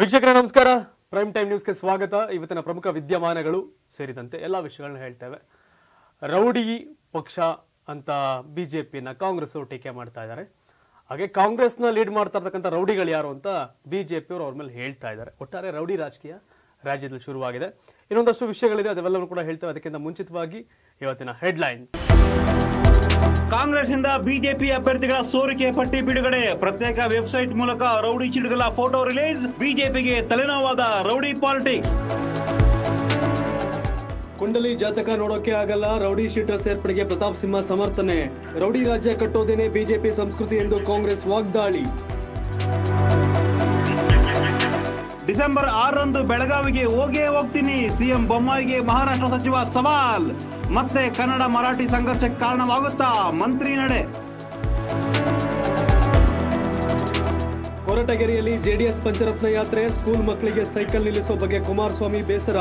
ವೀಕ್ಷಕರ ನಮಸ್ಕಾರ prime time ನ್ಯೂಸ್ಗೆ ಸ್ವಾಗತ ಇವತ್ತಿನ ಪ್ರಮುಖ ವಿದ್ಯಮಾನಗಳು ಸೇರಿದಂತೆ ಎಲ್ಲ ವಿಷಯಗಳನ್ನ ಹೇಳ್ತೇವೆ ರೌಡಿ ಪಕ್ಷ ಅಂತ ಬಿ ಜೆ ಪಿನ ಕಾಂಗ್ರೆಸ್ ಟೀಕೆ ಮಾಡ್ತಾ ಇದ್ದಾರೆ ಹಾಗೆ ಕಾಂಗ್ರೆಸ್ನ ಲೀಡ್ ಮಾಡ್ತಾ ಇರ್ತಕ್ಕಂಥ ರೌಡಿಗಳು ಯಾರು ಅಂತ ಬಿ ಜೆ ಪಿಯವರು ಅವ್ರ ಮೇಲೆ ಹೇಳ್ತಾ ಇದ್ದಾರೆ ಒಟ್ಟಾರೆ ರೌಡಿ ರಾಜಕೀಯ ರಾಜ್ಯದಲ್ಲಿ ಶುರುವಾಗಿದೆ ಇನ್ನೊಂದಷ್ಟು ವಿಷಯಗಳಿದೆ ಅದೆಲ್ಲವೂ ಕೂಡ ಹೇಳ್ತೇವೆ ಅದಕ್ಕಿಂತ ಮುಂಚಿತವಾಗಿ ಇವತ್ತಿನ ಹೆಡ್ಲೈನ್ಸ್ ಕಾಂಗ್ರೆಸ್ನಿಂದ ಬಿಜೆಪಿ ಅಭ್ಯರ್ಥಿಗಳ ಸೋರಿಕೆ ಪಟ್ಟಿ ಬಿಡುಗಡೆ ಪ್ರತ್ಯೇಕ ವೆಬ್ಸೈಟ್ ಮೂಲಕ ರೌಡಿ ಚಿಡುಗಲ ಫೋಟೋ ರಿಲೀಸ್ ಬಿಜೆಪಿಗೆ ತಲೆನೋವಾದ ರೌಡಿ ಪಾಲಿಟಿಕ್ಸ್ ಕುಂಡಲಿ ಜಾತಕ ನೋಡೋಕೆ ಆಗಲ್ಲ ರೌಡಿ ಶೀಟರ್ ಸೇರ್ಪಡೆಗೆ ಪ್ರತಾಪ್ ಸಿಂಹ ಸಮರ್ಥನೆ ರೌಡಿ ರಾಜ್ಯ ಕಟ್ಟೋದೇನೆ ಬಿಜೆಪಿ ಸಂಸ್ಕೃತಿ ಎಂದು ಕಾಂಗ್ರೆಸ್ ವಾಗ್ದಾಳಿ ಡಿಸೆಂಬರ್ ಆರರಂದು ಬೆಳಗಾವಿಗೆ ಹೋಗೇ ಹೋಗ್ತೀನಿ ಸಿಎಂ ಬೊಮ್ಮಾಯಿಗೆ ಮಹಾರಾಷ್ಟ್ರ ಸಚಿವ ಸವಾಲ್ ಮತ್ತೆ ಕನ್ನಡ ಮರಾಠಿ ಸಂಘರ್ಷಕ್ಕೆ ಕಾರಣವಾಗುತ್ತಾ ಮಂತ್ರಿ ನಡೆ ಕೊರಟಗೆರೆಯಲ್ಲಿ ಜೆಡಿಎಸ್ ಪಂಚರತ್ನ ಯಾತ್ರೆ ಸ್ಕೂಲ್ ಮಕ್ಕಳಿಗೆ ಸೈಕಲ್ ನಿಲ್ಲಿಸುವ ಬಗ್ಗೆ ಕುಮಾರಸ್ವಾಮಿ ಬೇಸರ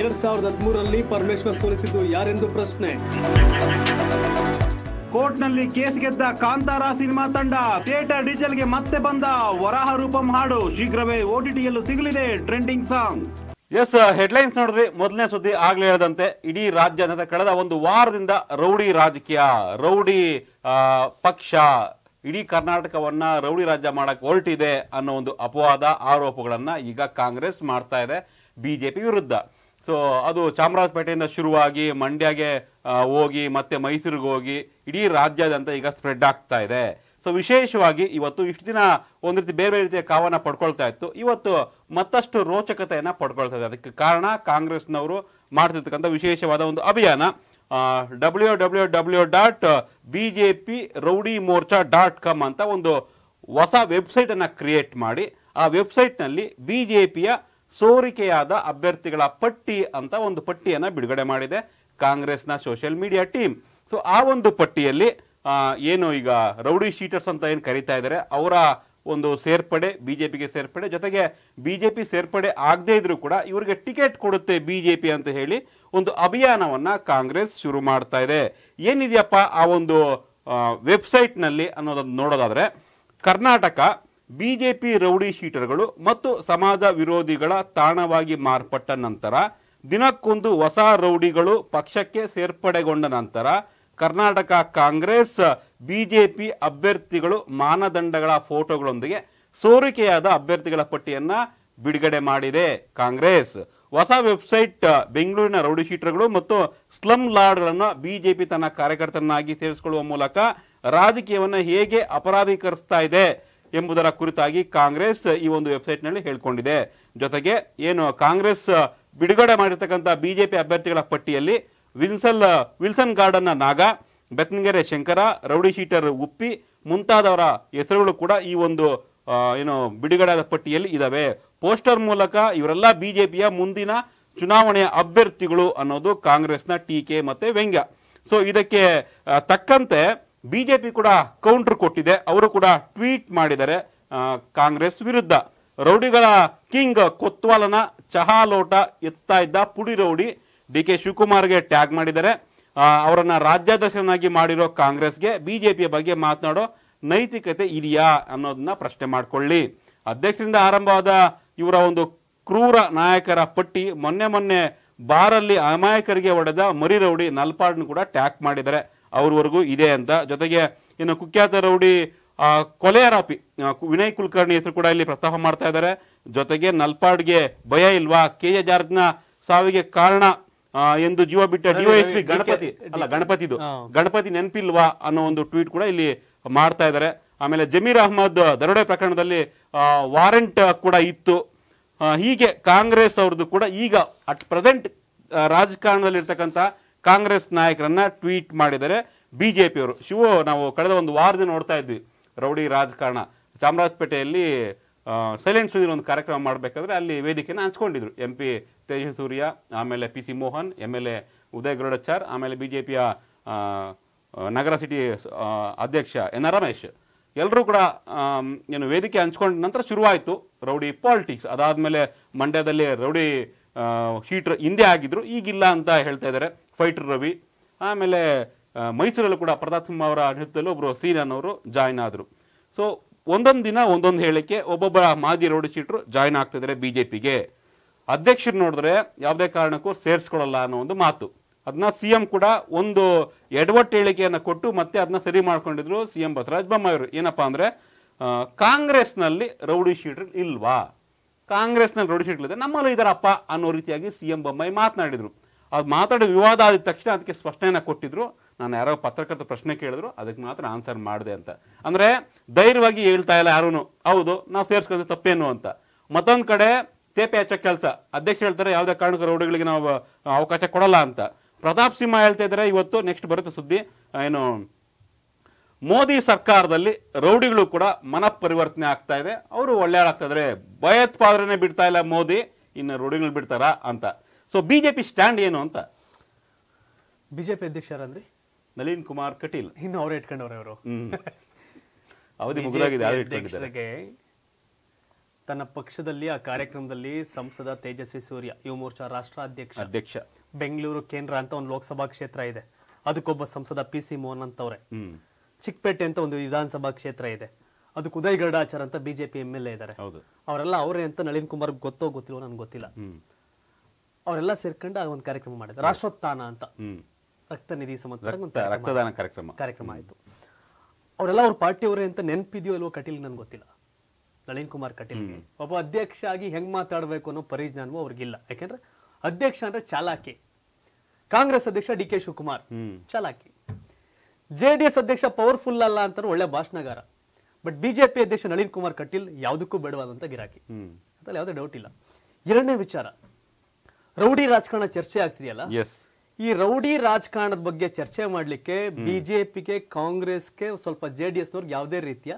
ಎರಡ್ ಸಾವಿರದ ಹದಿಮೂರರಲ್ಲಿ ಪರಮೇಶ್ವರ್ ಸೋಲಿಸಿದ್ದು ಯಾರೆಂದು ಪ್ರಶ್ನೆ ಕೋರ್ಟ್ನಲ್ಲಿ ಕೇಸ್ ಗೆದ್ದ ಕಾಂತಾರ ಸಿನಿಮಾ ತಂಡ ಥಿಯೇಟರ್ ಡೀಸೆಲ್ಗೆ ಮತ್ತೆ ಬಂದ ವರಾಹ ರೂಪಂ ಹಾಡು ಶೀಘ್ರವೇ ಓಟಿಟಿಯಲ್ಲೂ ಸಿಗಲಿದೆ ಟ್ರೆಂಡಿಂಗ್ ಸಾಂಗ್ ಎಸ್ ಹೆಡ್ಲೈನ್ಸ್ ನೋಡಿದ್ರಿ ಮೊದಲನೇ ಸುದ್ದಿ ಆಗ್ಲೇ ಹೇಳದಂತೆ ಇಡೀ ರಾಜ್ಯದ ಕಳೆದ ಒಂದು ವಾರದಿಂದ ರೌಡಿ ರಾಜಕೀಯ ರೌಡಿ ಪಕ್ಷ ಇಡೀ ಕರ್ನಾಟಕವನ್ನ ರೌಡಿ ರಾಜ್ಯ ಮಾಡಕ್ಕೆ ಹೊರಟಿದೆ ಅನ್ನೋ ಒಂದು ಅಪವಾದ ಆರೋಪಗಳನ್ನ ಈಗ ಕಾಂಗ್ರೆಸ್ ಮಾಡ್ತಾ ಇದೆ ಬಿಜೆಪಿ ವಿರುದ್ಧ ಸೊ ಅದು ಚಾಮರಾಜಪೇಟೆಯಿಂದ ಶುರುವಾಗಿ ಮಂಡ್ಯಗೆ ಹೋಗಿ ಮತ್ತೆ ಮೈಸೂರಿಗೆ ಹೋಗಿ ಇಡೀ ರಾಜ್ಯಾದ್ಯಂತ ಈಗ ಸ್ಪ್ರೆಡ್ ಆಗ್ತಾ ಇದೆ ಸೊ ವಿಶೇಷವಾಗಿ ಇವತ್ತು ಇಷ್ಟು ದಿನ ಒಂದು ರೀತಿ ಬೇರೆ ಬೇರೆ ರೀತಿಯ ಕಾವನ್ನ ಪಡ್ಕೊಳ್ತಾ ಇತ್ತು ಇವತ್ತು ಮತ್ತಷ್ಟು ರೋಚಕತೆಯನ್ನು ಪಡ್ಕೊಳ್ತಾ ಇದೆ ಅದಕ್ಕೆ ಕಾರಣ ಕಾಂಗ್ರೆಸ್ನವರು ಮಾಡ್ತಿರ್ತಕ್ಕಂಥ ವಿಶೇಷವಾದ ಒಂದು ಅಭಿಯಾನ W W W dot B J P rowdy Morcha dot com ಅಂತ ಒಂದು ಹೊಸ ವೆಬ್ಸೈಟನ್ನು ಕ್ರಿಯೇಟ್ ಮಾಡಿ ಆ ವೆಬ್ಸೈಟ್ನಲ್ಲಿ ಬಿ ಜೆ ಪಿಯ ಸೋರಿಕೆಯಾದ ಅಭ್ಯರ್ಥಿಗಳ ಪಟ್ಟಿ ಅಂತ ಒಂದು ಪಟ್ಟಿಯನ್ನು ಬಿಡುಗಡೆ ಮಾಡಿದೆ ಕಾಂಗ್ರೆಸ್ನ ಸೋಷಿಯಲ್ ಮೀಡಿಯಾ ಟೀಮ್ ಸೊ ಆ ಒಂದು ಪಟ್ಟಿಯಲ್ಲಿ ಏನು ಈಗ ರೌಡಿ ಶೀಟರ್ಸ್ ಅಂತ ಏನು ಕರೀತಾ ಇದ್ದಾರೆ ಅವರ ಒಂದು ಸೇರ್ಪಡೆ ಬಿ ಜೆ ಪಿಗೆ ಸೇರ್ಪಡೆ ಜೊತೆಗೆ ಬಿ ಜೆ ಪಿ ಸೇರ್ಪಡೆ ಆಗದೇ ಇದ್ರೂ ಕೂಡ ಇವರಿಗೆ ಟಿಕೆಟ್ ಕೊಡುತ್ತೆ ಬಿ ಜೆ ಪಿ ಅಂತ ಹೇಳಿ ಒಂದು ಅಭಿಯಾನವನ್ನು ಕಾಂಗ್ರೆಸ್ ಶುರು ಮಾಡ್ತಾ ಇದೆ ಏನಿದೆಯಪ್ಪ ಆ ಒಂದು ವೆಬ್ಸೈಟ್ನಲ್ಲಿ ಅನ್ನೋದನ್ನು ನೋಡೋದಾದರೆ Karnataka B J P rowdy ಶೀಟರ್ಗಳು ಮತ್ತು ಸಮಾಜ ವಿರೋಧಿಗಳ ತಾಣವಾಗಿ ಮಾರ್ಪಟ್ಟ ನಂತರ ದಿನಕ್ಕೊಂದು ಹೊಸ ರೌಡಿಗಳು ಪಕ್ಷಕ್ಕೆ ಸೇರ್ಪಡೆಗೊಂಡ ನಂತರ ಕರ್ನಾಟಕ ಕಾಂಗ್ರೆಸ್ ಬಿಜೆಪಿ ಅಭ್ಯರ್ಥಿಗಳು ಮಾನದಂಡಗಳ ಫೋಟೋಗಳೊಂದಿಗೆ ಸೋರಿಕೆಯಾದ ಅಭ್ಯರ್ಥಿಗಳ ಪಟ್ಟಿಯನ್ನ ಬಿಡುಗಡೆ ಮಾಡಿದೆ ಕಾಂಗ್ರೆಸ್ ಹೊಸ ವೆಬ್ಸೈಟ್ ಬೆಂಗಳೂರಿನ ರೌಡಿ ಶೀಟರ್ಗಳು ಮತ್ತು ಸ್ಲಮ್ ಲಾರ್ಡ್ಗಳನ್ನು ಬಿಜೆಪಿ ತನ್ನ ಕಾರ್ಯಕರ್ತರನ್ನಾಗಿ ಸೇರಿಸಿಕೊಳ್ಳುವ ಮೂಲಕ ರಾಜಕೀಯವನ್ನು ಹೇಗೆ ಅಪರಾಧೀಕರಿಸ್ತಾ ಇದೆ ಎಂಬುದರ ಕುರಿತಾಗಿ ಕಾಂಗ್ರೆಸ್ ಈ ಒಂದು ವೆಬ್ಸೈಟ್ನಲ್ಲಿ ಹೇಳಿಕೊಂಡಿದೆ ಜೊತೆಗೆ ಏನು ಕಾಂಗ್ರೆಸ್ ಬಿಡುಗಡೆ ಮಾಡಿರ್ತಕ್ಕಂಥ ಬಿಜೆಪಿ ಅಭ್ಯರ್ಥಿಗಳ ಪಟ್ಟಿಯಲ್ಲಿ ವಿಲ್ಸಲ್ ವಿಲ್ಸನ್ ಗಾರ್ಡನ್ನ ನಾಗ ಬೆತ್ತನಗೆರೆ ಶಂಕರ ರೌಡಿ ಶೀಟರ್ ಉಪ್ಪಿ ಮುಂತಾದವರ ಹೆಸರುಗಳು ಕೂಡ ಈ ಒಂದು ಏನು ಬಿಡುಗಡೆಯಾದ ಪಟ್ಟಿಯಲ್ಲಿ ಇದ್ದಾವೆ ಪೋಸ್ಟರ್ ಮೂಲಕ ಇವರೆಲ್ಲ ಬಿಜೆಪಿಯ ಮುಂದಿನ ಚುನಾವಣೆಯ ಅಭ್ಯರ್ಥಿಗಳು ಅನ್ನೋದು ಕಾಂಗ್ರೆಸ್ನ ಟೀಕೆ ಮತ್ತೆ ವ್ಯಂಗ್ಯ ಸೊ ಇದಕ್ಕೆ ತಕ್ಕಂತೆ ಬಿಜೆಪಿ ಕೂಡ ಕೌಂಟರ್ ಕೊಟ್ಟಿದೆ ಅವರು ಕೂಡ ಟ್ವೀಟ್ ಮಾಡಿದ್ದಾರೆ ಕಾಂಗ್ರೆಸ್ ವಿರುದ್ಧ ರೌಡಿಗಳ ಕಿಂಗ್ ಕೊತ್ವಾಲನ ಚಹಾ ಲೋಟ ಎತ್ತಾ ಇದ್ದ ಪುಡಿ ರೌಡಿ ಡಿ ಕೆ ಶಿವಕುಮಾರ್ಗೆ ಟ್ಯಾಗ್ ಮಾಡಿದ್ದಾರೆ ಅವರನ್ನ ರಾಜ್ಯಾಧ್ಯಕ್ಷರನ್ನಾಗಿ ಮಾಡಿರೋ ಕಾಂಗ್ರೆಸ್ಗೆ ಬಿಜೆಪಿಯ ಬಗ್ಗೆ ಮಾತನಾಡೋ ನೈತಿಕತೆ ಇದೆಯಾ ಅನ್ನೋದನ್ನ ಪ್ರಶ್ನೆ ಮಾಡಿಕೊಳ್ಳಿ ಅಧ್ಯಕ್ಷರಿಂದ ಆರಂಭವಾದ ಇವರ ಒಂದು ಕ್ರೂರ ನಾಯಕರ ಪಟ್ಟಿ ಮೊನ್ನೆ ಮೊನ್ನೆ ಬಾರಲ್ಲಿ ಅಮಾಯಕರಿಗೆ ಒಡೆದ ಮರಿ ರೌಡಿ ನಲ್ಪಾಡ್ನ ಕೂಡ ಟ್ಯಾಕ್ ಮಾಡಿದ್ದಾರೆ ಅವ್ರವರೆಗೂ ಇದೆ ಅಂತ ಜೊತೆಗೆ ಇನ್ನು ಕುಖ್ಯಾತ ರೌಡಿ ಕೊಲೆ ಆರೋಪಿ ವಿನಯ್ ಕುಲಕರ್ಣಿ ಹೆಸರು ಕೂಡ ಇಲ್ಲಿ ಪ್ರಸ್ತಾಪ ಮಾಡ್ತಾ ಇದ್ದಾರೆ ಜೊತೆಗೆ ನಲ್ಪಾಡ್ಗೆ ಭಯ ಇಲ್ವಾ ಕೆ ಎ ಜಾರ್ಜ್ನ ಸಾವಿಗೆ ಕಾರಣ ಎಂದು ಜೀವ ಬಿಟ್ಟ ಡಿವೈಎಸ್ಪಿ ಗಣಪತಿ ಅಲ್ಲ ಗಣಪತಿದು ಗಣಪತಿ ನೆನಪಿಲ್ವಾ ಅನ್ನೋ ಒಂದು ಟ್ವೀಟ್ ಕೂಡ ಇಲ್ಲಿ ಮಾಡ್ತಾ ಇದ್ದಾರೆ ಆಮೇಲೆ ಜಮೀರ್ ಅಹ್ಮದ್ ದರೋಡೆ ಪ್ರಕರಣದಲ್ಲಿ ವಾರೆಂಟ್ ಕೂಡ ಇತ್ತು ಹೀಗೆ ಕಾಂಗ್ರೆಸ್ ಅವ್ರದ್ದು ಕೂಡ ಈಗ ಅಟ್ ಪ್ರೆಸೆಂಟ್ ಇರ್ತಕ್ಕಂಥ ಕಾಂಗ್ರೆಸ್ ನಾಯಕರನ್ನ ಟ್ವೀಟ್ ಮಾಡಿದ್ದಾರೆ ಬಿಜೆಪಿಯವರು ಶಿವ ನಾವು ಕಳೆದ ಒಂದು ವಾರದಿಂದ ನೋಡ್ತಾ ಇದ್ವಿ ರೌಡಿ ರಾಜಕಾರಣ ಚಾಮರಾಜಪೇಟೆಯಲ್ಲಿ ಸೈಲೆಂಟ್ ಸುದೀರ್ ಒಂದು ಕಾರ್ಯಕ್ರಮ ಮಾಡಬೇಕಾದ್ರೆ ಅಲ್ಲಿ ವೇದಿಕೆಯನ್ನು ಹಂಚ್ಕೊಂಡಿದ್ರು ಎಂ ಪಿ ತೇಜ ಸೂರ್ಯ ಆಮೇಲೆ P C Mohan M L A Uday Garudachar ಆಮೇಲೆ ಬಿ ಜೆ ಪಿಯ ನಗರ ಸಿಟಿ ಅಧ್ಯಕ್ಷ ಎನ್ ಆರ್ ರಮೇಶ್ ಎಲ್ಲರೂ ಕೂಡ ಏನು ವೇದಿಕೆ ಹಂಚ್ಕೊಂಡ ನಂತರ ಶುರುವಾಯಿತು ರೌಡಿ ಪಾಲಿಟಿಕ್ಸ್ ಅದಾದಮೇಲೆ ಮಂಡ್ಯದಲ್ಲಿ ರೌಡಿ ಶೀಟ್ರ್ ಹಿಂದೆ ಆಗಿದ್ರು ಈಗಿಲ್ಲ ಅಂತ ಹೇಳ್ತಾ ಇದ್ದಾರೆ ಫೈಟರ್ ರವಿ ಆಮೇಲೆ ಮೈಸೂರಲ್ಲೂ ಕೂಡ ಪ್ರತಾಪ್ ಸಿಂಹ ಅವರ ನೇತೃತ್ವದಲ್ಲಿ ಒಬ್ಬರು ಸೀನಿಯನ್ ಅವರು ಜಾಯ್ನ್ ಆದರು ಸೊ ಒಂದೊಂದು ದಿನ ಒಂದೊಂದು ಹೇಳಿಕೆ ಒಬ್ಬೊಬ್ಬರ ಮಾಜಿ ರೌಡಿ ಶೀಟ್ರು ಜಾಯ್ನ್ ಆಗ್ತಿದ್ದಾರೆ ಬಿ ಜೆ ಪಿಗೆ ಅಧ್ಯಕ್ಷರು ನೋಡಿದ್ರೆ ಯಾವುದೇ ಕಾರಣಕ್ಕೂ ಸೇರಿಸ್ಕೊಳ್ಳಲ್ಲ ಅನ್ನೋ ಒಂದು ಮಾತು ಅದನ್ನ ಸಿ ಕೂಡ ಒಂದು ಎಡವಟ್ಟು ಹೇಳಿಕೆಯನ್ನು ಕೊಟ್ಟು ಮತ್ತೆ ಅದನ್ನ ಸರಿ ಮಾಡ್ಕೊಂಡಿದ್ರು ಸಿ ಎಂ ಬಸವರಾಜ ಬೊಮ್ಮಾಯಿಯವರು ಏನಪ್ಪಾ ಅಂದರೆ ಕಾಂಗ್ರೆಸ್ನಲ್ಲಿ ರೌಡಿ ಶೀಟ್ರ್ ಇಲ್ವಾ ಕಾಂಗ್ರೆಸ್ನಲ್ಲಿ ರೌಡಿ ಇಲ್ಲದೆ ನಮ್ಮಲ್ಲೂ ಇದಾರಪ್ಪ ಅನ್ನೋ ರೀತಿಯಾಗಿ ಸಿ ಎಂ ಬೊಮ್ಮಾಯಿ ಮಾತನಾಡಿದರು ಅದು ಮಾತಾಡೋ ವಿವಾದ ಆದ ತಕ್ಷಣ ಅದಕ್ಕೆ ಸ್ಪಷ್ಟನೆಯನ್ನು ಕೊಟ್ಟಿದ್ರು ನಾನು ಯಾರೋ ಪತ್ರಕರ್ತ ಪ್ರಶ್ನೆ ಕೇಳಿದ್ರು ಅದಕ್ಕೆ ಮಾತ್ರ ಆನ್ಸರ್ ಮಾಡಿದೆ ಅಂತ ಅಂದರೆ ಧೈರ್ಯವಾಗಿ ಹೇಳ್ತಾ ಇಲ್ಲ ಯಾರೂ ಹೌದು ನಾವು ಸೇರಿಸ್ಕೊಂಡ್ರೆ ತಪ್ಪೇನು ಅಂತ ಮತ್ತೊಂದು ಕಡೆ ತೇಪೆ ಹಚ್ಚೋ ಕೆಲಸ ಅಧ್ಯಕ್ಷ ಹೇಳ್ತಾರೆ ಯಾವುದೇ ಕಾರಣಕ್ಕೂ ರೌಡಿಗಳಿಗೆ ನಾವು ಅವಕಾಶ ಕೊಡಲ್ಲ ಅಂತ ಪ್ರತಾಪ್ ಸಿಂಹ ಹೇಳ್ತಾ ಇದ್ದಾರೆ ಇವತ್ತು ನೆಕ್ಸ್ಟ್ ಬರುತ್ತೆ ಸುದ್ದಿ ಏನು ಮೋದಿ ಸರ್ಕಾರದಲ್ಲಿ ರೌಡಿಗಳು ಕೂಡ ಮನ ಪರಿವರ್ತನೆ ಆಗ್ತಾ ಇದೆ ಅವರು ಒಳ್ಳೆಯ ಇದ್ದಾರೆ ಭಯೋತ್ಪಾದನೆ ಬಿಡ್ತಾ ಇಲ್ಲ ಮೋದಿ ಇನ್ನು ರೌಡಿಗಳು ಬಿಡ್ತಾರಾ ಅಂತ ಸೊ ಬಿಜೆಪಿ ಸ್ಟ್ಯಾಂಡ್ ಏನು ಅಂತ ಬಿಜೆಪಿ ಅಧ್ಯಕ್ಷರಂದ್ರಿ ನಳಿನ್ ಕುಮಾರ್ ಕಟೀಲ್ ಇನ್ನು ಅವರೇ ಇಟ್ಕೊಂಡವ್ರೆ ಅವರು ಅವಧಿ ಮುಗಿದಾಗಿದೆ ತನ್ನ ಪಕ್ಷದಲ್ಲಿ ಆ ಕಾರ್ಯಕ್ರಮದಲ್ಲಿ ಸಂಸದ ತೇಜಸ್ವಿ ಸೂರ್ಯ ಯುವ ಮೋರ್ಚಾ ರಾಷ್ಟ್ರ ಅಧ್ಯಕ್ಷ ಅಧ್ಯಕ್ಷ ಬೆಂಗಳೂರು ಕೇಂದ್ರ ಅಂತ ಒಂದು ಲೋಕಸಭಾ ಕ್ಷೇತ್ರ ಇದೆ ಅದಕ್ಕೊಬ್ಬ ಸಂಸದ ಪಿ ಸಿ ಮೋಹನ್ ಅಂತವ್ರೆ ಚಿಕ್ಕಪೇಟೆ ಅಂತ ಒಂದು ವಿಧಾನಸಭಾ ಕ್ಷೇತ್ರ ಇದೆ ಅದಕ್ಕೆ ಉದಯ್ ಗರುಡಾಚಾರ್ ಅಂತ ಬಿಜೆಪಿ ಎಂ ಎಲ್ ಎ ಇದ್ದಾರೆ ಅವರೆಲ್ಲ ಅವರೇ ಅಂತ ನಳಿನ್ ಕುಮಾರ್ ಗೊತ್ತೋ ಗೊತ್ತಿಲ್ಲ ನನ್ಗೆ ಗೊತ್ತಿಲ್ಲ ಅವರೆಲ್ಲ ಸೇರ್ಕೊಂಡು ಒಂದು ಕಾರ್ಯಕ್ರಮ ಮಾಡಿದ್ರು ರಾಷ್ಟ್ರೋತ್ಥಾನ ಅಂತ ರಕ್ತ ನಿಧಿ ಸಂಬಂಧ ರಕ್ತದಾನ ಕಾರ್ಯಕ್ರಮ ಕಾರ್ಯಕ್ರಮ ಆಯಿತು ಅವರೆಲ್ಲ ಅವ್ರ ಪಾರ್ಟಿಯವರೇ ಅಂತ ನೆನಪಿದೆಯೋ ಅಲ್ವೋ ಕಟೀಲ್ ನನ್ಗೆ ಗೊತ್ತಿಲ್ಲ ನಳಿನ್ ಕುಮಾರ್ ಕಟೀಲ್ ಒಬ್ಬ ಅಧ್ಯಕ್ಷ ಆಗಿ ಹೆಂಗ್ ಮಾತಾಡಬೇಕು ಅನ್ನೋ ಪರಿಜ್ಞಾನವೂ ಅವ್ರಿಗಿಲ್ಲ ಯಾಕೆಂದ್ರೆ ಅಧ್ಯಕ್ಷ ಅಂದ್ರೆ ಚಾಲಾಕಿ ಕಾಂಗ್ರೆಸ್ ಅಧ್ಯಕ್ಷ ಡಿ ಕೆ ಶಿವಕುಮಾರ್ ಚಾಲಾಕಿ ಜೆ ಡಿ ಎಸ್ ಅಧ್ಯಕ್ಷ ಪವರ್ಫುಲ್ ಅಲ್ಲ ಅಂತ ಒಳ್ಳೆ ಭಾಷಣಗಾರ ಬಟ್ ಬಿಜೆಪಿ ಅಧ್ಯಕ್ಷ ನಳಿನ್ ಕುಮಾರ್ ಕಟೀಲ್ ಯಾವುದಕ್ಕೂ ಬೇಡವಾದಂತ ಗಿರಾಕಿ ಅದ್ರಲ್ಲಿ ಯಾವುದೇ ಡೌಟ್ ಇಲ್ಲ ಎರಡನೇ ವಿಚಾರ ರೌಡಿ ರಾಜಕಾರಣ ಚರ್ಚೆ ಆಗ್ತಿದೆಯಲ್ಲ ಎಸ್ ಈ ರೌಡಿ ರಾಜಕಾರಣದ ಬಗ್ಗೆ ಚರ್ಚೆ ಮಾಡಲಿಕ್ಕೆ ಬಿಜೆಪಿಗೆ ಕಾಂಗ್ರೆಸ್ಗೆ ಸ್ವಲ್ಪ ಜೆ ಡಿ ಯಾವುದೇ ರೀತಿಯ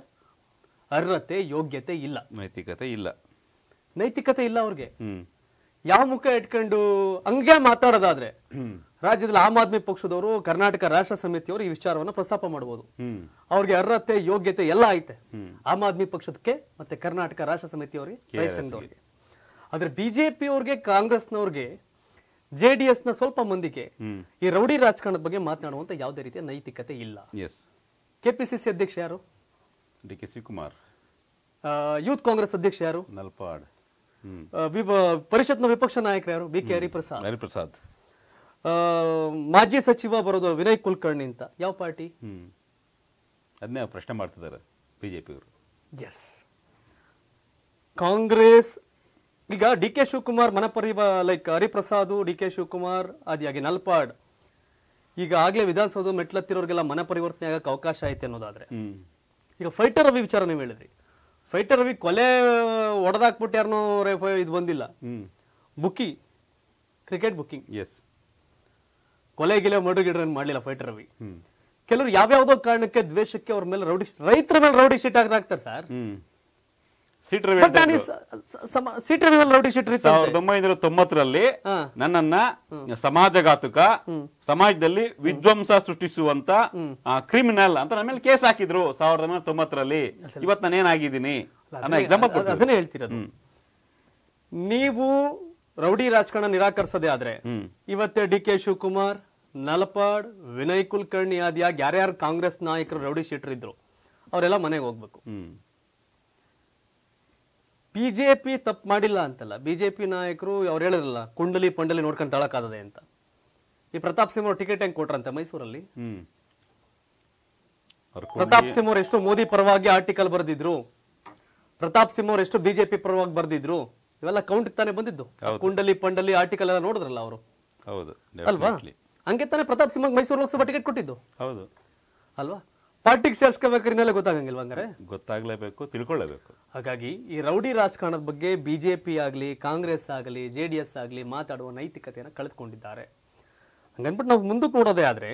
ಅರ್ಹತೆ ಯೋಗ್ಯತೆ ಇಲ್ಲ ನೈತಿಕತೆ ಇಲ್ಲ ನೈತಿಕತೆ ಇಲ್ಲ ಅವ್ರಿಗೆ ಯಾವ ಮುಖ ಇಟ್ಕೊಂಡು ಹಂಗೆ ಮಾತಾಡೋದಾದ್ರೆ ರಾಜ್ಯದಲ್ಲಿ ಆಮ್ ಆದ್ಮಿ ಪಕ್ಷದವರು ಕರ್ನಾಟಕ ರಾಷ್ಟ್ರ ಸಮಿತಿಯವರು ಈ ವಿಚಾರವನ್ನು ಪ್ರಸ್ತಾಪ ಮಾಡಬಹುದು ಅವ್ರಿಗೆ ಅರ್ಹತೆ ಯೋಗ್ಯತೆ ಎಲ್ಲ ಐತೆ ಆಮ್ ಆದ್ಮಿ ಪಕ್ಷದಕ್ಕೆ ಮತ್ತೆ ಕರ್ನಾಟಕ ರಾಷ್ಟ್ರ ಸಮಿತಿಯವರಿಗೆ ಆದ್ರೆ ಬಿಜೆಪಿ ಅವ್ರಿಗೆ ಕಾಂಗ್ರೆಸ್ನವ್ರಿಗೆ ಜೆ ಡಿ ನ ಸ್ವಲ್ಪ ಮಂದಿಗೆ ಈ ರೌಡಿ ರಾಜಕಾರಣದ ಬಗ್ಗೆ ಮಾತನಾಡುವಂತ ಯಾವುದೇ ರೀತಿಯ ನೈತಿಕತೆ ಇಲ್ಲ ಕೆಪಿಸಿಸಿ ಅಧ್ಯಕ್ಷ ಯಾರು D K Shivakumar youth Congress ಅಧ್ಯಕ್ಷ ಯಾರು ನಲ್ಪಾಡ್ ಪರಿಷತ್ನ ವಿಪಕ್ಷ ನಾಯಕ ಯಾರು ಬಿ ಕೆ ಹರಿಪ್ರಸಾದ್ ಹರಿಪ್ರಸಾದ್ ಮಾಜಿ ಸಚಿವ ಬರೋದು ವಿನಯ್ ಕುಲಕರ್ಣಿ ಅಂತ ಯಾವ ಪಾರ್ಟಿ ಅದನ್ನೇ ಪ್ರಶ್ನೆ ಮಾಡ್ತಿದ್ದಾರೆ ಬಿಜೆಪಿಯವರು ಎಸ್ ಕಾಂಗ್ರೆಸ್ ಈಗ ಡಿ ಕೆ ಶಿವಕುಮಾರ್ ಮನಪರಿ like Hariprasad D K Shivakumar ಆದಿಯಾಗಿ ನಲ್ಪಾಡ್ ಈಗ ಆಗ್ಲೇ ವಿಧಾನಸೌಧ ಮೆಟ್ಲತ್ತಿರೋರಿಗೆಲ್ಲ ಮನ ಪರಿವರ್ತನೆ ಆಗಕ್ಕೆ ಅವಕಾಶ ಐತೆ ಅನ್ನೋದಾದ್ರೆ ಈಗ ಫೈಟರ್ ರವಿ ವಿಚಾರ ನೀವು ಹೇಳಿದ್ರಿ ಫೈಟರ್ ರವಿ ಕೊಲೆ ಒಡೆದಾಕ್ಬಿಟ್ಟು ಯಾರನ್ನೋ ಇದು ಬಂದಿಲ್ಲ ಬುಕ್ಕಿ ಕ್ರಿಕೆಟ್ ಬುಕ್ಕಿಂಗ್ ಎಸ್ ಕೊಲೆ ಗಿಲೆ ಮರ್ಡರ್ ಗಿಡ ಮಾಡಲಿಲ್ಲ ಫೈಟರ್ ರವಿ ಕೆಲವರು ಯಾವ್ಯಾವುದೋ ಕಾರಣಕ್ಕೆ ದ್ವೇಷಕ್ಕೆ ಅವ್ರ ಮೇಲೆ ರೌಡಿ ರೈತರ ಮೇಲೆ ರೌಡಿ ಶೀಟ್ ಹಾಕ್ತಾರೆ ಸರ್ ರೌಡಿ ಶೆಟ್ರಿ ಸಾವಿರದ ಒಂಬೈನೂರ ತೊಂಬತ್ತರಲ್ಲಿ ನನ್ನನ್ನ ಸಮಾಜಘಾತುಕ ಸಮಾಜದಲ್ಲಿ ವಿಧ್ವಂಸ ಸೃಷ್ಟಿಸುವಂತ ಕ್ರಿಮಿನಲ್ ಅಂತ ನನ್ನ ಮೇಲೆ ಕೇಸ್ ಹಾಕಿದ್ರು ಸಾವಿರದ ಒಂಬೈನೂರ ತೊಂಬತ್ತರಲ್ಲಿ ಇವತ್ತು ನಾನು ಏನಾಗಿದ್ದೀನಿ ಎಕ್ಸಾಂಪಲ್ ಅದನ್ನೇ ಹೇಳ್ತಿರೋದು ನೀವು ರೌಡಿ ರಾಜಕಾರಣ ನಿರಾಕರಿಸದೇ ಆದ್ರೆ ಇವತ್ತೇ ಡಿ ಕೆ ಶಿವಕುಮಾರ್ ನಲಪಾಡ್ ವಿನಯ್ ಕುಲಕರ್ಣಿ ಆದಿಯಾಗಿ ಯಾರ್ಯಾರು ಕಾಂಗ್ರೆಸ್ ನಾಯಕರು ರೌಡಿ ಶೀಟರ್ ಇದ್ರು ಅವರೆಲ್ಲ ಮನೆಗೆ ಹೋಗ್ಬೇಕು ಬಿಜೆಪಿ ತಪ್ಪು ಮಾಡಿಲ್ಲ ಅಂತಲ್ಲ ಬಿಜೆಪಿ ನಾಯಕರು ಅವ್ರು ಹೇಳಿದ್ರಲ್ಲ ಕುಂಡಲಿ ಪಂಡಲಿ ನೋಡ್ಕೊಂಡು ತಳಕಾದದೆ ಅಂತ ಈ ಪ್ರತಾಪ್ ಸಿಂಹ ಟಿಕೆಟ್ ಹೆಂಗ್ ಕೊಟ್ರಂತೆ ಮೈಸೂರಲ್ಲಿ ಪ್ರತಾಪ್ ಸಿಂಹ ಎಷ್ಟು ಮೋದಿ ಪರವಾಗಿ ಆರ್ಟಿಕಲ್ ಬರೆದಿದ್ರು ಪ್ರತಾಪ್ ಸಿಂಹ ಅವ್ರು ಎಷ್ಟು ಬಿಜೆಪಿ ಪರವಾಗಿ ಬರೆದಿದ್ರು ಇವೆಲ್ಲ ಕೌಂಟ್ ತಾನೆ ಬಂದಿದ್ದು ಕುಂಡಲಿ ಪಂಡಲಿ ಆರ್ಟಿಕಲ್ ಎಲ್ಲ ನೋಡಿದ್ರಲ್ಲ ಅವರು ಹೌದು ಅಲ್ವಾ ಹಂಗೆ ತಾನೆ ಪ್ರತಾಪ್ ಸಿಂಹ ಮೈಸೂರು ಲೋಕಸಭಾ ಟಿಕೆಟ್ ಕೊಟ್ಟಿದ್ದು ಹೌದು ಅಲ್ವಾ ಪಾರ್ಟಿಗೆ ಸೇರ್ಸ್ಕೋಬೇಕ್ರಿ ಮೇಲೆ ಗೊತ್ತಾಗಂಗಿಲ್ವ ಗೊತ್ತಾಗ್ಲೇಬೇಕು ತಿಳ್ಕೊಳ್ಳೇಬೇಕು ಹಾಗಾಗಿ ಈ ರೌಡಿ ರಾಜಕಾರಣದ ಬಗ್ಗೆ ಬಿಜೆಪಿ ಆಗಲಿ ಕಾಂಗ್ರೆಸ್ ಆಗಲಿ ಜೆ ಡಿ ಎಸ್ ಆಗಲಿ ಮಾತಾಡುವ ನೈತಿಕತೆಯನ್ನು ಕಳೆದುಕೊಂಡಿದ್ದಾರೆ ಹಂಗನ್ಬಿಟ್ಟು ನಾವು ಮುಂದಕ್ಕೆ ನೋಡೋದೇ ಆದರೆ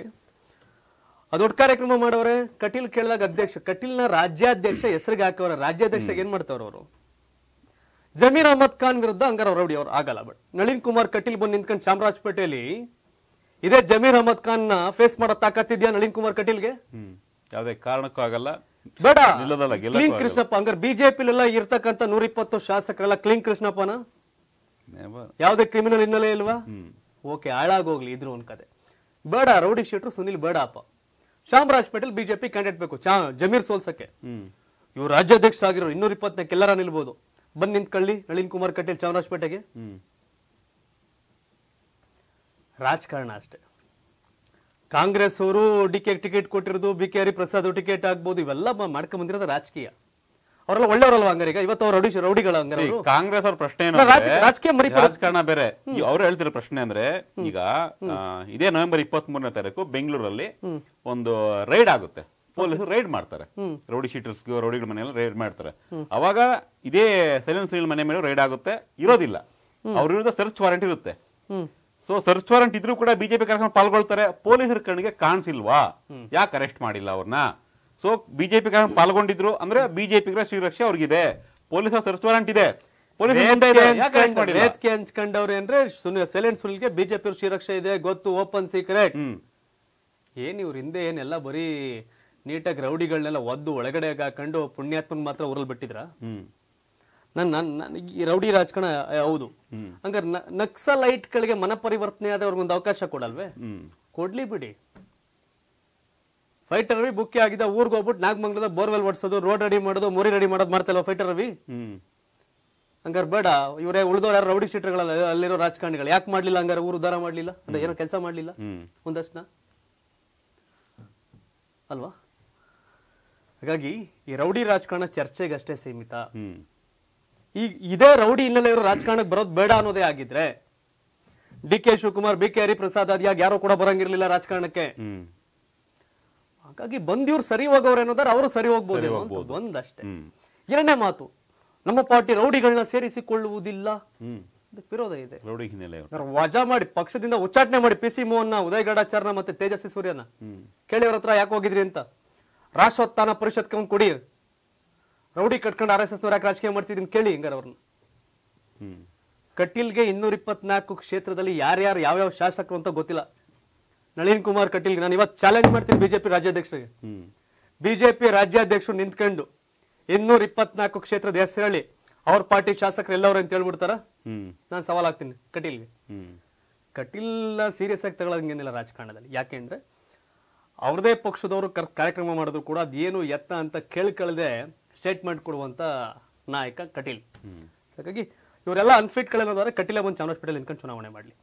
ಅದೊಡ್ಡ ಕಾರ್ಯಕ್ರಮ ಮಾಡೋರೆ ಕಟೀಲ್ ಕೇಳಿದಾಗ ಅಧ್ಯಕ್ಷ ಕಟೀಲ್ನ ರಾಜ್ಯಾಧ್ಯಕ್ಷ ಹೆಸರಿಗೆ ಹಾಕೋರ ರಾಜ್ಯಾಧ್ಯಕ್ಷ ಏನ್ ಮಾಡ್ತಾವ್ರ ಅವರು ಜಮೀರ್ ಅಹಮದ್ ಖಾನ್ ವಿರುದ್ಧ ಹಂಗಾರ ರೌಡಿ ಅವರು ಆಗಲ್ಲ ಬಟ್ ನಳಿನ್ ಕುಮಾರ್ ಕಟೀಲ್ ಬಂದು ನಿಂತ್ಕೊಂಡು ಚಾಮರಾಜಪೇಟೆಯಲ್ಲಿ ಇದೇ ಜಮೀರ್ ಅಹಮದ್ ಖಾನ್ ನ ಫೇಸ್ ಮಾಡೋ ತಾಕತ್ತಿದ್ಯಾ ನಳಿನ್ ಕುಮಾರ್ ಕಟೀಲ್ಗೆ ಯಾವುದೇ ಕಾರಣಕ್ಕೂ ಆಗಲ್ಲ ಬೇಡ ನಿಲ್ಲೋದಲ್ಲ ಕ್ಲೀನ್ ಕೃಷ್ಣಪ್ಪ ಹಂಗಾರೆ ಬಿಜೆಪಿಲೆಲ್ಲ ಇರ್ತಕ್ಕಂಥ ನೂರಿಪ್ಪತ್ತು ಶಾಸಕರೆಲ್ಲ ಕ್ಲೀನ್ ಕೃಷ್ಣಪ್ಪನ ಯಾವುದೇ ಕ್ರಿಮಿನಲ್ ಹಿನ್ನೆಲೆ ಇಲ್ವಾ ಓಕೆ ಹಾಳಾಗೋಗ್ಲಿ ಇದ್ರು ಒಂದ್ ಕತೆ ಬೇಡ ರೌಡಿ ಶೀಟ್ರು ಸುನಿಲ್ ಬೇಡಪ್ಪ ಶಾಮರಾಜ್ ಪೇಟೆಲ್ ಬಿಜೆಪಿ ಕ್ಯಾಂಡಿಡೇಟ್ ಬೇಕು ಚಾ ಜಮೀರ್ ಸೋಲ್ಸಕ್ಕೆ ಇವ್ರು ರಾಜ್ಯಾಧ್ಯಕ್ಷ ಆಗಿರೋ ಇನ್ನೂರ ಇಪ್ಪತ್ತನೇ ಕೆಲ್ಲರ ನಿಲ್ಬೋದು ಬಂದ್ ನಿಂತ್ಕೊಳ್ಳಿ ನಳಿನ್ ಕುಮಾರ್ ಕಟೀಲ್ ಚಾಮರಾಜಪೇಟೆಗೆ ರಾಜಕಾರಣ ಅಷ್ಟೇ ಕಾಂಗ್ರೆಸ್ ಅವರು ಡಿ ಕೆ ಟಿಕೆಟ್ ಕೊಟ್ಟಿರೋದು B K Hari Prasad ticket ಆಗ್ಬೋದು ಇವೆಲ್ಲ ಮಾಡ್ಕೊಂಡ್ ಬಂದಿರೋದು ರಾಜಕೀಯ ಅವರೆಲ್ಲ ಒಳ್ಳೆಯವರಲ್ಲ ಹಂಗಾರೆ ಈಗ ಇವತ್ತು ಅವ್ರು ರೌಡಿಗಳ ಕಾಂಗ್ರೆಸ್ ಅವ್ರ ಪ್ರಶ್ನೆ ರಾಜಕೀಯ ರಾಜಕಾರಣ ಬೇರೆ ಅವ್ರು ಹೇಳ್ತಿರೋ ಪ್ರಶ್ನೆ ಅಂದ್ರೆ ಈಗ ಇದೇ ನವೆಂಬರ್ ಇಪ್ಪತ್ತ್ ಮೂರನೇ ತಾರೀಕು ಬೆಂಗಳೂರಲ್ಲಿ ಒಂದು ರೈಡ್ ಆಗುತ್ತೆ ಪೊಲೀಸ್ ರೈಡ್ ಮಾಡ್ತಾರೆ ರೌಡಿ ಶೀಟರ್ಸ್ ರೌಡಿಗಳ ಮನೆಯಲ್ಲಿ ರೈಡ್ ಮಾಡ್ತಾರೆ ಅವಾಗ ಇದೇ ಸೈಲೆನ್ಸ್ ಮನೆ ಮೇಲೆ ರೈಡ್ ಆಗುತ್ತೆ ಇರೋದಿಲ್ಲ ಅವ್ರ ವಿರುದ್ಧ ಸರ್ಚ್ ವಾರಂಟ್ ಇರುತ್ತೆ ಸೊ ಸರ್ಚ್ ವಾರಂಟ್ ಇದ್ರೂ ಕೂಡ ಬಿಜೆಪಿ ಕಾರ್ಯಕ್ರಮ ಪಾಲ್ಗೊಳ್ತಾರೆ ಪೊಲೀಸರ ಕಣ್ಣಿಗೆ ಕಾಣಿಸಿಲ್ವಾ ಯಾಕೆ ಅರೆಸ್ಟ್ ಮಾಡಿಲ್ಲ ಅವ್ರನ್ನ ಸೊ ಬಿಜೆಪಿ ಕಾರ್ಯಕ್ರಮ ಪಾಲ್ಗೊಂಡಿದ್ರು ಅಂದ್ರೆ ಬಿಜೆಪಿ ಶ್ರೀರಕ್ಷೆ ಅವ್ರಿಗಿದೆ ಪೊಲೀಸರ ಸರ್ಚ್ ವಾರಂಟ್ ಇದೆ ವೇದಿಕೆ ಅಂದ್ರೆ ಸೈಲೆಂಟ್ ಸುಲ್ಗೆ ಬಿಜೆಪಿ ಶ್ರೀರಕ್ಷೆ ಇದೆ ಗೊತ್ತು ಓಪನ್ ಸೀಕ್ರೆಟ್ ಏನ್ ಇವ್ರ ಹಿಂದೆ ಏನೆಲ್ಲ ಬರೀ ನೀಟಾಗಿ ರೌಡಿಗಳನ್ನೆಲ್ಲ ಒದ್ದು ಒಳಗಡೆ ಹಾಕೊಂಡು ಪುಣ್ಯಾತ್ಮನ್ ಮಾತ್ರ ಉರಲ್ ಬಿಟ್ಟಿದ್ರ ನನ್ನ ನನ್ನ ಈ ರೌಡಿ ರಾಜಕಾರಣ ಹೌದು ಹಂಗಾರೆ ನಕ್ಸಲೈಟ್ಗಳಿಗೆ ಮನ ಪರಿವರ್ತನೆ ಆದವ್ರಿಗೊಂದು ಅವಕಾಶ ಕೊಡಲ್ವೇ ಕೊಡ್ಲಿ ಬಿಡಿ ಫೈಟರ್ ರವಿ ಬುಕ್ಕಿ ಆಗಿದ್ದ ಊರಿಗೆ ಹೋಗ್ಬಿಟ್ಟು ನಾಗಮಂಗಲದ ಬೋರ್ವೆಲ್ ಓಡಿಸೋದು ರೋಡ್ ರೆಡಿ ಮಾಡೋದು ಮೋರಿ ರೆಡಿ ಮಾಡೋದು ಮಾಡ್ತಾ ಫೈಟರ್ ರವಿ ಹಂಗಾರೆ ಬೇಡ ಇವರೇ ಉಳಿದವ್ರು ಯಾರು ರೌಡಿ ಶೀಟರ್ಗಳಲ್ಲ ಅಲ್ಲಿರೋ ರಾಜಕಾರಣಿಗಳು ಯಾಕೆ ಮಾಡ್ಲಿಲ್ಲ ಹಂಗಾರೆ ಊರು ಉದ್ದಾರ ಮಾಡ್ಲಿಲ್ಲ ಅಂದ್ರೆ ಏನೋ ಕೆಲಸ ಮಾಡ್ಲಿಲ್ಲ ಒಂದಷ್ಟನ ಅಲ್ವಾ ಹಾಗಾಗಿ ಈ ರೌಡಿ ರಾಜಕಾರಣ ಚರ್ಚೆಗಷ್ಟೇ ಸೀಮಿತ ಈ ಇದೇ ರೌಡಿ ಹಿನ್ನೆಲೆ ಇರೋ ರಾಜಕಾರಣಕ್ಕೆ ಬರೋದು ಬೇಡ ಅನ್ನೋದೇ ಆಗಿದ್ರೆ D K Shivakumar B K Hariprasad ಅದ್ಯಾಗ ಯಾರು ಕೂಡ ಬರಂಗಿರ್ಲಿಲ್ಲ ರಾಜಕಾರಣಕ್ಕೆ ಹಾಗಾಗಿ ಬಂದಿವ್ರು ಸರಿ ಹೋಗೋರು ಅವರು ಸರಿ ಹೋಗ್ಬೋದು ಒಂದಷ್ಟೇ ಎರಡನೇ ಮಾತು ನಮ್ಮ ಪಾರ್ಟಿ ರೌಡಿಗಳನ್ನ ಸೇರಿಸಿಕೊಳ್ಳುವುದಿಲ್ಲ ವಿರೋಧ ಇದೆ ರೌಡಿ ವಜಾ ಮಾಡಿ ಪಕ್ಷದಿಂದ ಉಚ್ಚಾಟನೆ ಮಾಡಿ ಪಿ ಸಿ ಮೋಹನ್ ಉದಯ್ ಮತ್ತೆ ತೇಜಸ್ವಿ ಸೂರ್ಯನ ಕೇಳಿ ಅವ್ರ ಹತ್ರ ಯಾಕೆ ಹೋಗಿದ್ರಿ ಅಂತ ರಾಷ್ಟ್ರೋತ್ಥಾನ ಪರಿಷತ್ಗೆ ಒಂದು ಕೊಡಿ ರೌಡಿ ಕಟ್ಕೊಂಡು ಆರ್ ಎಸ್ ಎಸ್ ಯಾಕೆ ರಾಜಕೀಯ ಮಾಡ್ತಿದ್ದೀನಿ ಕೇಳಿ ಹಿಂಗಾರ ಅವ್ರನ್ನ ಕಟೀಲ್ಗೆ ಇನ್ನೂರ ಇಪ್ಪತ್ನಾಲ್ಕು ಕ್ಷೇತ್ರದಲ್ಲಿ ಯಾರ್ಯಾರು ಯಾವ್ಯಾವ ಶಾಸಕರು ಅಂತ ಗೊತ್ತಿಲ್ಲ ನಳಿನ್ ಕುಮಾರ್ ಕಟೀಲ್ಗೆ ನಾನು ಇವತ್ತು ಚಾಲೆಂಜ್ ಮಾಡ್ತೀನಿ ಬಿಜೆಪಿ ರಾಜ್ಯಾಧ್ಯಕ್ಷರಿಗೆ ಬಿಜೆಪಿ ರಾಜ್ಯಾಧ್ಯಕ್ಷರು ನಿಂತ್ಕೊಂಡು ಇನ್ನೂರ ಇಪ್ಪತ್ನಾಲ್ಕು ಕ್ಷೇತ್ರದ ಹೆಸರು ಅವ್ರ ಪಾರ್ಟಿ ಶಾಸಕರು ಎಲ್ಲವ್ರು ಅಂತ ಹೇಳ್ಬಿಡ್ತಾರ ನಾನು ಸವಾಲ್ ಆಗ್ತೀನಿ ಕಟೀಲ್ಗೆ ಕಟೀಲ್ ಸೀರಿಯಸ್ ಆಗಿ ತಗೊಳ್ಳೋದಂಗೇನಿಲ್ಲ ರಾಜಕಾರಣದಲ್ಲಿ ಯಾಕೆಂದ್ರೆ ಅವ್ರದೇ ಪಕ್ಷದವರು ಕಾರ್ಯಕ್ರಮ ಮಾಡಿದ್ರು ಕೂಡ ಅದೇನು ಎತ್ತ ಅಂತ ಕೇಳ್ಕೊಳ್ಳದೆ ಸ್ಟೇಟ್ಮೆಂಟ್ ಕೊಡುವಂತ ನಾಯಕ ಕಟೀಲ್ ಹಾಗಾಗಿ ಇವರೆಲ್ಲ ಅನ್ಫಿಟ್ ಗಳೇನಾದ್ರೆ ಕಟೀಲ ಬಂದು ಚಾಮರಾಜಪೇಟೆಯಲ್ಲಿ ನಿಂತ್ಕೊಂಡು ಚುನಾವಣೆ ಮಾಡಲಿ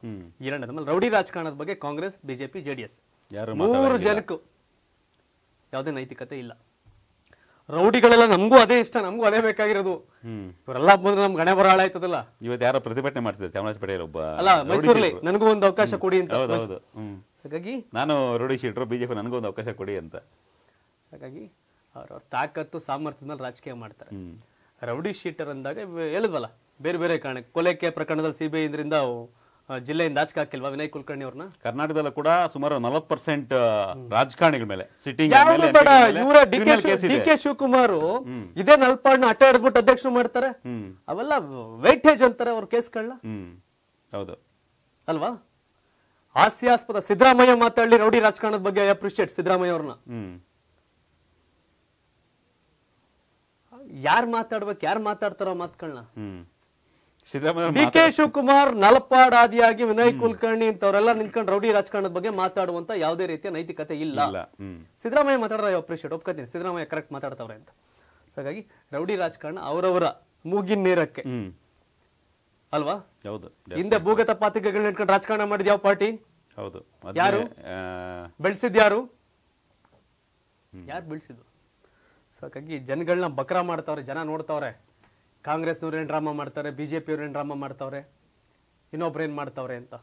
ಎರಡನೇ ಆಮೇಲೆ ರೌಡಿ ರಾಜಕಾರಣದ ಬಗ್ಗೆ ಕಾಂಗ್ರೆಸ್ ಬಿಜೆಪಿ ಜೆಡಿಎಸ್ ಮೂರು ಜನಕ್ಕೂ ಯಾವುದೇ ನೈತಿಕತೆ ಇಲ್ಲ ರೌಡಿಗಳೆಲ್ಲ ನಮಗೂ ಅದೇ ಇಷ್ಟ ನಮಗೂ ಅದೇ ಬೇಕಾಗಿರೋದು ಇವರೆಲ್ಲ ಬಂದ್ರೆ ನಮ್ಗೆ ಗಣೆ ಬರ ಹಾಳಾಯ್ತದಲ್ಲ ಇವತ್ತು ಯಾರೋ ಪ್ರತಿಭಟನೆ ಮಾಡ್ತಿದ್ದಾರೆ ಚಾಮರಾಜಪೇಟೆಯಲ್ಲಿ ಒಬ್ಬ ಅಲ್ಲ ಮೈಸೂರಲ್ಲಿ ನನಗೂ ಒಂದು ಅವಕಾಶ ಕೊಡಿ ಅಂತ ಹಾಗಾಗಿ ನಾನು ರೌಡಿ ಶೀಟ್ರು ಬಿಜೆಪಿ ನನಗೂ ಒಂದು ಅವಕಾಶ ಕೊಡಿ ಅಂತ ಹಾಗಾಗಿ ಅವ್ರವ್ರ ತಾಕತ್ತು ಸಾಮರ್ಥ್ಯದ ಮೇಲೆ ರಾಜಕೀಯ ಮಾಡ್ತಾರೆ ರೌಡಿ ಶೀಟರ್ ಅಂದಾಗ ಹೇಳಿದ್ವಲ್ಲ ಬೇರೆ ಬೇರೆ ಕಾರಣಕ್ಕೆ ಕೊಲೆಕೆ ಪ್ರಕರಣದಲ್ಲಿ ಸಿ ಬಿ ಇದರಿಂದ ಜಿಲ್ಲೆಯಿಂದ ಆಚೆ ಹಾಕಿಲ್ವಾ ವಿನಯ್ ಕುಲಕರ್ಣಿ ಅವ್ರನ್ನ ಕರ್ನಾಟಕದಲ್ಲೂ ಕೂಡ ಸುಮಾರು ನಲವತ್ತು ಪರ್ಸೆಂಟ್ ರಾಜಕಾರಣಿಗಳ ಮೇಲೆ ಸಿಟ್ಟಿಂಗ್ ಇವರ D K D K Shivakumar ಇದೇ ನಲ್ಪಾಡ್ನ ಅಟ್ಟ ಹಿಡಿದ್ಬಿಟ್ಟು ಅಧ್ಯಕ್ಷರು ಮಾಡ್ತಾರೆ ಅವೆಲ್ಲ ವೈಟೇಜ್ ಅಂತಾರೆ ಅವ್ರ ಕೇಸ್ಗಳನ್ನ ಹೌದು ಅಲ್ವಾ ಹಾಸ್ಯಾಸ್ಪದ ಸಿದ್ದರಾಮಯ್ಯ ಮಾತಾಡಲಿ ರೌಡಿ ರಾಜಕಾರಣದ ಬಗ್ಗೆ ಅಪ್ರಿಶಿಯೇಟ್ ಸಿದ್ದರಾಮಯ್ಯ ಅವ್ರನ್ನ ಯಾರು ಮಾತಾಡ್ಬೇಕು ಯಾರು ಮಾತಾಡ್ತಾರೋ ಮಾತುಗಳನ್ನ ಡಿ ಕೆ ಶಿವಕುಮಾರ್ ಆದಿಯಾಗಿ ವಿನಯ್ ಕುಲಕರ್ಣಿ ಅಂತವರೆಲ್ಲ ನಿಂತ್ಕೊಂಡು ರೌಡಿ ರಾಜಕಾರಣದ ಬಗ್ಗೆ ಮಾತಾಡುವಂತ ಯಾವುದೇ ರೀತಿಯ ನೈತಿಕತೆ ಇಲ್ಲ ಸಿದ್ದರಾಮಯ್ಯ ಐ ಅಪ್ರಿಷಿಯೇಟ್ ಒಪ್ಕೋತೀನಿ ಸಿದ್ದರಾಮಯ್ಯ ಕರೆಕ್ಟ್ ಮಾತಾಡ್ತವ್ರೆ ಅಂತ ಹಾಗಾಗಿ ರೌಡಿ ರಾಜಕಾರಣ ಅವರವರ ಮೂಗಿನ ನೇರಕ್ಕೆ ಅಲ್ವಾ ಹೌದು ಹಿಂದೆ ಭೂಗತ ಪಾತಿಕೆಗಳನ್ನ ಇಟ್ಕೊಂಡು ರಾಜಕಾರಣ ಮಾಡಿದ ಯಾವ ಪಾರ್ಟಿ ಹೌದು ಯಾರು ಬೆಳೆಸಿದ್ಯಾರು ಯಾರು ಯಾರು ಬೆಳೆಸಿದ್ರು ಸೊ ಹಾಗಾಗಿ ಜನಗಳನ್ನ ಬಕ್ರ ಮಾಡ್ತಾವ್ರೆ ಜನ ನೋಡ್ತಾವ್ರೆ ಕಾಂಗ್ರೆಸ್ನವ್ರು ಏನು ಡ್ರಾಮಾ ಮಾಡ್ತಾರೆ ಬಿ ಜೆ ಪಿಯವ್ರು ಏನು ಡ್ರಾಮಾ ಮಾಡ್ತಾವ್ರೆ ಇನ್ನೊಬ್ರು ಏನು ಮಾಡ್ತಾವ್ರೆ ಅಂತ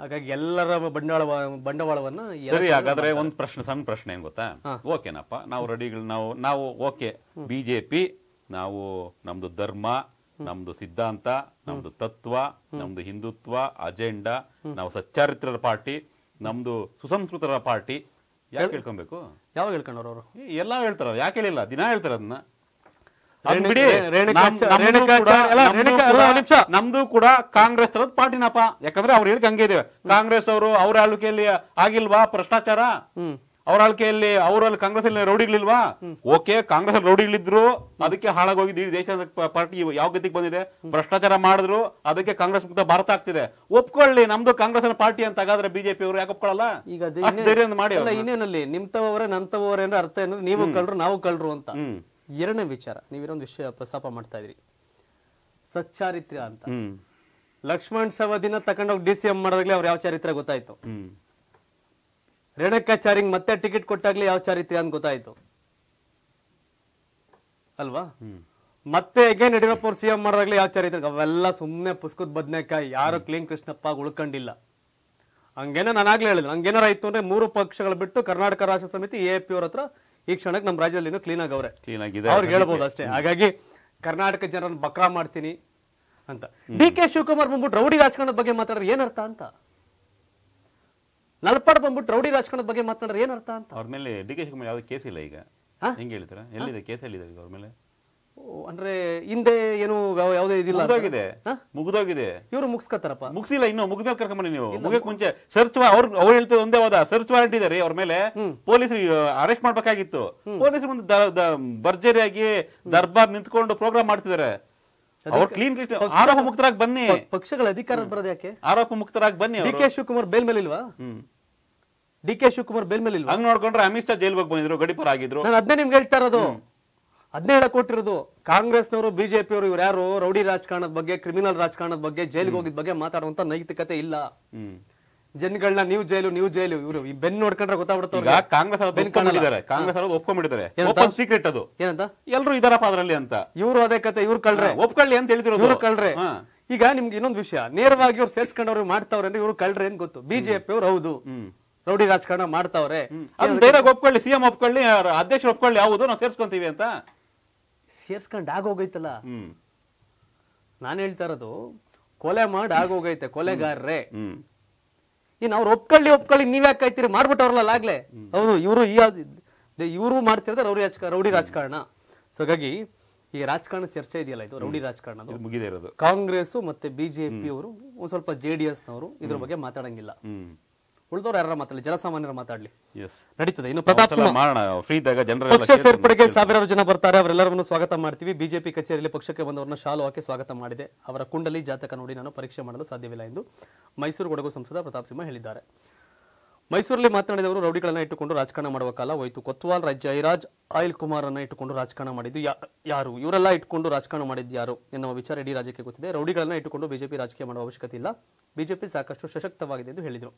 ಹಾಗಾಗಿ ಎಲ್ಲರ ಬಂಡವಾಳ ಬಂಡವಾಳವನ್ನ ಸರಿ ಹಾಗಾದ್ರೆ ಒಂದು ಪ್ರಶ್ನೆ ಸಣ್ಣ ಪ್ರಶ್ನೆ ಏನು ಗೊತ್ತಾ ಓಕೆನಪ್ಪ ನಾವು ರೆಡಿಗಳು ನಾವು ನಾವು ಓಕೆ ಬಿ ಜೆ ಪಿ ನಾವು ನಮ್ದು ಧರ್ಮ ನಮ್ದು ಸಿದ್ಧಾಂತ ನಮ್ದು ತತ್ವ ನಮ್ದು ಹಿಂದುತ್ವ ಅಜೆಂಡಾ ನಾವು ಸಚ್ಚಾರಿತ್ರರ ಪಾರ್ಟಿ ನಮ್ದು ಸುಸಂಸ್ಕೃತರ ಪಾರ್ಟಿ ಯಾಕೆ ಹೇಳ್ಕೊಬೇಕು ಯಾವಾಗ ಹೇಳ್ಕೊಂಡವ್ರು ಅವರು ಎಲ್ಲ ಹೇಳ್ತಾರ ಯಾಕೆ ಹೇಳಿಲ್ಲ ದಿನ ಹೇಳ್ತಾರ ಅದನ್ನ ನಮ್ದು ಕೂಡ ಕಾಂಗ್ರೆಸ್ ತರದ ಪಾರ್ಟಿನಪ್ಪ ಯಾಕಂದ್ರೆ ಅವ್ರು ಹೇಳಿಕೆ ಹಂಗೆ ಇದೇವೆ ಕಾಂಗ್ರೆಸ್ ಅವರು ಅವ್ರ ಆಳ್ವಿಕೆಯಲ್ಲಿ ಆಗಿಲ್ವಾ ಭ್ರಷ್ಟಾಚಾರ ಅವ್ರ ಆಳ್ಕೆಯಲ್ಲಿ ಅವರಲ್ಲಿ ಕಾಂಗ್ರೆಸ್ ಅಲ್ಲಿ ರೌಡಿಗಳಿಲ್ವಾ ಓಕೆ ಕಾಂಗ್ರೆಸ್ ಅಲ್ಲಿ ರೌಡಿಗಳಿದ್ರು ಅದಕ್ಕೆ ಹಾಳಾಗೋಗಿದ್ದು ಈ ದೇಶ ಪಾರ್ಟಿ ಯಾವ ಗತಿಗೆ ಬಂದಿದೆ ಭ್ರಷ್ಟಾಚಾರ ಮಾಡಿದ್ರು ಅದಕ್ಕೆ ಕಾಂಗ್ರೆಸ್ ಮುಕ್ತ ಭಾರತ ಆಗ್ತಿದೆ ಒಪ್ಕೊಳ್ಳಿ ನಮ್ದು ಕಾಂಗ್ರೆಸ್ ಪಾರ್ಟಿ ಅಂತ ಹಾಗಾದ್ರೆ ಬಿಜೆಪಿ ಅವರು ಯಾಕೆ ಒಪ್ಕೊಳ್ಳಲ್ಲ ಈಗ ಮಾಡಿ ಇನ್ನೇನಲ್ಲಿ ತವರ ನಂತವರೇ ಅರ್ಥ ಏನು ನೀವು ಕಳ್ರು ನಾವು ಕಳ್ರು ಅಂತ ಎರಡನೇ ವಿಚಾರ ನೀವಿರೊಂದು ವಿಷಯ ಪ್ರಸ್ತಾಪ ಮಾಡ್ತಾ ಇದ್ರಿ ಸಚ್ಚಾರಿತ್ರ ಅಂತ ಲಕ್ಷ್ಮಣ್ ಸವದಿನ ತಕೊಂಡೋಗಿ ಡಿ ಸಿ ಎಂ ಮಾಡಿದಾಗ್ಲೇ ಅವ್ರು ಯಾವ ಚಾರಿತ್ರ ಗೊತ್ತಾಯ್ತು ರೇಣುಕಾಚಾರಿಗೆ ಮತ್ತೆ ಟಿಕೆಟ್ ಕೊಟ್ಟಾಗ್ಲಿ ಯಾವ ಚಾರಿತ್ರಿ ಅಂತ ಗೊತ್ತಾಯ್ತು ಅಲ್ವಾ ಮತ್ತೆ ಅಗೇನ್ ಯಡಿಯೂರಪ್ಪ ಅವ್ರು ಸಿಎಂ ಮಾಡಿದಾಗ್ಲಿ ಯಾವ ಚಾರಿತ್ರಿ ಅವೆಲ್ಲ ಸುಮ್ಮನೆ ಪುಸ್ಕದ ಬದ್ನೆಕಾಯಿ ಯಾರು ಕ್ಲೀನ್ ಕೃಷ್ಣಪ್ಪ ಉಳ್ಕೊಂಡಿಲ್ಲ ಹಂಗೇನ ನಾನು ಆಗ್ಲೇ ಹೇಳಿದ್ರು ಹಂಗೇನಾರ ಆಯ್ತು ಅಂದ್ರೆ ಮೂರು ಪಕ್ಷಗಳು ಬಿಟ್ಟು ಕರ್ನಾಟಕ ರಾಷ್ಟ್ರ ಸಮಿತಿ ಎ ಪಿ ಅವ್ರ ಹತ್ರ ಈ ಕ್ಷಣಕ್ಕೆ ನಮ್ಮ ರಾಜ್ಯದಲ್ಲಿ ಇನ್ನೂ ಕ್ಲೀನ್ ಆಗವ್ರೆ ಅವ್ರಿಗೆ ಹೇಳ್ಬೋದು ಅಷ್ಟೇ ಹಾಗಾಗಿ ಕರ್ನಾಟಕ ಜನರನ್ನು ಬಕ್ರಾ ಮಾಡ್ತೀನಿ ಅಂತ ಡಿ ಕೆ ಶಿವಕುಮಾರ್ ಬಂದ್ಬಿಟ್ಟು ರೌಡಿ ರಾಜಕಾರಣದ ಬಗ್ಗೆ ಮಾತಾಡಿದ್ರೆ ಏನರ್ಥ ಅಂತ ನಲ್ಪಾಡ್ ಬಂದ್ಬಿಟ್ಟು ರೌಡಿ ರಾಜಕಾರಣದ ಬಗ್ಗೆ ಮಾತಾಡ್ರೆ ಏನ್ ಅರ್ಥ ಅಂತ ಅವ್ರ ಮೇಲೆ ಡಿ ಕೆ ಶಿವಕುಮಾರ್ ಯಾವ್ದು ಕೇಸ್ ಇಲ್ಲ ಈಗ ಹೆಂಗ್ ಹೇಳ್ತೀರಾ ಎಲ್ಲಿದೆ ಕೇಸ್ ಎಲ್ಲಿದೆ ಅವ್ರ ಮೇಲೆ ಅಂದ್ರೆ ಹಿಂದೆ ಏನು ಯಾವುದೇ ಇದಿಲ್ಲ ಮುಗ್ದೋಗಿದೆ ಮುಗ್ದೋಗಿದೆ ಇವರು ಮುಗಿಸ್ಕೊತಾರಪ್ಪ ಮುಗಿಸಿಲ್ಲ ಇನ್ನು ಮೇಲೆ ಕರ್ಕೊಂಡ್ಬನ್ನಿ ನೀವು ಮುಗಿಯಕ್ ಮುಂಚೆ ಸರ್ಚ್ ಅವ್ರು ಅವ್ರು ಹೇಳ್ತೇವೆ ಒಂದೇ ಹೋದ ಸರ್ಚ್ ವಾರಂಟ್ ಇದಾರೆ ಅವ್ರ ಮೇಲೆ ಪೊಲೀಸ್ ಅರೆಸ್ಟ್ ಮಾಡ್ಬೇಕಾಗಿತ್ತು ಪೊಲೀಸರು ಒಂದು ಭರ್ಜರಿಯಾಗಿ ದರ್ಬಾರ್ ನಿಂತ್ಕೊಂಡು ಪ್ರೋಗ್ರಾಮ್ ಮಾಡ್ತಿದ್ದಾರೆ ಅವ್ರು ಕ್ಲೀನ್ ಆರೋಪ ಮುಕ್ತರಾಗಿ ಬನ್ನಿ ಪಕ್ಷಗಳ ಅಧಿಕಾರ ಬರೋದು ಯಾಕೆ ಆರೋಪ ಮುಕ್ತರಾಗಿ ಬನ್ನಿ ಡಿ ಕೆ ಶಿವಕುಮಾರ್ ಬೇಲ್ ಮೇಲೆ ಇಲ್ವಾ ಡಿ ಕೆ ಶಿವಕುಮಾರ್ ಬೇಲ್ ಮೇಲೆ ಹಂಗ್ ನೋಡ್ಕೊಂಡ್ರೆ ಅಮಿತ್ ಶಾ ಹೋಗಿ ಬಂದಿದ್ರು ಗಡಿಪುರ ಆಗಿದ್ರು ನಾನು ಅದನ್ನೇ ನಿಮ್ಗೆ ಹೇಳ್ತಾ ಇರೋದು ಅದನ್ನೇ ಹೇಳಕೊಟ್ಟಿರೋದು ಕಾಂಗ್ರೆಸ್ನವರು ಬಿಜೆಪಿಯವರು ಇವ್ರು ಯಾರು ರೌಡಿ ರಾಜಕಾರಣದ ಬಗ್ಗೆ ಕ್ರಿಮಿನಲ್ ರಾಜಕಾರಣದ ಬಗ್ಗೆ ಜೈಲ್ಗೆ ಹೋಗಿದ ಬಗ್ಗೆ ಮಾತಾಡುವಂತ ನೈತಿಕತೆ ಇಲ್ಲ ಜನಗಳನ್ನ ನೀವು ಜೈಲು ನೀವು ಜೈಲು ಇವರು ಬೆನ್ ನೋಡ್ಕೊಂಡ್ರೆ ಗೊತ್ತಾಗ್ಬಿಡ್ತಾರೆ ಕಾಂಗ್ರೆಸ್ ಕಾಂಗ್ರೆಸ್ ಅವರು ಸೀಕ್ರೆಟ್ ಅದು ಏನಂತ ಎಲ್ಲರೂ ಇದಾರಪ್ಪ ಅದರಲ್ಲಿ ಅಂತ ಇವರು ಅದೇ ಕತೆ ಇವ್ರು ಕಳ್ರೆ ಒಪ್ಕೊಳ್ಳಿ ಅಂತ ಹೇಳಿದ್ರು ಇವ್ರು ಕಳ್ರೆ ಈಗ ನಿಮ್ಗೆ ಇನ್ನೊಂದು ವಿಷಯ ನೇರವಾಗಿ ಇವ್ರು ಸೇರ್ಸ್ಕೊಂಡವ್ರು ಮಾಡ್ತಾವ್ರೆ ಇವ್ರು ಕಳ್ರೆ ಅಂತ ಗೊತ್ತು ಬಿಜೆಪಿ ಅವ್ರು ಹೌದು ರೌಡಿ ರಾಜಕಾರಣ ಮಾಡ್ತಾವ್ರೆ ಒಪ್ಕೊಳ್ಳಿ ಸಿಎಂ ಒಪ್ಕೊಳ್ಳಿ ಅಧ್ಯಕ್ಷರು ಒಪ್ಕೊಳ್ಳಿ ಯಾವುದು ನಾವು ಸೇರ್ಸ್ಕೊಂತೀವಿ ಅಂತ ಸೇರ್ಸ್ಕೊಂಡು ಆಗೋಗೈತಲ್ಲ ನಾನು ಹೇಳ್ತಾ ಇರೋದು ಕೊಲೆ ಮಾಡಿ ಆಗೋಗೈತೆ ಕೊಲೆಗಾರರೇ ಇನ್ನು ಅವ್ರು ಒಪ್ಕೊಳ್ಳಿ ಒಪ್ಕೊಳ್ಳಿ ನೀವ್ ಯಾಕೆ ಕಾಯ್ತೀರಿ ಮಾಡ್ಬಿಟ್ಟವ್ರಲ್ಲ ಆಗ್ಲೇ ಹೌದು ಇವರು ಈ ಇವರು ಮಾಡ್ತಿರೋದು ರೌಡಿ ರಾಜಕಾರಣ ರೌಡಿ ರಾಜಕಾರಣ ಸೊ ಹಾಗಾಗಿ ಈ ರಾಜಕಾರಣ ಚರ್ಚೆ ಇದೆಯಲ್ಲ ಇದು ರೌಡಿ ರಾಜಕಾರಣ ಮುಗಿದೇ ಇರೋದು ಕಾಂಗ್ರೆಸ್ ಮತ್ತೆ ಬಿಜೆಪಿ ಅವರು ಒಂದ್ ಸ್ವಲ್ಪ ಜೆ ಡಿ ಎಸ್ನವರು ನವರು ಇದ್ರ ಬಗ್ಗೆ ಮಾತಾಡಂಗಿಲ್ಲ ಉಳಿದವ್ರು ಯಾರ ಮಾತಾಡಲಿ ಜನಸಾಮಾನ್ಯರು ಮಾತಾಡಲಿ ನಡೀತದೆ ಇನ್ನು ಪ್ರತಾಪ್ ಫ್ರೀ ಪಕ್ಷ ಸೇರ್ಪಡೆಗೆ ಸಾವಿರಾರು ಜನ ಬರ್ತಾರೆ ಅವರೆಲ್ಲರನ್ನು ಸ್ವಾಗತ ಮಾಡ್ತೀವಿ ಬಿಜೆಪಿ ಕಚೇರಿಯಲ್ಲಿ ಪಕ್ಷಕ್ಕೆ ಬಂದವರನ್ನ ಶಾಲು ಹಾಕಿ ಸ್ವಾಗತ ಮಾಡಿದೆ ಅವರ ಕುಂಡಲಿ ಜಾತಕ ನೋಡಿ ನಾನು ಪರೀಕ್ಷೆ ಮಾಡಲು ಸಾಧ್ಯವಿಲ್ಲ ಎಂದು ಮೈಸೂರು ಕೊಡಗು ಸಂಸದ ಪ್ರತಾಪ್ ಸಿಂಹ ಹೇಳಿದ್ದಾರೆ ಮೈಸೂರಲ್ಲಿ ಮಾತನಾಡಿದವರು ರೌಡಿಗಳನ್ನ ಇಟ್ಟುಕೊಂಡು ರಾಜಕಾರಣ ಮಾಡುವ ಕಾಲ ಹೋಯಿತು ಕೊತ್ವಾಲ್ ರಾಜ್ಯ ಐರಾಜ್ ಆಯಿಲ್ ಅನ್ನ ಇಟ್ಟುಕೊಂಡು ರಾಜಕಾರಣ ಮಾಡಿದ್ದು ಯಾರು ಇವರೆಲ್ಲ ಇಟ್ಟುಕೊಂಡು ರಾಜಕಾರಣ ಮಾಡಿದ್ದು ಯಾರು ಎನ್ನುವ ವಿಚಾರ ಇಡೀ ರಾಜ್ಯಕ್ಕೆ ಗೊತ್ತಿದೆ ರೌಡಿಗಳನ್ನ ಇಟ್ಟುಕೊಂಡು ಬಿಜೆಪಿ ರಾಜಕೀಯ ಮಾಡುವ ಅವಶ್ಯಕತೆ ಇಲ್ಲ ಬಿಜೆಪಿ ಸಾಕಷ್ಟು ಸಶಕ್ತವಾಗಿದೆ ಎಂದು ಹೇಳಿದರು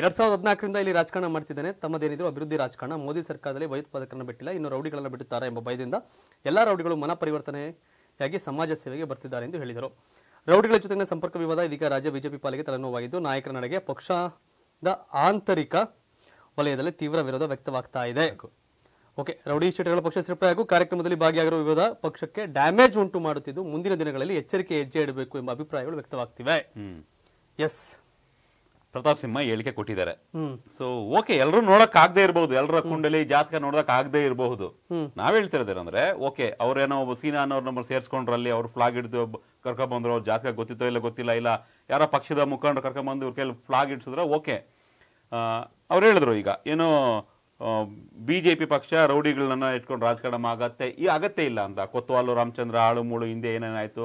ಎರಡ್ ಸಾವಿರದ ಹದಿನಾಲ್ಕರಿಂದ ಇಲ್ಲಿ ರಾಜಕಾರಣ ಮಾಡ್ತಿದ್ದೇನೆ ತಮ್ಮದೇನಿದ್ರು ಅಭಿವೃದ್ಧಿ ರಾಜಕಾರಣ ಮೋದಿ ಸರ್ಕಾರದಲ್ಲಿ ಭಯೋತ್ಪಾದಕರನ್ನು ಬಿಟ್ಟಿಲ್ಲ ಇನ್ನು ರೌಡಿಗಳನ್ನು ಬಿಡುತ್ತಾರೆ ಎಂಬ ಭಯದಿಂದ ಎಲ್ಲ ರೌಡಿಗಳು ಮನ ಪರಿವರ್ತನೆಯಾಗಿ ಸಮಾಜ ಸೇವೆಗೆ ಬರ್ತಿದ್ದಾರೆ ಎಂದು ಹೇಳಿದರು ರೌಡಿಗಳ ಜೊತೆಗಿನ ಸಂಪರ್ಕ ವಿವಾದ ಇದೀಗ ರಾಜ್ಯ ಬಿಜೆಪಿ ಪಾಲಿಗೆ ತಲೆನೋವಾಗಿದ್ದು ನಾಯಕರ ನಡೆಗೆ ಪಕ್ಷದ ಆಂತರಿಕ ವಲಯದಲ್ಲಿ ತೀವ್ರ ವಿರೋಧ ವ್ಯಕ್ತವಾಗ್ತಾ ಇದೆ ಓಕೆ ರೌಡಿ ಶೀಟಗಳ ಪಕ್ಷ ಸೇರ್ಪಡೆ ಹಾಗೂ ಕಾರ್ಯಕ್ರಮದಲ್ಲಿ ಭಾಗಿಯಾಗಿರುವ ವಿವಾದ ಪಕ್ಷಕ್ಕೆ ಡ್ಯಾಮೇಜ್ ಉಂಟು ಮಾಡುತ್ತಿದ್ದು ಮುಂದಿನ ದಿನಗಳಲ್ಲಿ ಎಚ್ಚರಿಕೆ ಹೆಜ್ಜೆ ಇಡಬೇಕು ಎಂಬ ಅಭಿಪ್ರಾಯಗಳು ವ್ಯಕ್ತವಾಗ್ತಿವೆ ಎಸ್ ಪ್ರತಾಪ್ ಸಿಂಹ ಹೇಳಿಕೆ ಕೊಟ್ಟಿದ್ದಾರೆ ಸೊ ಓಕೆ ಎಲ್ಲರೂ ನೋಡಕ್ ಆಗದೆ ಇರಬಹುದು ಎಲ್ಲರ ಕುಂಡಲಿ ಜಾತಕ ನೋಡಕ್ ಆಗದೆ ಇರಬಹುದು ನಾವ್ ಹೇಳ್ತಿರೋದೇನಂದ್ರೆ ಓಕೆ ಅವ್ರೇನೋ ಒಬ್ಬ ಸೀನಾ ಅನ್ನೋರ್ ನಂಬರ್ ಸೇರ್ಸ್ಕೊಂಡ್ರಲ್ಲಿ ಅವ್ರು ಫ್ಲಾಗ್ ಹಿಡಿದು ಕರ್ಕೊಂಡ್ ಬಂದ್ರು ಅವ್ರ ಜಾತಕ ಗೊತ್ತಿತ್ತೋ ಇಲ್ಲ ಗೊತ್ತಿಲ್ಲ ಇಲ್ಲ ಯಾರ ಪಕ್ಷದ ಮುಖಂಡರು ಕರ್ಕೊಂಡ್ಬಂದು ಬಂದು ಇವ್ರ ಫ್ಲಾಗ್ ಇಡ್ಸಿದ್ರೆ ಓಕೆ ಅವ್ರು ಹೇಳಿದ್ರು ಈಗ ಏನೋ ಬಿಜೆಪಿ ಪಕ್ಷ ರೌಡಿಗಳನ್ನ ಇಟ್ಕೊಂಡು ರಾಜಕಾರಣ ಆಗತ್ತೆ ಈ ಅಗತ್ಯ ಇಲ್ಲ ಅಂತ ಕೊತ್ವಾಲು ರಾಮಚಂದ್ರ ಆಳು ಮೂಳು ಹಿಂದೆ ಏನೇನಾಯ್ತು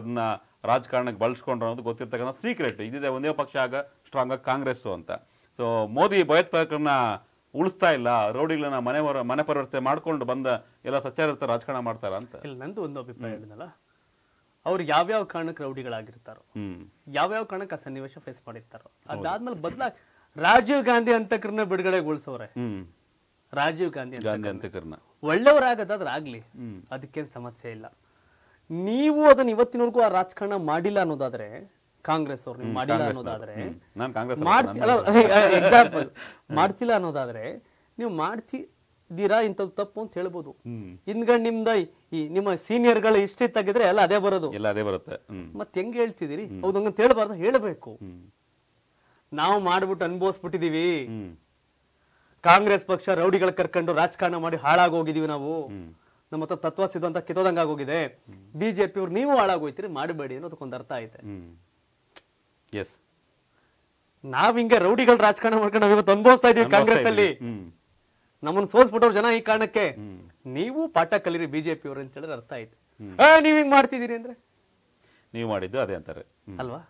ಅದನ್ನ ರಾಜಕಾರಣಕ್ಕೆ ಬಳಸ್ಕೊಂಡ್ರು ಅನ್ನೋದು ಗೊತ್ತಿರ್ತಕ್ಕಂಥ ಸೀಕ್ರೆಟ್ ಇದಿದೆ ಒಂದೇ ಪಕ್ಷ ಆಗ ಸ್ಟ್ರಾಂಗ್ ಆಗಿ ಕಾಂಗ್ರೆಸ್ಸು ಅಂತ ಸೊ ಮೋದಿ ಭಯೋತ್ಪಾದಕರನ್ನ ಉಳಿಸ್ತಾ ಇಲ್ಲ ರೌಡಿಗಳನ್ನ ಮನೆ ಮನೆ ಪರಿವರ್ತನೆ ಮಾಡ್ಕೊಂಡು ಬಂದ ಎಲ್ಲ ಸಚ್ಚಾರಿರ್ತ ರಾಜಕಾರಣ ಮಾಡ್ತಾರ ಅಂತ ಇಲ್ಲ ನಂದು ಒಂದು ಅಭಿಪ್ರಾಯ ಹೇಳಿದಲ್ಲ ಅವ್ರು ಯಾವ್ಯಾವ ಕಾರಣಕ್ಕೆ ರೌಡಿಗಳಾಗಿರ್ತಾರೋ ಯಾವ್ಯಾವ ಕಾರಣಕ್ಕೆ ಆ ಸನ್ನಿವೇಶ ಫೇಸ್ ಮಾಡಿರ್ತಾರೋ ಅದಾದ್ಮೇಲೆ ಬದಲಾಗ ರಾಜೀವ್ ಗಾಂಧಿ ಅಂತಕರನ್ನ ಹ್ಮ್ ರಾಜೀವ್ ಗಾಂಧಿ ಅಂತಕರನ್ನ ಒಳ್ಳೆಯವರಾಗದಾದ್ರೆ ಆಗ್ಲಿ ಅದಕ್ಕೇನು ಸಮಸ್ಯೆ ಇಲ್ಲ ನೀವು ಅದನ್ನ ಇವತ್ತಿನವರೆಗೂ ಆ ರಾಜಕಾರಣ ಮಾಡಿಲ್ಲ ಅನ್ನೋದಾದ್ರೆ ಕಾಂಗ್ರೆಸ್ ಅವ್ರು ನೀವು ಮಾಡಿಲ್ಲ ಅನ್ನೋದಾದ್ರೆ ಎಕ್ಸಾಂಪಲ್ ಮಾಡ್ತಿಲ್ಲ ಅನ್ನೋದಾದ್ರೆ ನೀವು ಮಾಡ್ತಿದ್ದೀರಾ ಇಂಥದ್ದು ತಪ್ಪು ಅಂತ ಹೇಳ್ಬೋದು ಹಿಂದ್ಗಡೆ ನಿಮ್ದ ಈ ನಿಮ್ಮ ಸೀನಿಯರ್ಗಳು ಇಷ್ಟ ಇತ್ತಾಗಿದ್ರೆ ಎಲ್ಲ ಅದೇ ಬರೋದು ಎಲ್ಲ ಅದೇ ಬರುತ್ತೆ ಮತ್ತೆ ಹೆಂಗ್ ಹೇಳ್ತಿದ್ದೀರಿ ಹೌದಂಗಂತ ಹೇಳ್ಬಾರ್ದು ಹೇಳಬೇಕು ನಾವು ಮಾಡ್ಬಿಟ್ಟು ಅನ್ಭವಿಸ್ಬಿಟ್ಟಿದೀವಿ ಕಾಂಗ್ರೆಸ್ ಪಕ್ಷ ರೌಡಿಗಳ ಕರ್ಕೊಂಡು ರಾಜಕಾರಣ ಮಾಡಿ ಹಾಳಾಗೋಗಿದೀವಿ ನಾವು ನಮ್ಮ ಹತ್ರ ತತ್ವ ಸಿದ್ಧಾಂತ ಆಗೋಗಿದೆ ಬಿಜೆಪಿ ಅವ್ರು ನೀವು ಹಾಳಾಗೋಯ್ತೀರಿ ಮಾಡಬೇಡಿ ಅನ್ನೋದಕ್ಕೊಂದು ಅರ್ಥ ಐತೆ ಎಸ್ ನಾವ್ ಹಿಂಗೆ ರೌಡಿಗಳ ರಾಜಕಾರಣ ಮಾಡ್ಕೊಂಡು ನಾವ್ ಇವತ್ತು ಅನುಭವಿಸ್ತಾ ಇದೀವಿ ಕಾಂಗ್ರೆಸ್ ಅಲ್ಲಿ ನಮ್ಮನ್ನ ಸೋಸ್ಬಿಟ್ಟವ್ರು ಜನ ಈ ಕಾರಣಕ್ಕೆ ನೀವು ಪಾಠ ಕಲೀರಿ ಬಿಜೆಪಿ ಅವರು ಅಂತ ಹೇಳಿದ್ರೆ ಅರ್ಥ ಆಯ್ತು ನೀವ್ ಹಿಂಗ್ ಮಾಡ್ತಿದ್ದೀರಿ ಅಂದ್ರೆ ನೀವು ಮಾಡಿದ್ದು ಅದೇ ಅಂತಾರೆ ಅಲ್ವಾ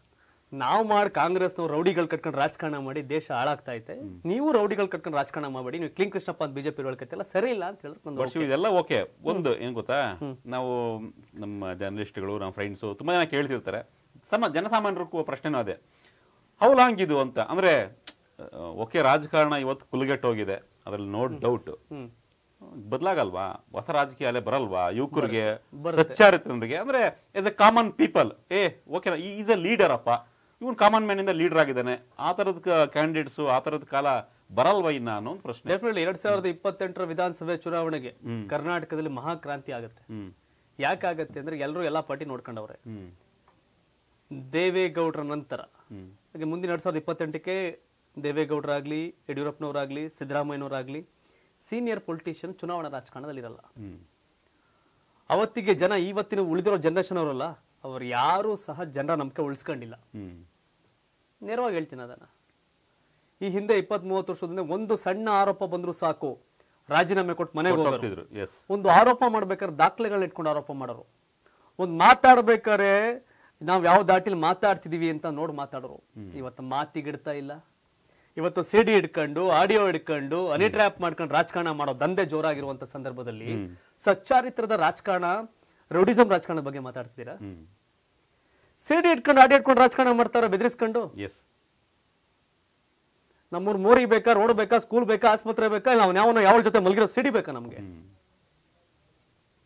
ನಾವು ಮಾಡಿ ಕಾಂಗ್ರೆಸ್ನವ್ರು ರೌಡಿಗಳು ಕಟ್ಕೊಂಡು ರಾಜಕಾರಣ ಮಾಡಿ ದೇಶ ಹಾಳಾಗ್ತಾ ಐತೆ ನೀವು ರೌಡಿಗಳು ಕಟ್ಕೊಂಡು ರಾಜಕಾರಣ ಮಾಡಬೇಡಿ ನೀವು ಕ್ಲಿಂಗ್ ಕೃಷ್ಣಪ್ಪ ಅಂತ ಬಿಜೆಪಿ ಹೇಳ್ಕೈತೆಲ್ಲ ಸರಿ ಇಲ್ಲ ಅಂತ ಹೇಳಿದ್ರೆ ಇದೆಲ್ಲ ಓಕೆ ಒಂದು ಏನು ಗೊತ್ತಾ ನಾವು ನಮ್ಮ ಜರ್ನಲಿಸ್ಟ್ಗಳು ನಮ್ಮ ಫ್ರೆಂಡ್ಸು ತುಂಬಾ ಜನ ಕೇಳ್ತಿರ್ತಾರೆ ಸಮ ಜನಸಾಮಾನ್ಯರಿಗೂ ಪ್ರಶ್ನೆನೂ ಅದೇ ಹೌ ಲಾಂಗ್ ಇದು ಅಂತ ಅಂದ್ರೆ ಓಕೆ ರಾಜಕಾರಣ ಇವತ್ತು ಹೋಗಿದೆ ಅದರಲ್ಲಿ ನೋ ಡೌಟ್ ಬದಲಾಗಲ್ವಾ ಹೊಸ ರಾಜಕೀಯ ಅಲ್ಲೇ ಬರಲ್ವಾ ಯುವಕರಿಗೆ ಸಚ್ಚಾರಿತ್ರಿಗೆ ಅಂದ್ರೆ as a common people hey okay is a leader ಅಪ್ಪ ಇವನು ಕಾಮನ್ ಮ್ಯಾನ್ ಇಂದ ಲೀಡರ್ ಆಗಿದ್ದಾನೆ ಆ ತರದ ಕ್ಯಾಂಡಿಡೇಟ್ಸ್ ಆ ತರದ ಕಾಲ ಬರಲ್ವಾ ಇನ್ನ ಅನ್ನೋ ಒಂದು ಪ್ರಶ್ನೆ ಎರಡ್ ಸಾವಿರದ ಇಪ್ಪತ್ತೆಂಟರ ವಿಧಾನಸಭೆ ಚುನಾವಣೆಗೆ ಕರ್ನಾಟಕದಲ್ಲಿ ಮಹಾಕ್ರಾಂತಿ ಆಗುತ್ತೆ ಯಾಕಾಗತ್ತೆ ಅಂದ್ರೆ ಎಲ್ಲರೂ ಎಲ್ಲಾ ಪಾರ್ಟಿ ನೋಡ್ಕೊಂಡವ್ರೆ ದೇವೇಗೌಡರ ನಂತರ ಹಾಗೆ ಮುಂದಿನ ಎರಡ್ ಸಾವಿರದ ಇಪ್ಪತ್ತೆಂಟಕ್ಕೆ ದೇವೇಗೌಡರಾಗ್ಲಿ ಯಡಿಯೂರಪ್ಪನವರಾಗ್ಲಿ ಸಿದ್ದರಾಮಯ್ಯನವರಾಗ್ಲಿ ಸೀನಿಯರ್ ಪೊಲಿಟಿಷಿಯನ್ ಚುನಾವಣಾ ರಾಜಕಾರಣದಲ್ಲಿ ಇರಲ್ಲ ಅವತ್ತಿಗೆ ಜನ ಇವತ್ತಿನ ಉಳಿದಿರೋ ಜನರೇಷನ್ ಅವರಲ್ಲ ಅವ್ರು ಯಾರು ಸಹ ಜನರ ನಂಬಿಕೆ ಉಳಿಸ್ಕೊಂಡಿಲ್ಲ ನೇರವಾಗಿ ಹೇಳ್ತೀನಿ ಅದನ್ನ ಈ ಹಿಂದೆ ಇಪ್ಪತ್ತ್ ಮೂವತ್ತು ವರ್ಷದಿಂದ ಒಂದು ಸಣ್ಣ ಆರೋಪ ಬಂದರೂ ಸಾಕು ರಾಜೀನಾಮೆ ಕೊಟ್ಟು ಮನೆಗೆ ಹೋಗ್ತಿದ್ರು ಒಂದು ಆರೋಪ ಮಾಡ್ಬೇಕಾದ್ರೆ ದಾಖಲೆಗಳನ್ನ ಇಟ್ಕೊಂಡು ಆರೋಪ ಮಾಡೋರು ಒಂದು ಮಾತಾಡ್ಬೇಕಾದ್ರೆ ನಾವು ಯಾವ ದಾಟಿಲಿ ಮಾತಾಡ್ತಿದೀವಿ ಅಂತ ನೋಡಿ ಮಾತಾಡೋರು ಇವತ್ತು ಮಾತಿಗಿಡ್ತಾ ಇಲ್ಲ ಇವತ್ತು ಸಿ ಡಿ ಹಿಡ್ಕೊಂಡು ಆಡಿಯೋ ಹಿಡ್ಕೊಂಡು ಅನಿ ಟ್ರ್ಯಾಪ್ ಮಾಡ್ಕೊಂಡು ರಾಜಕಾರಣ ಮಾಡೋ ದಂಧೆ ಜೋರಾಗಿರುವಂತ ಸಂದರ್ಭದಲ್ಲಿ ಸಚ್ಚಾರಿತ್ರದ ರಾಜಕಾರಣ ರೌಡಿಸಂ ರಾಜಕಾರಣದ ಬಗ್ಗೆ ಮಾತಾಡ್ತಿದ್ದೀರಾ ಸಿಡಿ ಇಟ್ಕೊಂಡು ಆಡಿ ಇಟ್ಕೊಂಡು ರಾಜಕಾರಣ ಮಾಡ್ತಾರ ಬೆದರಿಸ್ಕೊಂಡು ಎಸ್ ನಮ್ಮೂರ್ ಮೋರಿ ಬೇಕಾ ರೋಡ್ ಬೇಕಾ ಸ್ಕೂಲ್ ಬೇಕಾ ಆಸ್ಪತ್ರೆ ಬೇಕಾ ನಾವು ಯಾವ ಯಾವ ಜೊತೆ ಮಲಗಿರೋ ಸಿಡಿ ಬೇಕಾ ನಮ್ಗೆ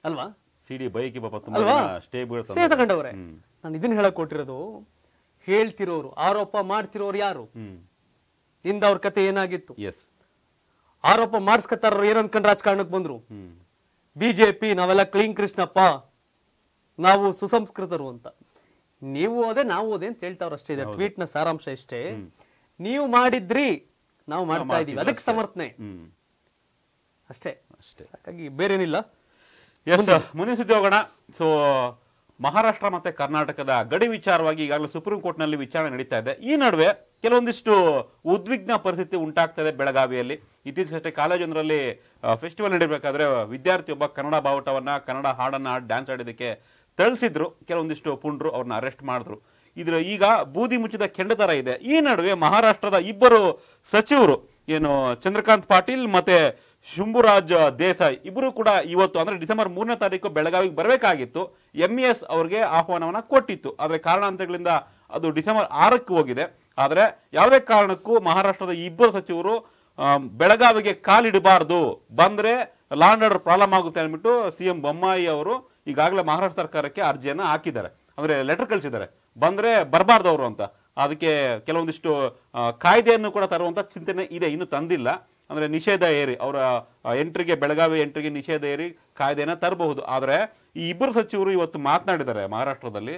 ಅಲ್ವಾ ಸಿಡಿ ಬೈಕ್ ಅಲ್ವಾ ತಗೊಂಡವ್ರೆ ನಾನು ಇದನ್ನ ಹೇಳಕ್ ಕೊಟ್ಟಿರೋದು ಹೇಳ್ತಿರೋರು ಆರೋಪ ಮಾಡ್ತಿರೋರು ಯಾರು ಹಿಂದ ಅವ್ರ ಕತೆ ಏನಾಗಿತ್ತು ಎಸ್ ಆರೋಪ ಮಾಡಿಸ್ಕತ್ತಾರ ಏನನ್ಕೊಂಡ್ ರಾಜಕಾರಣಕ್ಕೆ ಬಂದ್ರು ಬಿಜೆಪಿ ನಾವೆಲ್ಲ ಕ್ಲೀನ್ ಕೃಷ್ಣಪ್ಪ ನಾವು ಸುಸಂಸ್ಕೃತರು ಅಂತ ನೀವು ಓದೆ ನಾವು ಓದೆ ಅಂತ ಹೇಳ್ತಾವ್ರ ಅಷ್ಟೇ ಇದೆ ಟ್ವೀಟ್ ನ ಸಾರಾಂಶ ಇಷ್ಟೇ ನೀವು ಮಾಡಿದ್ರಿ ನಾವು ಮಾಡ್ತಾ ಇದೀವಿ ಅದಕ್ಕೆ ಸಮರ್ಥನೆ ಅಷ್ಟೇ ಅಷ್ಟೇ ಹಾಗಾಗಿ ಬೇರೇನಿಲ್ಲ ಎಸ್ ಮುಂದಿನ ಸುದ್ದಿ ಹೋಗೋಣ ಸೊ ಮಹಾರಾಷ್ಟ್ರ ಮತ್ತೆ ಕರ್ನಾಟಕದ ಗಡಿ ವಿಚಾರವಾಗಿ ಈಗಾಗಲೇ ಸುಪ್ರೀಂ ಕೋರ್ಟ್ ನಲ್ಲಿ ವಿಚಾರಣೆ ನಡೀತಾ ಇದೆ ಈ ನಡುವೆ ಕೆಲವೊಂದಿಷ್ಟು ಉದ್ವಿಗ್ನ ಪರಿಸ್ಥಿತಿ ಉಂಟಾಗ್ತಾ ಇದೆ ಬೆಳಗಾವಿಯಲ್ಲಿ ಇತ್ತೀಚೆಗಷ್ಟೇ ಕಾಲೇಜೊಂದರಲ್ಲಿ ಫೆಸ್ಟಿವಲ್ ನಡೀಬೇಕಾದ್ರೆ ವಿದ್ಯಾರ್ಥಿಯೊಬ್ಬ ಕನ್ನಡ ಬಾವುಟವನ್ನ ಕನ್ನಡ ಹಾಡನ್ನ ಡ್ಯಾನ್ಸ್ ಆಡಿದಕ್ಕೆ ಥಳಿಸಿದ್ರು ಕೆಲವೊಂದಿಷ್ಟು ಪುಂಡ್ರು ಅವ್ರನ್ನ ಅರೆಸ್ಟ್ ಮಾಡಿದ್ರು ಇದ್ರ ಈಗ ಬೂದಿ ಮುಚ್ಚಿದ ಕೆಂಡ ಥರ ಇದೆ ಈ ನಡುವೆ ಮಹಾರಾಷ್ಟ್ರದ ಇಬ್ಬರು ಸಚಿವರು ಏನು ಚಂದ್ರಕಾಂತ್ ಪಾಟೀಲ್ ಮತ್ತೆ ಶುಂಭುರಾಜ್ ದೇಸಾಯಿ ಇಬ್ಬರು ಕೂಡ ಇವತ್ತು ಅಂದರೆ ಡಿಸೆಂಬರ್ ಮೂರನೇ ತಾರೀಕು ಬೆಳಗಾವಿಗೆ ಬರಬೇಕಾಗಿತ್ತು ಎಂ ಇ e ಎಸ್ ಅವ್ರಿಗೆ ಆಹ್ವಾನವನ್ನು ಕೊಟ್ಟಿತ್ತು ಆದರೆ ಕಾರಣಾಂತರಗಳಿಂದ ಅದು ಡಿಸೆಂಬರ್ ಆರಕ್ಕೆ ಹೋಗಿದೆ ಆದರೆ ಯಾವುದೇ ಕಾರಣಕ್ಕೂ ಮಹಾರಾಷ್ಟ್ರದ ಇಬ್ಬರು ಸಚಿವರು ಬೆಳಗಾವಿಗೆ ಕಾಲಿಡಬಾರ್ದು ಬಂದರೆ ಲಾಂಡ್ ಆರ್ಡರ್ ಪ್ರಾಬ್ಲಮ್ ಆಗುತ್ತೆ ಅಂದ್ಬಿಟ್ಟು ಸಿ ಎಂ ಬೊಮ್ಮಾಯಿ ಅವರು ಈಗಾಗಲೇ ಮಹಾರಾಷ್ಟ್ರ ಸರ್ಕಾರಕ್ಕೆ ಅರ್ಜಿಯನ್ನು ಹಾಕಿದ್ದಾರೆ ಅಂದರೆ ಲೆಟರ್ ಕಳಿಸಿದ್ದಾರೆ ಬಂದರೆ ಬರಬಾರ್ದು ಅವರು ಅಂತ ಅದಕ್ಕೆ ಕೆಲವೊಂದಿಷ್ಟು ಕಾಯ್ದೆಯನ್ನು ಕೂಡ ತರುವಂಥ ಚಿಂತನೆ ಇದೆ ಇನ್ನು ತಂದಿಲ್ಲ ಅಂದರೆ ನಿಷೇಧ ಏರಿ ಅವರ ಎಂಟ್ರಿಗೆ ಬೆಳಗಾವಿ ಎಂಟ್ರಿಗೆ ನಿಷೇಧ ಏರಿ ಕಾಯ್ದೆಯನ್ನು ತರಬಹುದು ಆದರೆ ಈ ಇಬ್ಬರು ಸಚಿವರು ಇವತ್ತು ಮಾತನಾಡಿದ್ದಾರೆ ಮಹಾರಾಷ್ಟ್ರದಲ್ಲಿ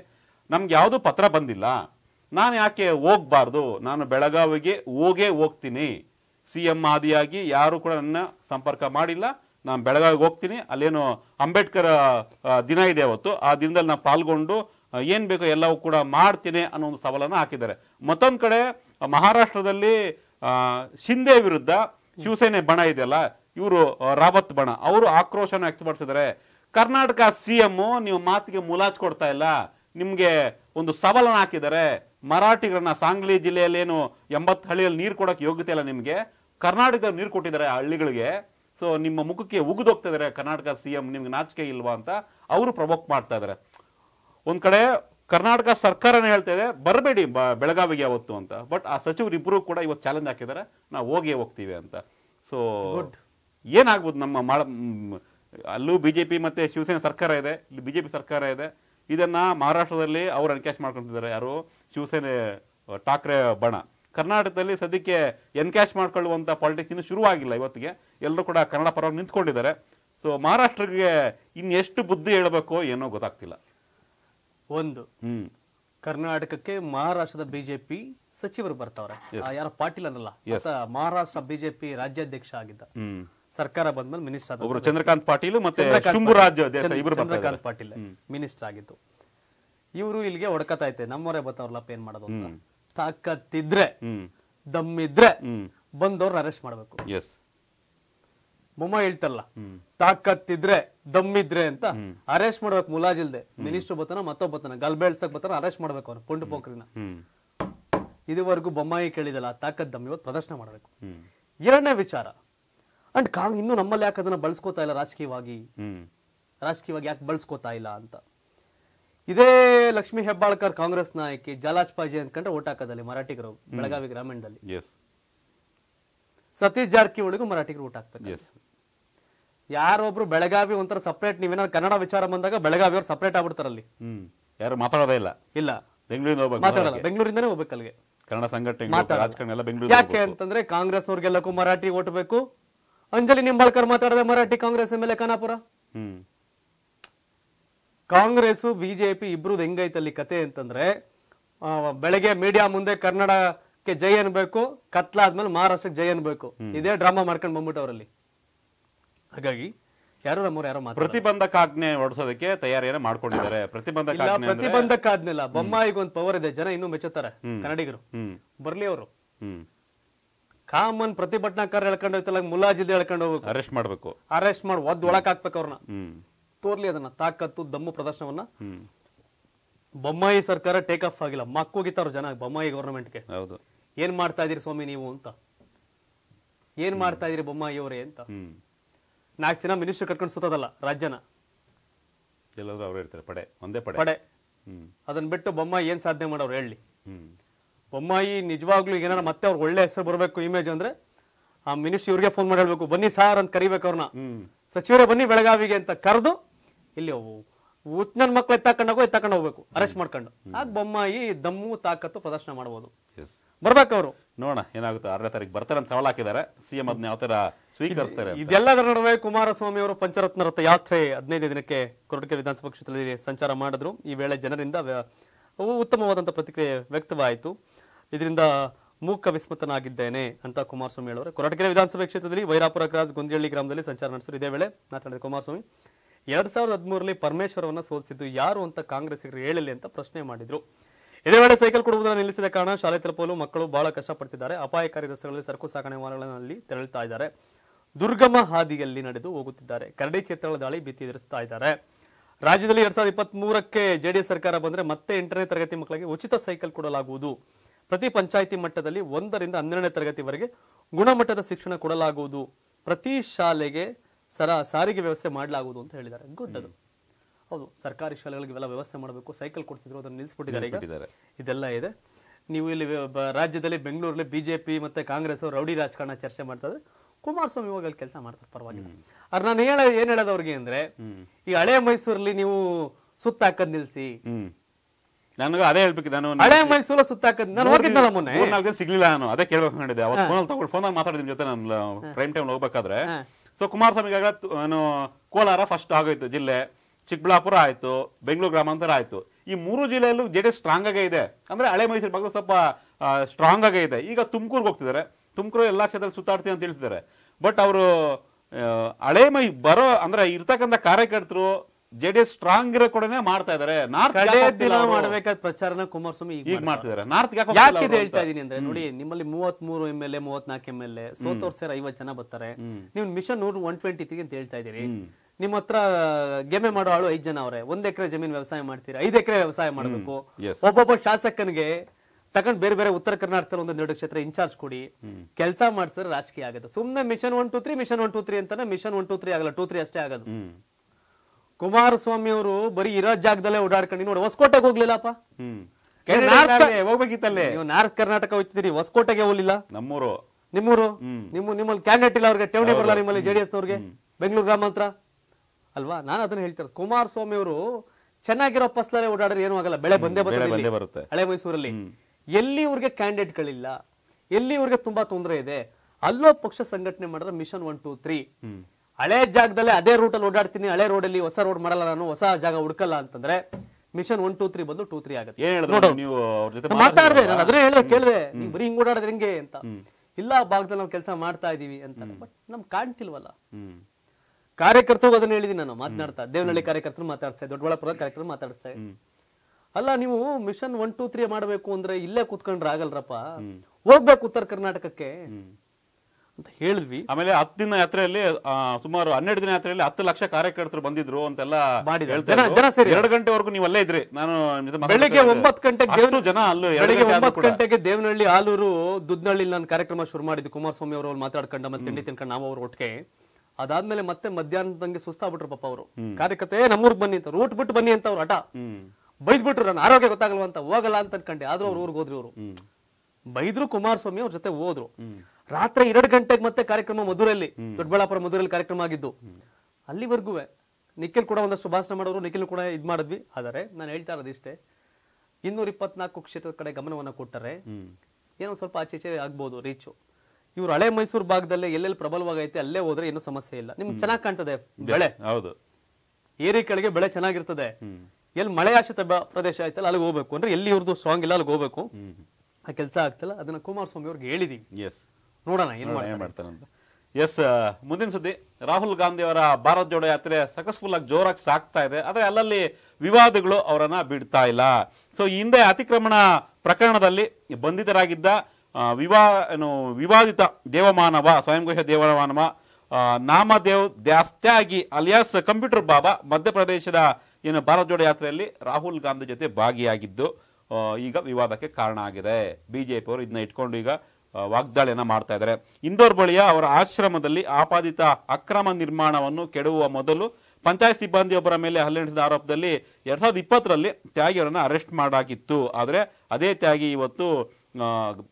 ನಮ್ಗೆ ಯಾವುದೂ ಪತ್ರ ಬಂದಿಲ್ಲ ನಾನು ಯಾಕೆ ಹೋಗ್ಬಾರ್ದು ನಾನು ಬೆಳಗಾವಿಗೆ ಹೋಗೇ ಹೋಗ್ತೀನಿ ಸಿ ಎಂ ಆದಿಯಾಗಿ ಯಾರು ಕೂಡ ನನ್ನ ಸಂಪರ್ಕ ಮಾಡಿಲ್ಲ ನಾನು ಬೆಳಗಾವಿಗೆ ಹೋಗ್ತೀನಿ ಅಲ್ಲೇನು ಅಂಬೇಡ್ಕರ್ ದಿನ ಇದೆ ಅವತ್ತು ಆ ದಿನದಲ್ಲಿ ನಾನು ಪಾಲ್ಗೊಂಡು ಏನು ಬೇಕೋ ಎಲ್ಲವೂ ಕೂಡ ಮಾಡ್ತೀನಿ ಅನ್ನೋ ಒಂದು ಸವಾಲನ್ನು ಹಾಕಿದ್ದಾರೆ ಮತ್ತೊಂದು ಕಡೆ ಮಹಾರಾಷ್ಟ್ರದಲ್ಲಿ ಶಿಂದೆ ವಿರುದ್ಧ ಶಿವಸೇನೆ ಬಣ ಇದೆಯಲ್ಲ ಇವರು ರಾವತ್ ಬಣ ಅವರು ಆಕ್ರೋಶನ ವ್ಯಕ್ತಪಡಿಸಿದ್ದಾರೆ ಕರ್ನಾಟಕ ಸಿ ಎಮ್ಮು ನೀವು ಮಾತಿಗೆ ಮುಲಾಜ್ ಕೊಡ್ತಾ ಇಲ್ಲ ನಿಮಗೆ ಒಂದು ಸವಾಲನ್ನು ಹಾಕಿದ್ದಾರೆ ಮರಾಠಿಗರನ್ನ ಸಾಂಗ್ಲಿ ಜಿಲ್ಲೆಯಲ್ಲಿ ಏನು ಎಂಬತ್ತು ಹಳ್ಳಿಯಲ್ಲಿ ನೀರು ಕೊಡೋಕೆ ಯೋಗ್ಯತೆ ಇಲ್ಲ ನಿಮಗೆ ಕರ್ನಾಟಕದಲ್ಲಿ ನೀರು ಕೊಟ್ಟಿದ್ದಾರೆ ಆ ಹಳ್ಳಿಗಳಿಗೆ ಸೊ ನಿಮ್ಮ ಮುಖಕ್ಕೆ ಉಗಿದೋಗ್ತಾ ಇದ್ದಾರೆ ಕರ್ನಾಟಕ ಸಿ ಎಂ ನಿಮ್ಗೆ ನಾಚಿಕೆ ಇಲ್ವಾ ಅಂತ ಅವರು ಪ್ರವೋಕ್ ಮಾಡ್ತಾ ಇದ್ದಾರೆ ಒಂದು ಕಡೆ ಕರ್ನಾಟಕ ಸರ್ಕಾರನೇ ಹೇಳ್ತಾ ಇದೆ ಬರಬೇಡಿ ಬೆಳಗಾವಿಗೆ ಯಾವತ್ತು ಅಂತ ಬಟ್ ಆ ಇಬ್ಬರು ಕೂಡ ಇವತ್ತು ಚಾಲೆಂಜ್ ಹಾಕಿದ್ದಾರೆ ನಾವು ಹೋಗಿ ಹೋಗ್ತೀವಿ ಅಂತ ಸೊ ಏನಾಗ್ಬೋದು ನಮ್ಮ ಅಲ್ಲೂ ಬಿ ಜೆ ಪಿ ಮತ್ತು ಶಿವಸೇನೆ ಸರ್ಕಾರ ಇದೆ ಇಲ್ಲಿ ಬಿ ಜೆ ಪಿ ಸರ್ಕಾರ ಇದೆ ಇದನ್ನು ಮಹಾರಾಷ್ಟ್ರದಲ್ಲಿ ಅವ್ರು ಅನ್ಕ್ಯಾಶ್ ಮಾಡ್ಕೊತಿದ್ದಾರೆ ಯಾರು ಶಿವಸೇನೆ ಠಾಕ್ರೆ ಬಣ ಕರ್ನಾಟಕದಲ್ಲಿ ಸದ್ಯಕ್ಕೆ ಎನ್ಕ್ಯಾಶ್ ಮಾಡ್ಕೊಳ್ಳುವಂಥ ಪಾಲಿಟಿಕ್ಸ್ ಇನ್ನೂ ಶುರುವಾಗಿಲ್ಲ ಇವತ್ತಿಗೆ ಎಲ್ಲರೂ ಕೂಡ ಕನ್ನಡ ಪರವಾಗಿ ನಿಂತ್ಕೊಂಡಿದ್ದಾರೆ ಸೊ ಮಹಾರಾಷ್ಟ್ರಕ್ಕೆ ಇನ್ನೆಷ್ಟು ಬುದ್ಧಿ ಹೇಳಬೇಕು ಏನೋ ಗೊತ್ತಾಗ್ತಿಲ್ಲ ಒಂದು ಕರ್ನಾಟಕಕ್ಕೆ ಮಹಾರಾಷ್ಟ್ರದ ಬಿಜೆಪಿ ಸಚಿವರು ಬರ್ತಾವ್ರೆ ಯಾರ ಪಾಟೀಲ್ ಅನ್ನಲ್ಲ ಮಹಾರಾಷ್ಟ್ರ ಬಿಜೆಪಿ ರಾಜ್ಯಾಧ್ಯಕ್ಷ ಆಗಿದ್ದ ಸರ್ಕಾರ ಬಂದ್ಮೇಲೆ ಮಿನಿಸ್ಟರ್ ಚಂದ್ರಕಾಂತ್ ಪಾಟೀಲ್ ಮತ್ತೆ ಚಂದ್ರಕಾಂತ್ ಪಾಟೀಲ್ ಮಿನಿಸ್ಟರ್ ಆಗಿತ್ತು ಇವರು ಇಲ್ಲಿಗೆ ಹೊಡ್ಕತಾ ಐತೆ ನಮ್ಮವರೇ ಬರ್ತಾವ್ರಲ್ಲಪ್ಪ ಏನ್ ಮಾಡೋದು ಅಂತ ತಾಕತ್ತಿದ್ರೆ ದಮ್ಮಿದ್ರೆ ಬಂದವ್ರನ್ನ ಅರೆಸ್ಟ್ ಮಾಡಬೇಕು ಎಸ್ ಮೊಮ್ಮ ಹೇಳ್ತಾರಲ್ಲ ತಾಕತ್ತಿದ್ರೆ ದಮ್ಮಿದ್ರೆ ಅಂತ ಅರೆಸ್ಟ್ ಮಾಡ್ಬೇಕು ಮುಲಾಜಿಲ್ದೆ ಮಿನಿಸ್ಟರ್ ಬತ್ತನ ಮತ್ತೊಬ್ಬತನ ಗಲ್ಬೆಳ್ಸಕ್ ಬತ್ತಾನ ಅರೆಸ್ಟ್ ಮಾಡ್ಬೇಕು ಅವ್ನು ಪುಂಡು ಪೋಕ್ರಿನ ಇದುವರೆಗೂ ಬೊಮ್ಮಾಯಿ ಕೇಳಿದಲ್ಲ ತಾಕತ್ ದಮ್ ಇವತ್ತು ಪ್ರದರ್ಶನ ಮಾಡಬೇಕು ಎರಡನೇ ವಿಚಾರ ಅಂಡ್ ಕಾಂಗ್ ಇನ್ನು ನಮ್ಮಲ್ಲಿ ಯಾಕೆ ಅದನ್ನ ಬಳಸ್ಕೋತಾ ಇಲ್ಲ ರಾಜಕೀಯವಾಗಿ ರಾಜಕೀಯವಾಗಿ ಯಾಕೆ ಬಳಸ್ಕೋತಾ ಇಲ್ಲ ಅಂತ ಇದೇ ಲಕ್ಷ್ಮೀ ಹೆಬ್ಬಾಳ್ಕರ್ ಕಾಂಗ್ರೆಸ್ ನಾಯಕಿ ಜಲಾಜ್ಪಾಜಿ ಅಂದ್ಕೊಂಡ್ರೆ ಓಟ್ ಹಾಕೋದಲ್ಲಿ ಮರಾಠಿಗರು ಬೆಳಗಾವಿ ಗ್ರಾಮೀಣದಲ್ಲಿ ಸತೀಶ್ ಜಾರಕಿಹೊಳಿಗೂ ಮರಾಠಿಗರು ಊಟ ಹಾಕ್ತಾರೆ ಯಾರೊಬ್ರು ಬೆಳಗಾವಿ ಒಂಥರ ಸಪ್ರೇಟ್ ನೀವೇನಾದ್ರು ಕನ್ನಡ ವಿಚಾರ ಬಂದಾಗ ಬೆಳಗಾವಿ ಅವ್ರು ಸಪ್ರೇಟ್ ಆಗ್ಬಿಡ್ತಾರ ಅಲ್ಲಿ ಯಾರು ಮಾತಾಡೋದೇ ಇಲ್ಲ ಇಲ್ಲ ಬೆಂಗಳೂರಿಂದ ಮಾತಾಡಲ್ಲ ಬೆಂಗಳೂರಿಂದನೇ ಹೋಗ್ಬೇಕು ಅಲ್ಲಿಗೆ ಕನ್ನಡ ಸಂಘಟನೆ ಯಾಕೆ ಅಂತಂದ್ರೆ ಕಾಂಗ್ರೆಸ್ ಅವ್ರಿಗೆಲ್ಲಕ್ಕೂ ಮರಾಠಿ ಓಟ್ಬೇಕು ಅಂಜಲಿ ನಿಂಬಾಳ್ಕರ್ ಮಾತಾಡದೆ Marathi Congress M L A hmm Congress BJP ಇಬ್ರುದ್ ಹೆಂಗೈತೆ ಅಲ್ಲಿ ಕತೆ ಅಂತಂದ್ರೆ ಬೆಳಗ್ಗೆ ಮೀಡಿಯಾ ಮುಂದೆ ಕನ್ನಡಕ್ಕೆ ಜೈ ಅನ್ಬೇಕು ಕತ್ಲಾದ್ಮೇಲೆ ಮಹಾರಾಷ್ಟ್ರಕ್ಕೆ ಜೈ ಅನ್ಬೇಕು ಇದೇ ಡ್ರಾಮಾ ಮಾಡ್ಕೊಂಡು ಬಂದ್ಬಿಟ್ಟು ಅವರಲ್ಲಿ ಹಾಗಾಗಿ ಯಾರು ನಮ್ಮವ್ರು ಯಾರೋ ಆಜ್ಞೆ ಹೊಡಿಸೋದಕ್ಕೆ ತಯಾರಿಯನ್ನು ಮಾಡ್ಕೊಂಡಿದ್ದಾರೆ ಪ್ರತಿಬಂಧಕ ಪ್ರತಿಬಂಧಕ ಬೊಮ್ಮಾಯಿಗೆ ಒಂದು ಪವರ್ ಇದೆ ಜನ ಇನ್ನೂ ಮೆಚ್ಚುತ್ತಾರೆ ಕನ್ನಡಿಗರು ಬರ್ಲಿ ಅವರು ಕಾಮನ್ ಪ್ರತಿಭಟನಾಕಾರ ಹೇಳ್ಕೊಂಡು ಹೋಯ್ತಲ್ಲ ಮುಲಾಜಿದ್ ಹೇಳ್ಕೊಂಡು ಹೋಗ್ಬೇಕು ಅರೆಸ್ಟ್ ಮಾಡ್ಬೇಕು ಅರೆಸ್ಟ್ ಮಾಡಿ ಒದ್ ಒಳಕ್ ಹಾಕ್ಬೇಕು ಅವ್ರನ್ನ ತೋರ್ಲಿ ಅದನ್ನ ತಾಕತ್ತು ದಮ್ಮು ಪ್ರದರ್ಶನವನ್ನ ಬೊಮ್ಮಾಯಿ ಸರ್ಕಾರ ಟೇಕ್ ಆಫ್ ಆಗಿಲ್ಲ ಮಕ್ಕೋಗಿತ್ತಾರ ಜನ ಬೊಮ್ಮಾಯಿ ಗೆ ಹೌದು ಏನ್ ಮಾಡ್ತಾ ಇದೀರಿ ಸ್ವಾಮಿ ನೀವು ಅಂತ ಏನ್ ಮಾಡ್ತಾ ಇದೀರಿ ಬೊಮ್ಮಾಯಿ ಅವರೇ ಅಂತ ನಾಲ್ಕು ಜನ ಮಿನಿಸ್ಟರ್ ಕಟ್ಕೊಂಡು ಸುತ್ತದಲ್ಲ ರಾಜ್ಯನ ಎಲ್ಲರೂ ಅವ್ರು ಹೇಳ್ತಾರೆ ಪಡೆ ಒಂದೇ ಪಡೆ ಪಡೆ ಅದನ್ನ ಬಿಟ್ಟು ಬೊಮ್ಮಾಯಿ ಏನ್ ಸಾಧನೆ ಮಾಡೋರು ಹೇಳಿ ಬೊಮ್ಮಾಯಿ ನಿಜವಾಗ್ಲೂ ಏನಾರ ಮತ್ತೆ ಅವ್ರ ಒಳ್ಳೆ ಹೆಸರು ಬರಬೇಕು ಇಮೇಜ್ ಅಂದ್ರೆ ಆ ಮಿನಿಸ್ಟರ್ ಇವ್ರಿಗೆ ಫೋನ್ ಮಾಡಿ ಹೇಳ್ಬೇಕು ಬನ್ನಿ ಸಾರ್ ಅಂತ ಕರಿಬೇಕು ಅವ್ರನ್ನ ಸಚಿವರೇ ಬನ್ನಿ ಬೆಳಗಾವಿಗೆ ಅಂತ ಕರೆದು ಇಲ್ಲಿ ಉತ್ನನ್ ಮಕ್ಳು ಎತ್ತಾಕೊಂಡು ಹೋಗೋ ಎತ್ತಾಕೊಂಡು ಹೋಗ್ಬೇಕು ಅರೆಸ್ಟ್ ಮಾಡ್ಕೊಂಡು ಆಗ ಬೊಮ್ಮಾಯಿ ದಮ್ಮು ತಾಕತ್ತು ಪ್ರದರ್ಶನ ಮಾಡಬಹುದು ಬರ್ಬೇಕು ಅವರು ನೋಡೋಣ ಏನಾಗುತ್ತೆ ಆರನೇ ತಾರೀಕು ಬರ್ತಾರೆ ಅಂತ ಸವಾಲು ಹಾಕಿದ್ದಾರೆ ಸಿಎಂ ಅದನ್ನ ಯಾವ ತರ ಸ್ವೀಕರಿಸ್ತಾರೆ ಇದೆಲ್ಲದರ ನಡುವೆ ಕುಮಾರಸ್ವಾಮಿ ಅವರು ಪಂಚರತ್ನ ರಥ ಯಾತ್ರೆ ಹದಿನೈದು ದಿನಕ್ಕೆ ಕೊರಟಗೆರೆ ವಿಧಾನಸಭಾ ಕ್ಷೇತ್ರದಲ್ಲಿ ಸಂಚಾರ ಮಾಡಿದ್ರು ಈ ವೇಳೆ ಜನರಿಂದ ಉತ್ತಮವಾದಂತಹ ಪ್ರತಿಕ್ರಿಯೆ ವ್ಯಕ್ತವಾಯಿತು ಇದರಿಂದ ಮೂಕ ವಿಸ್ಮತನಾಗಿದ್ದೇನೆ ಅಂತ ಕುಮಾರಸ್ವಾಮಿ ಹೇಳೋರು ಕೊರಟಗೆರೆ ವಿಧಾನಸಭಾ ಕ್ಷೇತ್ರದಲ್ಲಿ ವೈರಾಪುರ ಕ್ರಾಸ್ ಗೊಂದಿಹಳ್ಳಿ ಗ್ರಾಮದಲ್ಲಿ ಸಂಚಾರ ನಡೆಸಿದ್ರು ಇದೇ ವೇಳೆ ಮಾತನಾಡಿದ ಕುಮಾರಸ್ವಾಮಿ ಎರಡ್ ಸಾವಿರದ ಹದಿಮೂರಲ್ಲಿ ಪರಮೇಶ್ವರವನ್ನ ಸೋಲಿಸಿದ್ದು ಯಾರು ಅಂತ ಕಾಂಗ್ರೆಸ್ಸಿಗರು ಹೇಳಲಿ ಅಂತ ಪ್ರಶ್ನೆ ಮಾಡಿದ್ರು ಇದೇ ವೇಳೆ ಸೈಕಲ್ ಕೊಡುವುದನ್ನು ನಿಲ್ಲಿಸಿದ ಕಾರಣ ಶಾಲೆ ತಲುಪಲು ಮಕ್ಕಳು ಬಹಳ ಕಷ್ಟಪಡ್ತಿದ್ದಾರೆ ಅಪಾಯಕಾರಿ ರಸ್ತೆಗಳಲ್ಲಿ ಸರಕು ಸಾಗಣೆ ವಾಹನಗಳಲ್ಲಿ ತೆರಳುತ್ತಾ ಇದ್ದಾರೆ ದುರ್ಗಮ ಹಾದಿಯಲ್ಲಿ ನಡೆದು ಹೋಗುತ್ತಿದ್ದಾರೆ ಕರಡಿ ಚಿತ್ರಗಳ ದಾಳಿ ಭೀತಿ ಎದುರಿಸ್ತಾ ಇದ್ದಾರೆ ರಾಜ್ಯದಲ್ಲಿ ಎರಡ್ ಸಾವಿರದ ಇಪ್ಪತ್ತ್ ಮೂರಕ್ಕೆ ಜೆಡಿಎಸ್ ಸರ್ಕಾರ ಬಂದರೆ ಮತ್ತೆ ಎಂಟನೇ ತರಗತಿ ಮಕ್ಕಳಿಗೆ ಉಚಿತ ಸೈಕಲ್ ಕೊಡಲಾಗುವುದು ಪ್ರತಿ ಪಂಚಾಯಿತಿ ಮಟ್ಟದಲ್ಲಿ ಒಂದರಿಂದ ಹನ್ನೆರಡನೇ ತರಗತಿವರೆಗೆ ಗುಣಮಟ್ಟದ ಶಿಕ್ಷಣ ಕೊಡಲಾಗುವುದು ಪ್ರತಿ ಶಾಲೆಗೆ ಸರ ಸಾರಿಗೆ ವ್ಯವಸ್ಥೆ ಮಾಡಲಾಗುವುದು ಅಂತ ಹೇಳಿದ್ದಾರೆ ಗುಡ್ ಅದು ಹೌದು ಸರ್ಕಾರಿ ಶಾಲೆಗಳಿಗೆಲ್ಲ ವ್ಯವಸ್ಥೆ ಮಾಡಬೇಕು ಸೈಕಲ್ ಕೊಡ್ತಿದ್ರು ಅದನ್ನು ನಿಲ್ಲಿಸ್ಬಿಟ್ಟಿದ್ದಾರೆ ಈಗ ಇದೆಲ್ಲ ಇದೆ ನೀವು ಇಲ್ಲಿ ರಾಜ್ಯದಲ್ಲಿ ಬೆಂಗಳೂರಲ್ಲಿ ಬಿಜೆಪಿ ಮತ್ತೆ ಕಾಂಗ್ರೆಸ್ ರೌಡಿ ರಾಜಕಾರಣ ಚರ್ಚೆ ಮಾಡ್ತಾರೆ ಕುಮಾರಸ್ವಾಮಿ ಇವಾಗ ಅಲ್ಲಿ ಕೆಲಸ ಮಾಡ್ತಾರೆ ಪರವಾಗಿಲ್ಲ ಆದ್ರೆ ನಾನು ಹೇಳ ಏನ್ ಹೇಳೋದು ಅವ್ರಿಗೆ ಅಂದ್ರೆ ಈ ಹಳೆ ಮೈಸೂರಲ್ಲಿ ನೀವು ಸುತ್ತಾಕದ್ ನಿಲ್ಸಿ ನನಗೂ ಅದೇ ಹೇಳ್ಬೇಕು ನಾನು ಹಳೆ ಮೈಸೂರ ಸುತ್ತಾಕದ್ ನಾನು ಹೋಗಿದ್ದಲ್ಲ ಮೊನ್ನೆ ನಾಲ್ಕು ಸಿಗ್ಲಿಲ್ಲ ನಾನು ಅದೇ ಕೇಳ್ಬೇಕು ಅವತ್ತು ಫೋನ್ ತಗೊಂಡು ಫೋನ್ ಮಾತಾಡಿದ ಜೊತೆ ನಾನು ಪ್ರೈಮ್ ಟೈಮ್ ಹೋಗ್ಬೇಕಾದ್ರೆ ಸೊ ಕುಮಾರಸ್ವಾಮಿಗಾಗ ಏನು ಕೋಲಾರ ಫಸ್ಟ್ ಆಗೋಯ್ತು ಜಿಲ್ಲೆ ಚಿಕ್ಕಬಳ್ಳಾಪುರ ಆಯಿತು ಬೆಂಗಳೂರು ಗ್ರಾಮಾಂತರ ಆಯಿತು ಈ ಮೂರು ಜಿಲ್ಲೆಯಲ್ಲೂ ಜೆ ಡಿ ಎಸ್ ಸ್ಟ್ರಾಂಗ್ ಆಗೇ ಇದೆ ಅಂದರೆ ಹಳೆ ಮೈಸೂರು ಭಾಗದಲ್ಲಿ ಸ್ವಲ್ಪ ಸ್ಟ್ರಾಂಗ್ ಆಗೇ ಇದೆ ಈಗ ತುಮಕೂರಿಗೆ ಹೋಗ್ತಿದ್ದಾರೆ ತುಮಕೂರು ಎಲ್ಲ ಕ್ಷೇತ್ರದಲ್ಲಿ ಸುತ್ತಾಡ್ತೀನಿ ಅಂತ ಹೇಳ್ತಿದ್ದಾರೆ ಬಟ್ ಅವರು ಹಳೆ ಮೈ ಬರೋ ಅಂದರೆ ಇರ್ತಕ್ಕಂಥ ಕಾರ್ಯಕರ್ತರು ಜೆಡಿಎಸ್ ಸ್ಟ್ರಾಂಗ್ ಇರೋ ಕೂಡ ಮಾಡ್ತಾ ಇದಾರೆ ನಾರ್ತ್ ಮಾಡ್ಬೇಕಾದ ಪ್ರಚಾರನ ಕುಮಾರಸ್ವಾಮಿ ಈಗ ಮಾಡ್ತಿದ್ದಾರೆ ನಾರ್ತ್ ಯಾಕೆ ಹೇಳ್ತಾ ಇದೀನಿ ಅಂದ್ರೆ ನೋಡಿ ನಿಮ್ಮಲ್ಲಿ ಮೂವತ್ ಮೂರು ಎಂ ಎಲ್ ಎ ಮೂವತ್ನಾಲ್ಕು ಎಂ ಎಲ್ ಎ ಸೋತೋರ್ ಐವತ್ ಜನ ಬರ್ತಾರೆ ನೀವು ಮಿಷನ್ ನೂರ್ ಒನ್ ಟ್ವೆಂಟಿ ತ್ರೀ ಅಂತ ಹೇಳ್ತಾ ಇದೀರಿ ನಿಮ್ಮ ಹತ್ರ ಗೆಮೆ ಮಾಡೋ ಆಳು ಐದ್ ಜನ ಅವ್ರೆ ಒಂದ್ ಎಕರೆ ಜಮೀನ್ ವ್ಯವಸಾಯ ಮಾಡ್ತೀರಾ ಐದ್ ಎಕರೆ ವ್ಯವಸಾಯ ಮಾಡಬೇಕು ಒಬ್ಬೊಬ್ಬ ಶಾಸಕನಿಗೆ ತಗೊಂಡ್ ಬೇರೆ ಬೇರೆ ಉತ್ತರ ಕರ್ನಾಟಕದ ಒಂದೊಂದು ಎರಡು ಕ್ಷೇತ್ರ ಇನ್ಚಾರ್ಜ್ ಕೊಡಿ ಕೆಲಸ ಮಾಡ್ಸಿದ್ರೆ ರಾಜಕೀಯ ಆಗುತ್ತೆ ಸುಮ್ಮನೆ mission one two three mission one two three ಅಂತಾನೆ ಮಿಷನ್ ಒನ್ ಟು ತ್ರೀ ಆಗಲ್ಲ ಟೂ ತ್ರೀ ಅಷ್ಟೇ ಆಗೋದು ಕುಮಾರಸ್ವಾಮಿ ಅವರು ಬರೀ ಇರೋ ಜಾಗದಲ್ಲೇ ಓಡಾಡ್ಕೊಂಡು ನೋಡಿ ಹೊಸಕೋಟೆಗೆ ಹೋಗ್ಲಿಲ್ಲಪ್ಪ ಹೋಗ್ಬೇಕಿತ್ತಲ್ಲೇ ನೀವು ನಾರ್ತ್ ಕರ್ನಾಟಕ ಹೋಗ್ತಿದ್ರಿ ಹೊಸಕೋಟೆಗೆ ಹೋಗ್ಲಿಲ್ಲ ನಮ್ಮೂರು ನಿಮ್ಮೂರು ನಿಮ್ಮ ನಿಮ್ಮಲ್ಲಿ ಕ್ಯಾಂಡಿಡೇಟ್ ಇಲ್ಲ ಅವ್ರಿಗೆ ಠೇವಣಿ ಬರಲ್ಲ ನಿಮ್ಮಲ್ಲಿ ಜೆಡಿಎಸ್ ನವ್ರಿಗೆ ಬೆಂಗಳೂರು ಗ್ರಾಮಾಂತರ ಅಲ್ವಾ ನಾನು ಅದನ್ನ ಹೇಳ್ತಾರೆ ಕುಮಾರಸ್ವಾಮಿ ಅವರು ಚೆನ್ನಾಗಿರೋ ಪಸ್ಲಲ್ಲೇ ಓಡಾಡ್ರೆ ಏನೂ ಆಗಲ್ಲ ಬೆಳೆ ಬಂದೇ ಬರುತ್ತೆ ಹಳೆ ಮೈಸೂರಲ್ಲಿ ಎಲ್ಲಿ ಇವ್ರಿಗೆ ಕ್ಯಾಂಡಿಡೇಟ್ಗಳಿಲ್ಲ ಎಲ್ಲಿ ಇವ್ರಿಗೆ ತುಂಬಾ ತೊಂದರೆ ಇದೆ ಅಲ್ಲೋ ಪಕ್ಷ ಸಂಘಟನೆ ಮಾಡಿದ್ರೆ ಮಿಷನ್ ಒನ್ ಟೂ ತ್ರೀ ಹಳೆ ಜಾಗದಲ್ಲಿ ಅದೇ ರೂಟಲ್ಲಿ ಓಡಾಡ್ತೀನಿ ಹಳೆ ಅಲ್ಲಿ ಹೊಸ ರೋಡ್ ಮಾಡಲ್ಲ ನಾನು ಹೊಸ ಜಾಗ ಹುಡ್ಕಲ್ಲ ಅಂತಂದ್ರೆ ಮಿಷನ್ ಒನ್ ಟೂ ತ್ರೀ ಬಂದು ಟೂ ತ್ರೀ ಆಗುತ್ತೆ ಮಾತಾಡಿದೆ ಕೇಳಿದೆ ನೀವು ಬರೀ ಹಿಂಗ್ ಓಡಾಡಿದ್ರೆ ಹಿಂಗೆ ಅಂತ ಇಲ್ಲ ಭಾಗದಲ್ಲಿ ನಾವು ಕೆಲಸ ಮಾಡ್ತಾ ಇದೀವಿ ಅಂತ ಬಟ್ ನಮ್ ಕಾಣ್ತಿಲ್ವಲ್ಲ ಕಾರ್ಯಕರ್ತರು ಅದನ್ನ ಹೇಳಿದೀನಿ ನಾನು ಮಾತನಾಡ್ತಾ ದೇವನಹಳ್ಳಿ ಕಾರ್ಯಕರ್ತರು ಮಾತಾಡ್ತಾ ದೊಡ್ಡಬಳ್ಳಾಪುರ ಕಾರ್ಯಕರ್ತರು ಮಾತಾಡ್ತಾ ಅಲ್ಲ ನೀವು ಮಿಷನ್ ಒನ್ ಟೂ ತ್ರೀ ಮಾಡಬೇಕು ಅಂದ್ರೆ ಇಲ್ಲೇ ಕುತ್ಕೊಂಡ್ರೆ ಆಗಲ್ರಪ್ಪ ಹೋಗ್ಬೇಕು ಉತ್ತರ ಕರ್ನಾಟಕಕ್ಕೆ ಅಂತ ಹೇಳಿದ್ವಿ ಆಮೇಲೆ ಹತ್ತು ದಿನ ಯಾತ್ರೆಯಲ್ಲಿ ಸುಮಾರು ಹನ್ನೆರಡು ದಿನ ಯಾತ್ರೆಯಲ್ಲಿ ಹತ್ತು ಲಕ್ಷ ಕಾರ್ಯಕರ್ತರು ಬಂದಿದ್ರು ಅಂತೆಲ್ಲ ಮಾಡಿದ್ರು. ಜನ- ಸೇರಿ. ಎರಡು ಗಂಟೆವರೆಗೂ ನೀವು ಅಲ್ಲೇ ಇದ್ರಿ ನಾನು ಬೆಳಿಗ್ಗೆ ಒಂಬತ್ತು ಗಂಟೆಗೆ ಜನ ಅಲ್ಲೂ ಒಂಬತ್ತು ಗಂಟೆಗೆ ದೇವನಹಳ್ಳಿ ಆಲೂರು ದುದ್ನಹಳ್ಳಿ ನಾನು ಕಾರ್ಯಕ್ರಮ ಶುರು ಮಾಡಿದ್ದು ಕುಮಾರಸ್ವಾಮಿ ಅವರು ಮಾತಾಡ್ಕೊಂಡು ಮತ್ತೆ ತಿಂಡಿ ತಿನ್ಕೊಂಡು ನಾವು ಅವ್ರ ಒಟ್ಟಿಗೆ ಅದಾದ್ಮೇಲೆ ಮತ್ತೆ ಮಧ್ಯಾಹ್ನದಂಗೆ ಸುಸ್ತಾಗ್ಬಿಟ್ರು ಪಾಪ ಅವರು ಕಾರ್ಯಕರ್ತೆ ನಮ್ಮೂರ್ಗ್ ಬನ್ನಿ ಅಂತ ರೂಟ್ ಬಿಟ್ಟು ಬನ್ನಿ ಅಂತ ಅವ್ರ ಹಠ ಬೈದ್ಬಿಟ್ರು ನಾನು ಆರೋಗ್ಯ ಗೊತ್ತಾಗಲ್ವಾ ಅಂತ ಹೋಗಲ್ಲ ಅಂತ ಅನ್ಕೊಂಡೆ ಆದ್ರೂ ಅವ್ರ ಊರಿಗೆ ಹೋದ್ರಿ ಅವ್ರು ಬೈದ್ರು ಕುಮಾರಸ್ವಾಮಿ ಅವ್ರ ಜೊತೆ ಹೋದ್ರು ರಾತ್ರಿ ಎರಡು ಗಂಟೆಗೆ ಮತ್ತೆ ಕಾರ್ಯಕ್ರಮ ಮಧುರಲ್ಲಿ ದೊಡ್ಡಬಳ್ಳಾಪುರ ಮಧುರಲ್ಲಿ ಕಾರ್ಯಕ್ರಮ ಆಗಿದ್ದು ಅಲ್ಲಿವರೆಗೂ ನಿಖಿಲ್ ಕೂಡ ಒಂದಷ್ಟು ಭಾಷಣ ಮಾಡೋರು ನಿಖಿಲ್ ಕೂಡ ಇದು ಮಾಡಿದ್ವಿ ಆದರೆ ನಾನು ಹೇಳ್ತಾ ಇರೋದು ಇಷ್ಟೇ ಇನ್ನೂರ ಇಪ್ಪತ್ನಾಲ್ಕು ಕ್ಷೇತ್ರದ ಕಡೆ ಗಮನವನ್ನು ಕೊಟ್ಟರೆ ಏನೋ ಸ್ವಲ್ಪ ಆಚೆ ಈಚೆ ಆಗ್ಬೋದು ರೀಚು ಇವ್ರು ಹಳೆ ಮೈಸೂರು ಭಾಗದಲ್ಲೇ ಎಲ್ಲೆಲ್ಲಿ ಪ್ರಬಲವಾಗೈತೆ ಅಲ್ಲೇ ಹೋದ್ರೆ ಏನೂ ಸಮಸ್ಯೆ ಇಲ್ಲ ನಿಮ್ಗೆ ಚೆನ್ನಾಗಿ ಕಾಣ್ತದೆ ಬೆಳೆ ಹೌದು ಏರಿ ಕೆಳಗೆ ಬೆಳೆ ಚೆನ್ನಾಗಿರ್ತದೆ ಎಲ್ಲಿ ಮಳೆ ಆಶ್ರಿತ ಪ್ರದೇಶ ಆಯ್ತಲ್ಲ ಅಲ್ಲಿಗೆ ಹೋಗ್ಬೇಕು ಅಂದ್ರೆ ಎಲ್ಲಿ ಇವ್ರದ್ದು ಸ್ಟ್ರಾಂಗ್ ಇಲ್ಲ ಅಲ್ಲಿಗೆ ಹೋಗ್ಬೇಕು ಆ ಕೆಲಸ ಆಗ್ತಲ್ಲ ಅದನ್ನ ಕುಮಾರಸ್ವಾಮಿ ಅವ್ರಿಗೆ ಹೇಳಿದೀವಿ ನೋಡೋಣ ಏನು ಮಾಡ್ತಾನೆ ಎಸ್ ಮುಂದಿನ ಸುದ್ದಿ ರಾಹುಲ್ ಗಾಂಧಿ ಅವರ ಭಾರತ್ ಜೋಡೋ ಯಾತ್ರೆ ಸಕ್ಸಸ್ಫುಲ್ ಆಗಿ ಜೋರಾಗಿ ಸಾಕ್ತಾ ಇದೆ ಆದರೆ ಅಲ್ಲಲ್ಲಿ ವಿವಾದಗಳು ಅವರನ್ನ ಬಿಡ್ತಾ ಇಲ್ಲ ಸೊ ಹಿಂದೆ ಅತಿಕ್ರಮಣ ಪ್ರಕರಣದಲ್ಲಿ ಬಂಧಿತರಾಗಿದ್ದ ವಿವಾ ಏನು ವಿವಾದಿತ ದೇವಮಾನವ ಘೋಷ ದೇವಮಾನವ ನಾಮದೇವ್ ದ್ಯಾಸ್ತ್ಯಾಗಿ ಅಲಿಯಾಸ್ ಕಂಪ್ಯೂಟರ್ ಬಾಬಾ ಮಧ್ಯಪ್ರದೇಶದ ಏನು ಭಾರತ್ ಜೋಡೋ ಯಾತ್ರೆಯಲ್ಲಿ ರಾಹುಲ್ ಗಾಂಧಿ ಜೊತೆ ಭಾಗಿಯಾಗಿದ್ದು ಈಗ ವಿವಾದಕ್ಕೆ ಕಾರಣ ಆಗಿದೆ ಬಿಜೆಪಿಯವರು ಇದನ್ನ ಇಟ್ಕೊಂಡು ಈಗ ವಾಗ್ದಾಳಿಯನ್ನು ಮಾಡ್ತಾ ಇದ್ದಾರೆ ಇಂದೋರ್ ಬಳಿಯ ಅವರ ಆಶ್ರಮದಲ್ಲಿ ಆಪಾದಿತ ಅಕ್ರಮ ನಿರ್ಮಾಣವನ್ನು ಕೆಡುವ ಮೊದಲು ಪಂಚಾಯತ್ ಸಿಬ್ಬಂದಿಯೊಬ್ಬರ ಮೇಲೆ ಹಲ್ಲೆ ನಡೆಸಿದ ಆರೋಪದಲ್ಲಿ ಎರಡ್ ಸಾವಿರದ ಇಪ್ಪತ್ತರಲ್ಲಿ ತ್ಯಾಗಿ ಅವರನ್ನು ಅರೆಸ್ಟ್ ಮಾಡಾಕಿತ್ತು ಆದರೆ ಅದೇ ತ್ಯಾಗಿ ಇವತ್ತು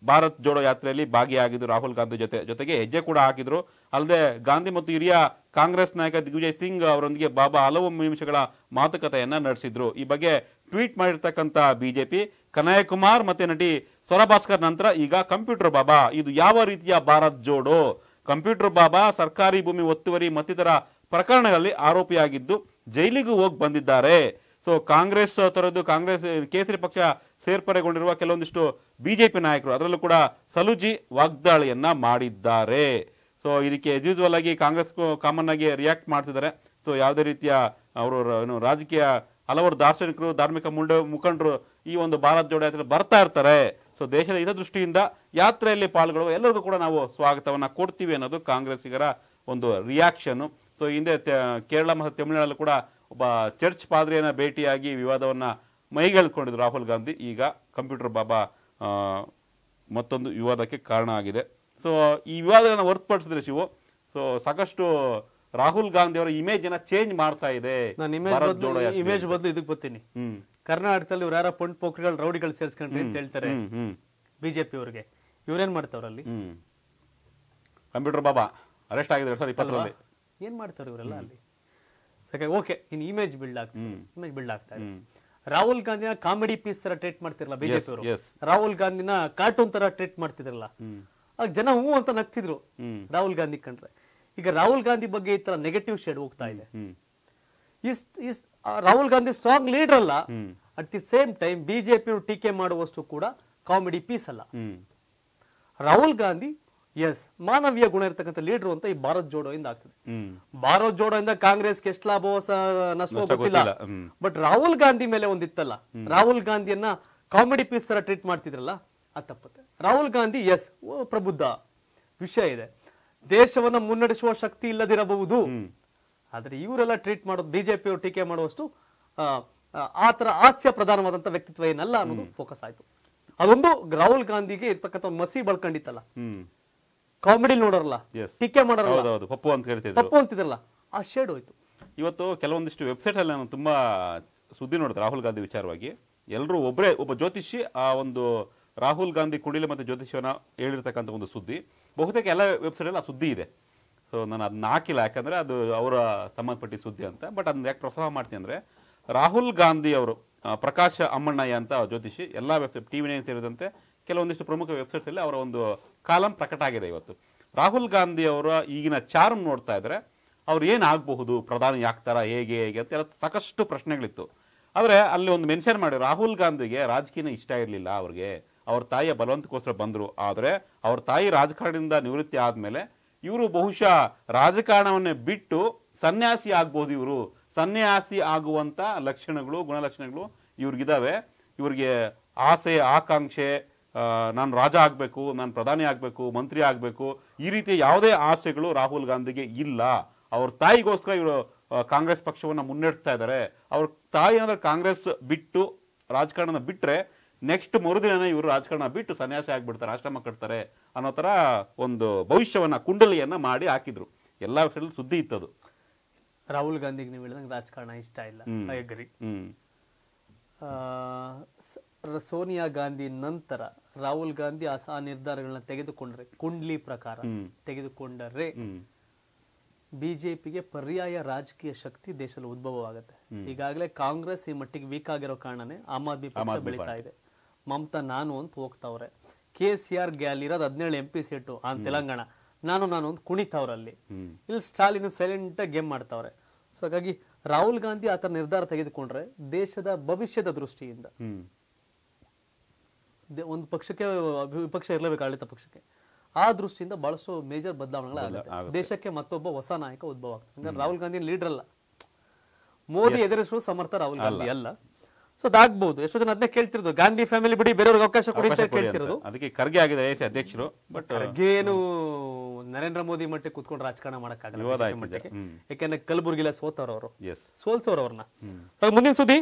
ಭಾರತ್ ಜೋಡೋ ಯಾತ್ರೆಯಲ್ಲಿ ಭಾಗಿಯಾಗಿದ್ದು ರಾಹುಲ್ ಗಾಂಧಿ ಜೊತೆ ಜೊತೆಗೆ ಹೆಜ್ಜೆ ಕೂಡ ಹಾಕಿದ್ರು ಅಲ್ಲದೆ ಗಾಂಧಿ ಮತ್ತು ಹಿರಿಯ ಕಾಂಗ್ರೆಸ್ ನಾಯಕ ದಿಗ್ವಿಜಯ್ ಸಿಂಗ್ ಅವರೊಂದಿಗೆ ಬಾಬಾ ಹಲವು ನಿಮಿಷಗಳ ಮಾತುಕತೆಯನ್ನು ನಡೆಸಿದ್ರು ಈ ಬಗ್ಗೆ ಟ್ವೀಟ್ ಮಾಡಿರ್ತಕ್ಕಂಥ ಬಿಜೆಪಿ ಪಿ ಕುಮಾರ್ ಮತ್ತೆ ನಟಿ ಸ್ವರಭಾಸ್ಕರ್ ನಂತರ ಈಗ ಕಂಪ್ಯೂಟರ್ ಬಾಬಾ ಇದು ಯಾವ ರೀತಿಯ ಭಾರತ್ ಜೋಡೋ ಕಂಪ್ಯೂಟರ್ ಬಾಬಾ ಸರ್ಕಾರಿ ಭೂಮಿ ಒತ್ತುವರಿ ಮತ್ತಿತರ ಪ್ರಕರಣಗಳಲ್ಲಿ ಆರೋಪಿಯಾಗಿದ್ದು ಜೈಲಿಗೂ ಹೋಗಿ ಬಂದಿದ್ದಾರೆ ಸೊ ಕಾಂಗ್ರೆಸ್ ತರದ್ದು ಕಾಂಗ್ರೆಸ್ ಕೇಸರಿ ಪಕ್ಷ ಸೇರ್ಪಡೆಗೊಂಡಿರುವ ಕೆಲವೊಂದಿಷ್ಟು ಬಿ ಜೆ ಪಿ ನಾಯಕರು ಅದರಲ್ಲೂ ಕೂಡ ಸಲುಜಿ ವಾಗ್ದಾಳಿಯನ್ನ ಮಾಡಿದ್ದಾರೆ ಸೊ ಇದಕ್ಕೆ ಎಸ್ ಆಗಿ ಕಾಂಗ್ರೆಸ್ ಕಾಮನ್ ಆಗಿ ರಿಯಾಕ್ಟ್ ಮಾಡ್ತಿದ್ದಾರೆ ಸೊ ಯಾವುದೇ ರೀತಿಯ ಅವರು ಏನು ರಾಜಕೀಯ ಹಲವಾರು ದಾರ್ಶನಿಕರು ಧಾರ್ಮಿಕ ಮುಂಡ ಮುಖಂಡರು ಈ ಒಂದು ಭಾರತ್ ಜೋಡ ಬರ್ತಾ ಇರ್ತಾರೆ ಸೊ ದೇಶದ ಹಿತದೃಷ್ಟಿಯಿಂದ ಯಾತ್ರೆಯಲ್ಲಿ ಪಾಲ್ಗೊಳ್ಳುವ ಎಲ್ಲರಿಗೂ ಕೂಡ ನಾವು ಸ್ವಾಗತವನ್ನು ಕೊಡ್ತೀವಿ ಅನ್ನೋದು ಕಾಂಗ್ರೆಸ್ಸಿಗರ ಒಂದು ರಿಯಾಕ್ಷನ್ನು ಸೊ ಹಿಂದೆ ಕೇರಳ ಮತ್ತು ತಮಿಳುನಾಡಲ್ಲಿ ಕೂಡ ಒಬ್ಬ ಚರ್ಚ್ ಪಾದ್ರಿಯನ್ನು ಭೇಟಿಯಾಗಿ ವಿವಾದವನ್ನು ಮೈಗೆಳ್ಕೊಂಡಿದ್ರು ರಾಹುಲ್ ಗಾಂಧಿ ಈಗ ಕಂಪ್ಯೂಟರ್ ಬಾಬಾ ಮತ್ತೊಂದು ವಿವಾದಕ್ಕೆ ಕಾರಣ ಆಗಿದೆ ಸೊ ಈ ವಿವಾದಗಳನ್ನು ಹೊರತುಪಡಿಸಿದ್ರೆ ಶಿವು ಸೊ ಸಾಕಷ್ಟು ರಾಹುಲ್ ಗಾಂಧಿ ಅವರ ಇಮೇಜ್ ಅನ್ನ ಚೇಂಜ್ ಮಾಡ್ತಾ ಇದೆ ಇಮೇಜ್ ಬದಲು ಇದಕ್ಕೆ ಬರ್ತೀನಿ ಕರ್ನಾಟಕದಲ್ಲಿ ಇವ್ರ ಯಾರ ಪಂಟ್ ಪೋಖ್ರಿಗಳು ರೌಡಿಗಳು ಸೇರ್ಸ್ಕೊಂಡ್ರಿ ಅಂತ ಹೇಳ್ತಾರೆ ಬಿಜೆಪಿ ಅವ್ರಿಗೆ ಇವ್ರೇನ್ ಮಾಡ್ತಾವ್ರಲ್ಲಿ ಕಂಪ್ಯೂಟರ್ ಬಾಬಾ ಅರೆಸ್ಟ್ ಆಗಿದೆ ಏನ್ ಮಾಡ್ತಾರೆ ಇವರೆಲ್ಲ ಅಲ್ಲಿ ಓಕೆ ಇನ್ ಇಮೇಜ್ ಬಿಲ್ಡ್ ಆಗ್ತದೆ ಇಮೇಜ್ ಬಿಲ್ಡ್ ಆಗ್ತಾ ರಾಹುಲ್ ಗಾಂಧಿನ ಕಾಮಿಡಿ ಪೀಸ್ ತರ ಟ್ರೀಟ್ ಮಾಡ್ತಿರಲ್ಲ ಬಿಜೆಪಿ ಅವರು ರಾಹುಲ್ ಗಾಂಧಿನ ಕಾರ್ಟೂನ್ ತರ ಟ್ರೀಟ್ ಮಾಡ್ತಿದ್ರಲ್ಲ ಆಗ ಜನ ಹೂ ಅಂತ ನಗ್ತಿದ್ರು ರಾಹುಲ್ ಗಾಂಧಿ ಕಂಡ್ರೆ ಈಗ ರಾಹುಲ್ ಗಾಂಧಿ ಬಗ್ಗೆ ಈ ತರ ನೆಗೆಟಿವ್ ಶೇಡ್ ಹೋಗ್ತಾ ಇದೆ ಇಷ್ಟ್ ಇಷ್ಟ್ ರಾಹುಲ್ ಗಾಂಧಿ ಸ್ಟ್ರಾಂಗ್ ಲೀಡರ್ ಅಲ್ಲ at the same time BJP ಟೀಕೆ ಮಾಡುವಷ್ಟು ಕೂಡ ಕಾಮಿಡಿ ಪೀಸ್ ಅಲ್ಲ ರಾಹುಲ್ ಗಾಂಧಿ ಎಸ್ ಮಾನವೀಯ ಗುಣ ಇರ್ತಕ್ಕಂಥ ಲೀಡರ್ ಅಂತ ಈ ಭಾರತ್ ಜೋಡೋ ಇಂದ ಆಗ್ತದೆ ಭಾರತ್ ಜೋಡೋ ಇಂದ ಕಾಂಗ್ರೆಸ್ ಎಷ್ಟು ಲಾಭವೋ ನಷ್ಟವೋ ಗೊತ್ತಿಲ್ಲ ಬಟ್ ರಾಹುಲ್ ಗಾಂಧಿ ಮೇಲೆ ಒಂದಿತ್ತಲ್ಲ ರಾಹುಲ್ ಗಾಂಧಿಯನ್ನ ಕಾಮಿಡಿ ಪೀಸ್ ತರ ಟ್ರೀಟ್ ಮಾಡ್ತಿದ್ರಲ್ಲ ಆ ತಪ್ಪತ್ತೆ ರಾಹುಲ್ ಗಾಂಧಿ ಎಸ್ ಪ್ರಬುದ್ಧ ವಿಷಯ ಇದೆ ದೇಶವನ್ನ ಮುನ್ನಡೆಸುವ ಶಕ್ತಿ ಇಲ್ಲದಿರಬಹುದು ಆದರೆ ಇವರೆಲ್ಲ ಟ್ರೀಟ್ ಮಾಡೋದು ಬಿಜೆಪಿಯವರು ಟೀಕೆ ಮಾಡುವಷ್ಟು ಆ ಥರ ಹಾಸ್ಯ ಪ್ರಧಾನವಾದಂಥ ವ್ಯಕ್ತಿತ್ವ ಏನಲ್ಲ ಅನ್ನೋದು ಫೋಕಸ್ ಆಯಿತು ಅದೊಂದು ರಾಹುಲ್ ಗಾಂಧಿಗೆ ಇರ್ತಕ್ಕಂಥ ಮಸಿ ಬಳ್ಕೊಂಡಿತ್ತಲ್ಲ ಕಾಮಿಡಿ ನೋಡೋರಲ್ಲ ಟೀಕೆ ಮಾಡೋರಲ್ಲ ಪಪ್ಪು ಅಂತ ಹೇಳ್ತಿದ್ರು ಪಪ್ಪು ಅಂತಿದ್ರಲ್ಲ ಆ ಶೇಡ್ ಹೋಯ್ತು ಇವತ್ತು ಕೆಲವೊಂದಿಷ್ಟು ವೆಬ್ಸೈಟ್ ಅಲ್ಲಿ ನಾನು ತುಂಬಾ ಸುದ್ದಿ ನೋಡಿದೆ ರಾಹುಲ್ ಗಾಂಧಿ ವಿಚಾರವಾಗಿ ಎಲ್ಲರೂ ಒಬ್ಬರೇ ಒಬ್ಬ ಜ್ಯೋತಿಷಿ ಆ ಒಂದು ರಾಹುಲ್ ಗಾಂಧಿ ಕುಡಿಲೆ ಮತ್ತು ಜ್ಯೋತಿಷ್ಯವನ್ನ ಹೇಳಿರ್ತಕ್ಕಂಥ ಒಂದು ಸುದ್ದಿ ಬಹುತೇಕ ಎಲ್ಲ ವೆಬ್ಸೈಟ್ ಅಲ್ಲಿ ಆ ಸುದ್ದಿ ಇದೆ ಸೊ ನಾನು ಅದನ್ನ ಹಾಕಿಲ್ಲ ಯಾಕಂದರೆ ಅದು ಅವರ ಸಂಬಂಧಪಟ್ಟಿ ಸುದ್ದಿ ಅಂತ ಬಟ್ ಅದನ್ನ ಯಾಕೆ ಪ್ರೋತ್ಸಾಹ ಮಾಡ್ತೀನಿ ಅಂದರೆ ರಾಹುಲ್ ಗಾಂಧಿ ಅವರು ಪ್ರಕಾಶ ಅಮ್ಮಣ್ಣಯ್ಯ ಅಂತ ಜ್ಯೋತಿಷಿ ಎಲ್ಲ ವೆಬ್ಸೈಟ್ ಟಿ ವಿ ನೈನ್ ಸೇರಿದಂತೆ ಕೆಲವೊಂದಿಷ್ಟು ಪ್ರಮುಖ ವೆಬ್ಸೈಟ್ಸಲ್ಲಿ ಅವರ ಒಂದು ಕಾಲಂ ಪ್ರಕಟ ಆಗಿದೆ ಇವತ್ತು ರಾಹುಲ್ ಗಾಂಧಿ ಅವರ ಈಗಿನ ಚಾರ್ಮ್ ನೋಡ್ತಾ ಇದ್ದರೆ ಅವ್ರು ಏನಾಗಬಹುದು ಪ್ರಧಾನಿ ಆಗ್ತಾರ ಹೇಗೆ ಹೇಗೆ ಅಂತ ಎಲ್ಲ ಸಾಕಷ್ಟು ಪ್ರಶ್ನೆಗಳಿತ್ತು ಆದರೆ ಅಲ್ಲಿ ಒಂದು ಮೆನ್ಷನ್ ಮಾಡಿ ರಾಹುಲ್ ಗಾಂಧಿಗೆ ರಾಜಕೀಯ ಇಷ್ಟ ಇರಲಿಲ್ಲ ಅವ್ರಿಗೆ ಅವ್ರ ತಾಯಿಯ ಬಲವಂತಕ್ಕೋಸ್ಕರ ಬಂದರು ಆದರೆ ಅವ್ರ ತಾಯಿ ರಾಜಕಾರಣದಿಂದ ನಿವೃತ್ತಿ ಆದಮೇಲೆ ಇವರು ಬಹುಶಃ ರಾಜಕಾರಣವನ್ನೇ ಬಿಟ್ಟು ಸನ್ಯಾಸಿ ಆಗ್ಬೋದು ಇವರು ಸನ್ಯಾಸಿ ಆಗುವಂಥ ಲಕ್ಷಣಗಳು ಗುಣಲಕ್ಷಣಗಳು ಇವ್ರಿಗಿದಾವೆ ಇವರಿಗೆ ಆಸೆ ಆಕಾಂಕ್ಷೆ ನಾನು ರಾಜ ಆಗಬೇಕು ನಾನು ಪ್ರಧಾನಿ ಆಗಬೇಕು ಮಂತ್ರಿ ಆಗಬೇಕು ಈ ರೀತಿಯ ಯಾವುದೇ ಆಸೆಗಳು ರಾಹುಲ್ ಗಾಂಧಿಗೆ ಇಲ್ಲ ಅವ್ರ ತಾಯಿಗೋಸ್ಕರ ಇವರು ಕಾಂಗ್ರೆಸ್ ಪಕ್ಷವನ್ನು ಮುನ್ನಡೆಸ್ತಾ ಇದ್ದಾರೆ ಅವ್ರ ತಾಯಿ ಏನಾದರೂ ಕಾಂಗ್ರೆಸ್ ಬಿಟ್ಟು ರಾಜಕಾರಣನ ಬಿಟ್ಟರೆ ನೆಕ್ಸ್ಟ್ ಮರುದಿನ ಇವರು ರಾಜಕಾರಣ ಬಿಟ್ಟು ಸನ್ಯಾಸಿ ಆಗಿಬಿಡ್ತಾರೆ ಆಶ್ರಮ ಕಟ್ತಾರೆ ಅನ್ನೋ ಥರ ಒಂದು ಭವಿಷ್ಯವನ್ನು ಕುಂಡಲಿಯನ್ನು ಮಾಡಿ ಹಾಕಿದ್ರು ಎಲ್ಲ ವಿಷಯದಲ್ಲೂ ಸುದ್ದಿ ಇತ್ತದು ರಾಹುಲ್ ಗಾಂಧಿಗೆ ನೀವು ಹೇಳಿದಂಗೆ ರಾಜಕಾರಣ ಇಷ್ಟ ಇಲ್ಲ ಐ ಅಗ್ರಿ ಸೋನಿಯಾ ಗಾಂಧಿ ನಂತರ ರಾಹುಲ್ ಗಾಂಧಿ ಆ ನಿರ್ಧಾರಗಳನ್ನ ತೆಗೆದುಕೊಂಡ್ರೆ ಕುಂಡ್ಲಿ ಪ್ರಕಾರ ತೆಗೆದುಕೊಂಡರೆ ಬಿಜೆಪಿಗೆ ಪರ್ಯಾಯ ರಾಜಕೀಯ ಶಕ್ತಿ ದೇಶದಲ್ಲಿ ಉದ್ಭವವಾಗುತ್ತೆ ಈಗಾಗಲೇ ಕಾಂಗ್ರೆಸ್ ಈ ಮಟ್ಟಿಗೆ ವೀಕ್ ಆಗಿರೋ ಕಾರಣನೇ ಆಮ್ ಆದ್ಮಿ ಪಕ್ಷ ಬೆಳೀತಾ ಇದೆ ಮಮತಾ ನಾನು ಅಂತ ಹೋಗ್ತಾವ್ರೆ ಕೆ ಸಿ ಆರ್ ಗ್ಯಾಲ್ ಇರೋದು ಹದಿನೇಳು ಎಂ ಪಿ ಸೀಟು ಆ ತೆಲಂಗಾಣ ನಾನು ನಾನು ಕುಣಿತ ಅವ್ರಲ್ಲಿ ಇಲ್ಲಿ ಸ್ಟಾಲಿನ್ ಆಗಿ ಗೇಮ್ ಮಾಡ್ತಾವ್ರೆ ಸೊ ಹಾಗಾಗಿ ರಾಹುಲ್ ಗಾಂಧಿ ಆತರ ನಿರ್ಧಾರ ತೆಗೆದುಕೊಂಡ್ರೆ ದೇಶದ ಭವಿಷ್ಯದ ದೃಷ್ಟಿಯಿಂದ ಒಂದು ಪಕ್ಷಕ್ಕೆ ವಿಪಕ್ಷ ಇರಲೇಬೇಕು ಆಡಳಿತ ಪಕ್ಷಕ್ಕೆ ಆ ದೃಷ್ಟಿಯಿಂದ ಬಹಳಷ್ಟು ಮೇಜರ್ ಬದಲಾವಣೆಗಳಾಗುತ್ತೆ ದೇಶಕ್ಕೆ ಮತ್ತೊಬ್ಬ ಹೊಸ ನಾಯಕ ಉದ್ಭವ ಆಗ್ತದೆ ರಾಹುಲ್ ಗಾಂಧಿ ಲೀಡರ್ ಅಲ್ಲ ಮೋದಿ ಎದುರಿಸುವ ಸಮರ್ಥ ರಾಹುಲ್ ಗಾಂಧಿ ಅಲ್ಲ ಸೊ ಅದಾಗಬಹುದು ಎಷ್ಟೋ ಜನ ಅದನ್ನೇ ಕೇಳ್ತಿರೋದು ಗಾಂಧಿ ಫ್ಯಾಮಿಲಿ ಬಿಡಿ ಬೇರೆಯವ್ರಿಗೆ ಅವಕಾಶ ಕೊಡಿ ಅಂತ ಕೇಳ್ತಿರೋದು ಅದಕ್ಕೆ ಖರ್ಗೆ ಆಗಿದೆ ಎಸಿ ಅಧ್ಯಕ್ಷರು ಬಟ್ ಏನು ನರೇಂದ್ರ ಮೋದಿ ಮಟ್ಟಿಗೆ ಕುತ್ಕೊಂಡು ರಾಜಕಾರಣ ಮಾಡಕ್ಕಾಗಲ್ಲ ಯಾಕೆಂದ್ರೆ ಕಲಬುರಗಿಲ್ಲ ಸೋತವ್ರವರು ಅವರು ಮುಂದಿನ ಸುದ್ದಿ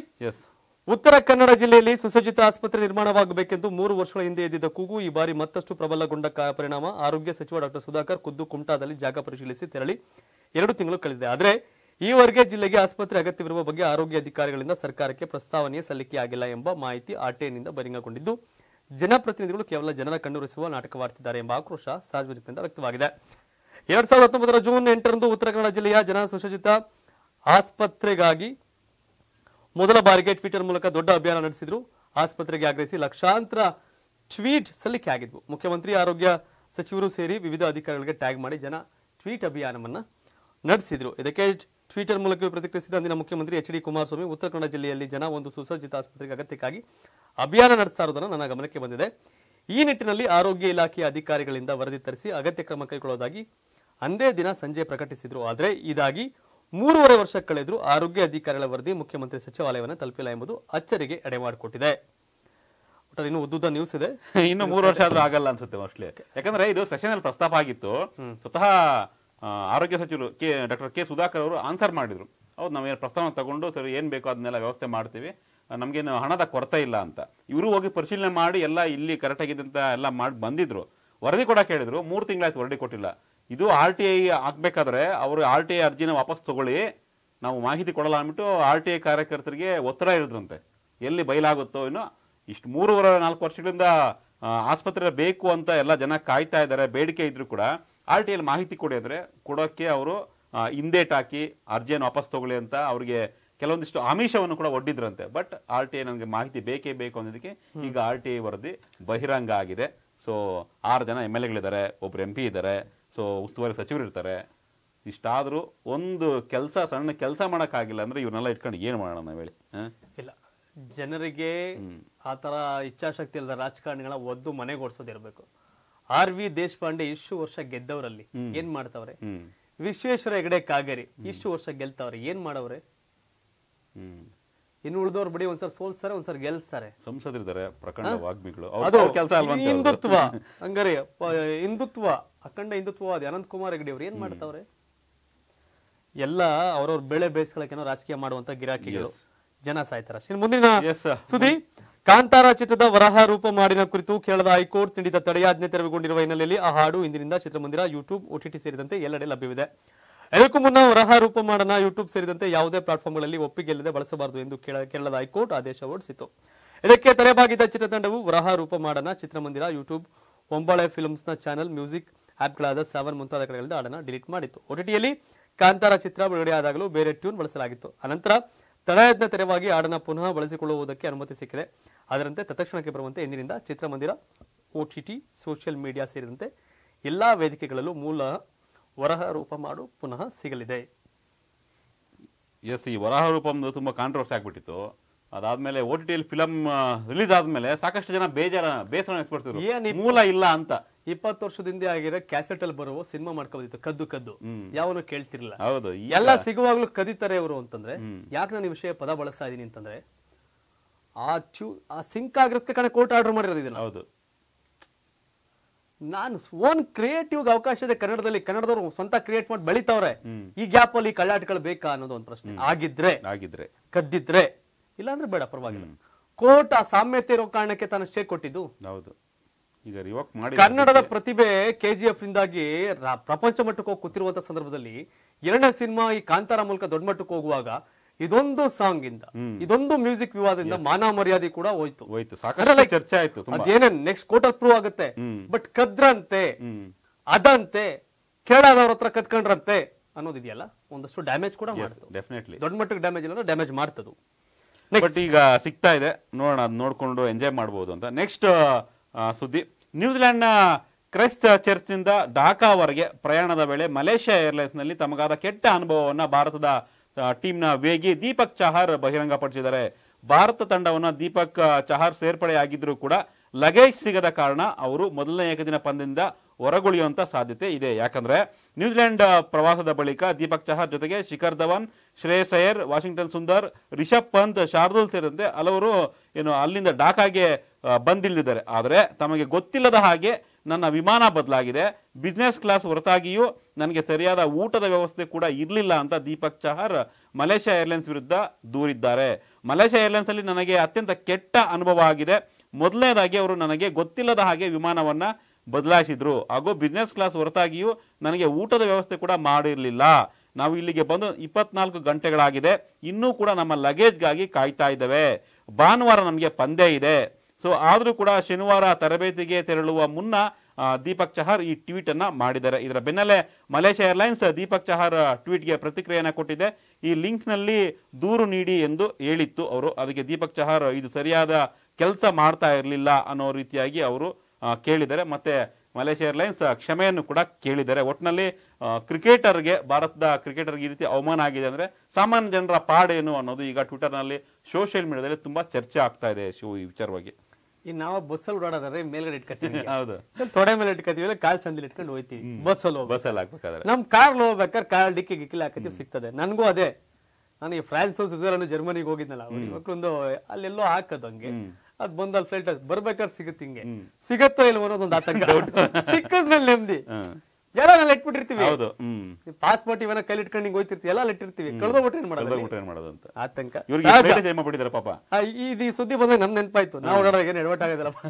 ಉತ್ತರ ಕನ್ನಡ ಜಿಲ್ಲೆಯಲ್ಲಿ ಸುಸಜ್ಜಿತ ಆಸ್ಪತ್ರೆ ನಿರ್ಮಾಣವಾಗಬೇಕೆಂದು ಮೂರು ವರ್ಷಗಳ ಹಿಂದೆ ಎದ್ದಿದ್ದ ಕೂಗು ಈ ಬಾರಿ ಮತ್ತಷ್ಟು ಪ್ರಬಲಗೊಂಡ ಪರಿಣಾಮ ಆರೋಗ್ಯ ಸಚಿವ ಡಾಕ್ಟರ್ ಸುಧಾಕರ್ ಖುದ್ದು ಕುಮಟಾದಲ್ಲಿ ಜಾಗ ಪರಿಶೀಲಿಸಿ ತೆರಳಿ ಎರಡು ತಿಂಗಳು ಕಳೆದಿದೆ ಆದರೆ ಈ ಈವರೆಗೆ ಜಿಲ್ಲೆಗೆ ಆಸ್ಪತ್ರೆ ಅಗತ್ಯವಿರುವ ಬಗ್ಗೆ ಆರೋಗ್ಯ ಅಧಿಕಾರಿಗಳಿಂದ ಸರ್ಕಾರಕ್ಕೆ ಪ್ರಸ್ತಾವನೆ ಸಲ್ಲಿಕೆಯಾಗಿಲ್ಲ ಎಂಬ ಮಾಹಿತಿ ಆರ್ಟಿಐನಿಂದ ಬಹಿರಂಗಗೊಂಡಿದ್ದು ಜನಪ್ರತಿನಿಧಿಗಳು ಕೇವಲ ಜನರ ಕಣ್ಣುರಿಸುವ ನಾಟಕವಾಡ್ತಿದ್ದಾರೆ ಎಂಬ ಆಕ್ರೋಶ ಸಾರ್ವಜನಿಕರಿಂದ ವ್ಯಕ್ತವಾಗಿದೆ ಎರಡ್ ಸಾವಿರದ ಹತ್ತೊಂಬತ್ತರ ಜೂನ್ ಎಂಟರಂದು ಉತ್ತರ ಕನ್ನಡ ಜಿಲ್ಲೆಯ ಜನ ಸುಸಜ್ಜಿತ ಆಸ್ಪತ್ರೆಗಾಗಿ ಮೊದಲ ಬಾರಿಗೆ ಟ್ವಿಟರ್ ಮೂಲಕ ದೊಡ್ಡ ಅಭಿಯಾನ ನಡೆಸಿದ್ರು ಆಸ್ಪತ್ರೆಗೆ ಆಗ್ರಹಿಸಿ ಲಕ್ಷಾಂತರ ಟ್ವೀಟ್ ಸಲ್ಲಿಕೆ ಆಗಿದ್ವು ಮುಖ್ಯಮಂತ್ರಿ ಆರೋಗ್ಯ ಸಚಿವರು ಸೇರಿ ವಿವಿಧ ಅಧಿಕಾರಿಗಳಿಗೆ ಟ್ಯಾಗ್ ಮಾಡಿ ಜನ ಟ್ವೀಟ್ ಅಭಿಯಾನವನ್ನು ನಡೆಸಿದ್ರು ಇದಕ್ಕೆ ಟ್ವಿಟರ್ ಮೂಲಕವೇ ಪ್ರತಿಕ್ರಿಯಿಸಿದ ಅಂದಿನ ಮುಖ್ಯಮಂತ್ರಿ ಎಚ್ ಡಿ ಕುಮಾರಸ್ವಾಮಿ ಉತ್ತರ ಕನ್ನಡ ಜಿಲ್ಲೆಯಲ್ಲಿ ಜನ ಒಂದು ಸುಸಜ್ಜಿತ ಆಸ್ಪತ್ರೆಗೆ ಅಗತ್ಯಕ್ಕಾಗಿ ಅಭಿಯಾನ ನಡೆಸ್ತಾ ನನ್ನ ಗಮನಕ್ಕೆ ಬಂದಿದೆ ಈ ನಿಟ್ಟಿನಲ್ಲಿ ಆರೋಗ್ಯ ಇಲಾಖೆಯ ಅಧಿಕಾರಿಗಳಿಂದ ವರದಿ ತರಿಸಿ ಅಗತ್ಯ ಕ್ರಮ ಕೈಗೊಳ್ಳೋದಾಗಿ ಅಂದೇ ದಿನ ಸಂಜೆ ಪ್ರಕಟಿಸಿದ್ರು ಆದರೆ ಇದಾಗಿ ಮೂರುವರೆ ವರ್ಷ ಕಳೆದರೂ ಆರೋಗ್ಯ ಅಧಿಕಾರಿಗಳ ವರದಿ ಮುಖ್ಯಮಂತ್ರಿ ಸಚಿವಾಲಯವನ್ನು ತಲುಪಿಲ್ಲ ಎಂಬುದು ಅಚ್ಚರಿಗೆ ಎಡೆ ಮಾಡಿಕೊಟ್ಟಿದೆ ಇನ್ನು ಉದ್ದುದ್ದ ನ್ಯೂಸ್ ಇದೆ ಇನ್ನು ಮೂರು ವರ್ಷ ಆದರೂ ಆಗಲ್ಲ ಅನ್ಸುತ್ತೆ ಮೋಸ್ಟ್ಲಿ ಯಾಕಂದ್ರೆ ಇದು ಸೆಷನ್ ಅಲ್ಲಿ ಪ್ರಸ್ತಾಪ ಆಗಿತ್ತು ಸ್ವತಃ ಆರೋಗ್ಯ ಸಚಿವರು ಕೆ ಡಾಕ್ಟರ್ ಕೆ ಸುಧಾಕರ್ ಅವರು ಆನ್ಸರ್ ಮಾಡಿದರು ಹೌದು ಏನು ಪ್ರಸ್ತಾವನೆ ತಗೊಂಡು ಸರಿ ಏನು ಬೇಕೋ ಅದನ್ನೆಲ್ಲ ವ್ಯವಸ್ಥೆ ಮಾಡ್ತೀವಿ ನಮಗೇನು ಹಣದ ಕೊರತೆ ಇಲ್ಲ ಅಂತ ಇವರು ಹೋಗಿ ಪರಿಶೀಲನೆ ಮಾಡಿ ಎಲ್ಲ ಇಲ್ಲಿ ಕರೆಕ್ಟಾಗಿದ್ದಂಥ ಎಲ್ಲ ಮಾಡಿ ಬಂದಿದ್ರು ವರದಿ ಕೂಡ ಕೇಳಿದರು ಮೂರು ತಿಂಗಳಾಯ್ತು ವರದಿ ಕೊಟ್ಟಿಲ್ಲ ಇದು ಆರ್ ಟಿ ಐ ಆಗಬೇಕಾದ್ರೆ ಅವರು ಆರ್ ಟಿ ಐ ಅರ್ಜಿನ ವಾಪಸ್ ತೊಗೊಳ್ಳಿ ನಾವು ಮಾಹಿತಿ ಕೊಡಲ್ಲ ಅಂದ್ಬಿಟ್ಟು ಆರ್ ಟಿ ಐ ಕಾರ್ಯಕರ್ತರಿಗೆ ಒತ್ತಡ ಇರೋದ್ರಂತೆ ಎಲ್ಲಿ ಬಯಲಾಗುತ್ತೋ ಇನ್ನು ಇಷ್ಟು ಮೂರುವರೆ ನಾಲ್ಕು ವರ್ಷಗಳಿಂದ ಆಸ್ಪತ್ರೆ ಬೇಕು ಅಂತ ಎಲ್ಲ ಜನ ಕಾಯ್ತಾ ಇದ್ದಾರೆ ಬೇಡಿಕೆ ಇದ್ರು ಕೂಡ ಆರ್ ಟಿ ಐ ಮಾಹಿತಿ ಕೊಡಿದ್ರೆ ಅಂದರೆ ಕೊಡೋಕ್ಕೆ ಅವರು ಹಿಂದೇಟ್ ಹಾಕಿ ಅರ್ಜಿಯನ್ನು ವಾಪಸ್ ತಗೊಳ್ಳಿ ಅಂತ ಅವರಿಗೆ ಕೆಲವೊಂದಿಷ್ಟು ಆಮಿಷವನ್ನು ಕೂಡ ಒಡ್ಡಿದ್ರಂತೆ ಬಟ್ ಆರ್ ಟಿ ಐ ನನಗೆ ಮಾಹಿತಿ ಬೇಕೇ ಬೇಕು ಅನ್ನೋದಕ್ಕೆ ಈಗ ಆರ್ ಟಿ ಐ ವರದಿ ಬಹಿರಂಗ ಆಗಿದೆ ಸೊ ಆರು ಜನ ಎಮ್ ಎಲ್ ಎಗಳಿದ್ದಾರೆ ಒಬ್ರು ಎಂ ಪಿ ಇದ್ದಾರೆ ಸೊ ಉಸ್ತುವಾರಿ ಸಚಿವರು ಇರ್ತಾರೆ ಇಷ್ಟಾದರೂ ಒಂದು ಕೆಲಸ ಸಣ್ಣ ಕೆಲಸ ಮಾಡೋಕ್ಕಾಗಿಲ್ಲ ಅಂದರೆ ಇವ್ರನ್ನೆಲ್ಲ ಇಟ್ಕೊಂಡು ಏನು ಮಾಡೋಣ ನಾವು ಹೇಳಿ ಇಲ್ಲ ಜನರಿಗೆ ಆ ಥರ ಇಚ್ಛಾಶಕ್ತಿ ಇಲ್ಲದ ರಾಜಕಾರಣಿಗಳ ಒದ್ದು ಮನೆಗೆ ಓಡಿಸೋದಿರಬೇಕು ಆರ್ ವಿ ದೇಶಪಾಂಡೆ ಇಷ್ಟು ವರ್ಷ ಗೆದ್ದವರಲ್ಲಿ ಏನ್ ಮಾಡ್ತಾವ್ರೆ ವಿಶ್ವೇಶ್ವರ ಹೆಗಡೆ ಕಾಗೇರಿ ಇಷ್ಟು ವರ್ಷ ಗೆಲ್ತಾವ್ರೆ ಏನ್ ಮಾಡವ್ರೆ ಇನ್ನು ಉಳಿದವ್ರು ಬಿಡಿ ಒಂದ್ಸರ್ ಸೋಲ್ಸ್ತಾರೆ ಒಂದ್ಸರ್ ಗೆಲ್ಸ್ತಾರೆ ಸಂಸದರಿದ್ದಾರೆ ಪ್ರಕರಣ ವಾಗ್ಮಿಗಳು ಹಿಂದುತ್ವ ಹಂಗಾರೆ ಹಿಂದುತ್ವ ಅಖಂಡ ಹಿಂದುತ್ವವಾದಿ ಅನಂತ್ ಕುಮಾರ್ ಹೆಗಡೆ ಅವ್ರು ಏನ್ ಮಾಡ್ತಾವ್ರೆ ಎಲ್ಲ ಅವ್ರವ್ರ ಬೆಳೆ ಬೇಯಿಸ್ಕೊಳಕೇನೋ ರಾಜಕೀಯ ಮಾಡುವಂತ ಗಿರಾಕಿಗಳು ಜನ ಸಾಯ್ತಾರ ಮುಂದಿನ ಸುದ್ದಿ ಕಾಂತಾರ ಚಿತ್ರದ ವರಹ ರೂಪ ಮಾಡಿನ ಕುರಿತು ಕೇರಳದ ಹೈಕೋರ್ಟ್ ನೀಡಿದ ತಡೆಯಾಜ್ಞೆ ತೆರವುಗೊಂಡಿರುವ ಹಿನ್ನೆಲೆಯಲ್ಲಿ ಆ ಹಾಡು ಇಂದಿನಿಂದ ಚಿತ್ರಮಂದಿರ ಯೂಟ್ಯೂಬ್ ಒಟಿಟಿ ಸೇರಿದಂತೆ ಎಲ್ಲೆಡೆ ಲಭ್ಯವಿದೆ ಇದಕ್ಕೂ ಮುನ್ನ ವರಹ ರೂಪ ಮಾಡನ ಯೂಟ್ಯೂಬ್ ಸೇರಿದಂತೆ ಯಾವುದೇ ಪ್ಲಾಟ್ಫಾರ್ಮ್ಗಳಲ್ಲಿ ಒಪ್ಪಿಗೆ ಇಲ್ಲದೆ ಬಳಸಬಾರದು ಎಂದು ಕೇರಳದ ಹೈಕೋರ್ಟ್ ಆದೇಶ ಹೊರಡಿಸಿತು ಇದಕ್ಕೆ ತಲೆಬಾಗಿದ್ದ ಚಿತ್ರತಂಡವು ವರಹ ರೂಪ ಮಾಡನ ಚಿತ್ರಮಂದಿರ ಯೂಟ್ಯೂಬ್ ಒಂಬಾಳೆ ನ ಚಾನೆಲ್ ಮ್ಯೂಸಿಕ್ ಆ್ಯಪ್ಗಳಾದ ಸೆವೆನ್ ಮುಂತಾದ ಕಡೆಗಳಿಂದ ಹಾಡನ್ನು ಡಿಲೀಟ್ ಮಾಡಿತ್ತು ಒಟಿಟಿಯಲ್ಲಿ ಕಾಂತಾರ ಚಿತ್ರ ಬಿಡುಗಡೆಯಾದಾಗಲೂ ಬೇರೆ ಟ್ಯೂನ್ ಬಳಸಲಾಗಿತ್ತು ಅನಂತರ ತಡೆಯತ್ನ ತೆರವಾಗಿ ಹಾಡನ್ನು ಪುನಃ ಬಳಸಿಕೊಳ್ಳುವುದಕ್ಕೆ ಅನುಮತಿ ಸಿಕ್ಕಿದೆ ಅದರಂತೆ ತತ್ಕ್ಷಣಕ್ಕೆ ಬರುವಂತೆ ಇಂದಿನಿಂದ ಚಿತ್ರಮಂದಿರ O T T social media ಸೇರಿದಂತೆ ಎಲ್ಲ ವೇದಿಕೆಗಳಲ್ಲೂ ಮೂಲ ವರಹ ರೂಪ ಮಾಡು ಪುನಃ ಸಿಗಲಿದೆ ಎಸ್ ಈ ವರಹ ರೂಪಂದು ತುಂಬ ಕಾಂಟ್ರವರ್ಸಿ ಆಗಿಬಿಟ್ಟಿತ್ತು ಅದಾದ್ಮೇಲೆ ಓ ಟಿ ಟಿಯಲ್ಲಿ ಫಿಲಮ್ ರಿಲೀಸ್ ಆದ್ಮೇಲೆ ಸಾಕಷ್ಟು ಜನ ಬೇಜಾರ ಬೇಸರ ಮೂಲ ಇಲ್ಲ ಅಂತ ಇಪ್ಪತ್ತು ವರ್ಷದಿಂದ ಆಗಿರೋ ಕ್ಯಾಸೆಟ್ ಅಲ್ಲಿ ಬರುವ ಸಿನಿಮಾ ಮಾಡ್ಕೋಬೋದಿತ್ತು ಕದ್ದು ಕದ್ದು ಯಾವನು ಕೇಳ್ತಿರ್ಲಿಲ್ಲ ಹೌದು ಎಲ್ಲ ಸಿಗುವಾಗ್ಲೂ ಕದೀತಾರೆ ಅವರು ಅಂತಂದ್ರೆ ಯಾಕೆ ನಾನು ಈ ವಿಷಯ ಪದ ಬಳಸ್ತಾ ಇದೀನಿ ಅಂತಂದ್ರೆ ಆ ಚೂ ಆ ಸಿಂಕ್ ಆಗಿರೋದಕ್ಕೆ ಕಣ ಕೋರ್ಟ್ ಆರ್ಡರ್ ಮಾಡಿರೋದು ಹೌದು ನಾನು ಓನ್ ಕ್ರಿಯೇಟಿವ್ ಅವಕಾಶ ಇದೆ ಕನ್ನಡದಲ್ಲಿ ಕನ್ನಡದವ್ರು ಸ್ವಂತ ಕ್ರಿಯೇಟ್ ಮಾಡಿ ಬೆಳಿತಾವ್ರೆ ಈ ಗ್ಯಾಪ್ ಅಲ್ಲಿ ಕಳ್ಳಾಟಗಳು ಬೇಕಾ ಅನ್ನೋದು ಒಂದು ಪ್ರಶ್ನೆ ಆಗಿದ್ರೆ ಆಗಿದ್ರೆ ಕದ್ದಿದ್ರೆ ಇಲ್ಲಾಂದ್ರೆ ಬೇಡ ಪರವಾಗಿಲ್ಲ ಕೋರ್ಟ್ ಆ ಸಾಮ್ಯತೆ ಇರೋ ಕಾರಣಕ್ಕೆ ತಾನು ಸ್ಟೇ ಕೊಟ್ಟಿದ್ದು ಹೌದು ಈಗ ರಿವೋಕ್ ಮಾಡಿ ಕನ್ನಡದ ಪ್ರತಿಭೆ ಕೆಜಿಎಫ್ ಇಂದಾಗಿ ಪ್ರಪಂಚ ಮಟ್ಟಕ್ಕೆ ಹೋಗಿ ಕೂತಿರುವಂತ ಸಂದರ್ಭದಲ್ಲಿ ಎರಡನೇ ಸಿನಿಮಾ ಈ ಕಾಂತಾರ ಮೂಲಕ ದೊಡ್ಡ ಮಟ್ಟಕ್ಕೆ ಹೋಗುವಾಗ ಇದೊಂದು ಸಾಂಗ್ ಇಂದ ಇದೊಂದು ಮ್ಯೂಸಿಕ್ ವಿವಾದದಿಂದ ಮಾನ ಮರ್ಯಾದೆ ಕೂಡ ಹೋಯ್ತು ಹೋಯ್ತು ಸಾಕಷ್ಟು ಚರ್ಚೆ ಆಯ್ತು ಅದೇನೇ ನೆಕ್ಸ್ಟ್ ಅಲ್ಲಿ ಪ್ರೂವ್ ಆಗುತ್ತೆ ಬಟ್ ಕದ್ರಂತೆ ಅದಂತೆ ಕೇಳಾದವ್ರ ಹತ್ರ ಕತ್ಕೊಂಡ್ರಂತೆ ಅನ್ನೋದಿದೆಯಲ್ಲ ಒಂದಷ್ಟು ಡ್ಯಾಮೇಜ್ ಕೂಡ ಡೆಫಿನೆಟ್ಲಿ ದೊಡ್ಡ ಮಟ್ಟಕ್ಕೆ ಡ್ಯಾಮೇಜ್ ಇಲ್ಲ ಡ್ಯಾಮೇಜ್ ಮಾಡ್ತದು ಬಟ್ ಈಗ ಸಿಗ್ತಾ ಇದೆ ನೋಡೋಣ ಅದ್ ನೋಡ್ಕೊಂಡು ಎಂಜಾಯ್ ಮಾಡ್ಬೋದು ಅಂತ ನೆಕ್ಸ್ಟ್ ಸುದ್ದಿ ನ್ಯೂಜಿಲೆಂಡ್ನ ಕ್ರೈಸ್ತ ಚರ್ಚ್ನಿಂದ ಢಾಕಾವರೆಗೆ ಪ್ರಯಾಣದ ವೇಳೆ ಮಲೇಷ್ಯಾ ಏರ್ಲೈನ್ಸ್ನಲ್ಲಿ ತಮಗಾದ ಕೆಟ್ಟ ಅನುಭವವನ್ನು ಭಾರತದ ಟೀಮ್ನ ವೇಗಿ ದೀಪಕ್ ಚಹರ್ ಬಹಿರಂಗಪಡಿಸಿದ್ದಾರೆ ಭಾರತ ತಂಡವನ್ನು ದೀಪಕ್ ಚಹಾರ್ ಸೇರ್ಪಡೆಯಾಗಿದ್ದರೂ ಕೂಡ ಲಗೇಜ್ ಸಿಗದ ಕಾರಣ ಅವರು ಮೊದಲನೇ ಏಕದಿನ ಪಂದ್ಯದಿಂದ ಹೊರಗುಳಿಯುವಂಥ ಸಾಧ್ಯತೆ ಇದೆ ಯಾಕಂದರೆ ನ್ಯೂಜಿಲೆಂಡ್ ಪ್ರವಾಸದ ಬಳಿಕ ದೀಪಕ್ ಚಹಾರ್ ಜೊತೆಗೆ ಶಿಖರ್ ಧವನ್ ಶ್ರೇಯಸ್ ಅಯ್ಯರ್ ವಾಷಿಂಗ್ಟನ್ ಸುಂದರ್ ರಿಷಬ್ ಪಂತ್ ಶಾರ್ದೂಲ್ ಸೇರಿದಂತೆ ಹಲವರು ಏನು ಅಲ್ಲಿಂದ ಢಾಕಾಗೆ ಬಂದಿಳಿದಿದ್ದಾರೆ ಆದರೆ ತಮಗೆ ಗೊತ್ತಿಲ್ಲದ ಹಾಗೆ ನನ್ನ ವಿಮಾನ ಬದಲಾಗಿದೆ ಬಿಸ್ನೆಸ್ ಕ್ಲಾಸ್ ಹೊರತಾಗಿಯೂ ನನಗೆ ಸರಿಯಾದ ಊಟದ ವ್ಯವಸ್ಥೆ ಕೂಡ ಇರಲಿಲ್ಲ ಅಂತ ದೀಪಕ್ ಚಹರ್ ಮಲೇಷ್ಯಾ ಏರ್ಲೈನ್ಸ್ ವಿರುದ್ಧ ದೂರಿದ್ದಾರೆ ಮಲೇಷ್ಯಾ ಏರ್ಲೈನ್ಸಲ್ಲಿ ನನಗೆ ಅತ್ಯಂತ ಕೆಟ್ಟ ಅನುಭವ ಆಗಿದೆ ಮೊದಲನೇದಾಗಿ ಅವರು ನನಗೆ ಗೊತ್ತಿಲ್ಲದ ಹಾಗೆ ವಿಮಾನವನ್ನು ಬದಲಾಯಿಸಿದ್ರು ಹಾಗೂ ಬಿಸ್ನೆಸ್ ಕ್ಲಾಸ್ ಹೊರತಾಗಿಯೂ ನನಗೆ ಊಟದ ವ್ಯವಸ್ಥೆ ಕೂಡ ಮಾಡಿರಲಿಲ್ಲ ನಾವು ಇಲ್ಲಿಗೆ ಬಂದು ಇಪ್ಪತ್ನಾಲ್ಕು ಗಂಟೆಗಳಾಗಿದೆ ಇನ್ನೂ ಕೂಡ ನಮ್ಮ ಲಗೇಜ್ಗಾಗಿ ಕಾಯ್ತಾ ಇದ್ದೇವೆ ಭಾನುವಾರ ನಮಗೆ ಪಂದ್ಯ ಇದೆ ಸೊ ಆದರೂ ಕೂಡ ಶನಿವಾರ ತರಬೇತಿಗೆ ತೆರಳುವ ಮುನ್ನ ದೀಪಕ್ ಚಹರ್ ಈ ಟ್ವೀಟ್ ಅನ್ನ ಮಾಡಿದ್ದಾರೆ ಇದರ ಬೆನ್ನಲ್ಲೇ ಮಲೇಷ್ಯಾ ಏರ್ಲೈನ್ಸ್ ದೀಪಕ್ ಚಹಾರ್ ಟ್ವೀಟ್ಗೆ ಪ್ರತಿಕ್ರಿಯೆಯನ್ನು ಕೊಟ್ಟಿದೆ ಈ ಲಿಂಕ್ನಲ್ಲಿ ದೂರು ನೀಡಿ ಎಂದು ಹೇಳಿತ್ತು ಅವರು ಅದಕ್ಕೆ ದೀಪಕ್ ಚಹಾರ್ ಇದು ಸರಿಯಾದ ಕೆಲಸ ಮಾಡ್ತಾ ಇರಲಿಲ್ಲ ಅನ್ನೋ ರೀತಿಯಾಗಿ ಅವರು ಕೇಳಿದ್ದಾರೆ ಮತ್ತೆ ಮಲೇಷ್ಯಾ ಏರ್ಲೈನ್ಸ್ ಕ್ಷಮೆಯನ್ನು ಕೂಡ ಕೇಳಿದ್ದಾರೆ ಒಟ್ಟಿನಲ್ಲಿ ಕ್ರಿಕೆಟರ್ಗೆ ಭಾರತದ ಕ್ರಿಕೆಟರ್ಗೆ ಈ ರೀತಿ ಅವಮಾನ ಆಗಿದೆ ಅಂದರೆ ಸಾಮಾನ್ಯ ಜನರ ಪಾಡೇನು ಅನ್ನೋದು ಈಗ ಟ್ವಿಟರ್ನಲ್ಲಿ ಸೋಷಿಯಲ್ ಮೀಡಿಯಾದಲ್ಲಿ ತುಂಬ ಚರ್ಚೆ ಆಗ್ತಾ ಇದೆ ಈ ವಿಚಾರವಾಗಿ ಈ ನಾವು ಬಸ್ಸಲ್ಲಿ ಓಡಾಡೋದ್ರೆ ಮೇಲ್ಗಡೆ ಇಟ್ಕೊತೀವಿ ಹೌದು ತೊಡೆ ಮೇಲೆ ಇಟ್ಕೊತೀವಿ ಇಲ್ಲ ಕಾಲ್ ಸಂದಿಲ್ ಇಟ್ಕೊಂಡು ಹೋಯ್ತೀವಿ ಬಸ್ಸಲ್ಲಿ ಬಸ್ಸಲ್ಲಿ ಹಾಕ್ಬೇಕಾದ್ರೆ ನಮ್ಮ ಕಾರ್ ಹೋಗ್ಬೇಕಾದ್ರೆ ಕಾರ್ ಡಿಕ್ಕಿ ಗಿಕ್ಕಿಲ್ಲ ಹಾಕತೀವಿ ಸಿಗ್ತದೆ ನನಗೂ ಅದೇ ನಾನು ಈ ಫ್ರಾನ್ಸ್ ಸ್ವಿಟ್ಜರ್ಲೆಂಡ್ ಜರ್ಮನಿಗೆ ಹೋಗಿದ್ನಲ್ಲ ಇವಕ್ಕೊಂದು ಅಲ್ಲೆಲ್ಲೋ ಹಾಕೋದು ಹಂಗೆ ಅದ್ ಬಂದ ಬರ್ಬೇಕಾದ್ರೆ ಸಿಗುತ್ತೆ ಹಿಂಗೆ ಸಿಗತ್ತೋ ಇಲ್ವೋ ಅನ್ನೋದೊಂದು ಆತಂಕ ಸಿಕ್ಕದ್ಮೇಲೆ ನೆಮ್ಮದಿ ಎಲ್ಲ ನಾವು ಇಟ್ಬಿಟ್ಟಿರ್ತೀವಿ ಹೌದು ಪಾಸ್ಪೋರ್ಟ್ ಇವನ ಕೈಲಿ ಇಟ್ಕೊಂಡು ಹೋಯ್ತಿರ್ತೀವಿ ಎಲ್ಲ ಇಟ್ಟಿರ್ತೀವಿ ಕಳ್ದೋಗ್ಬಿಟ್ಟು ಏನ್ ಮಾಡೋದು ಮಾಡೋದು ಅಂತ ಆತಂಕ ಇವ್ರಿಗೆ ಪಾಪ ಈ- ಇದು ಈ ಸುದ್ದಿ ಬಂದಾಗ ನಮ್ ನೆನಪಾಯ್ತು ನಾವು ಓಡಾಡೋದಾಗ ಏನು ಎಡವಟ್ ಆಗೋದಿಲ್ಲಪ್ಪ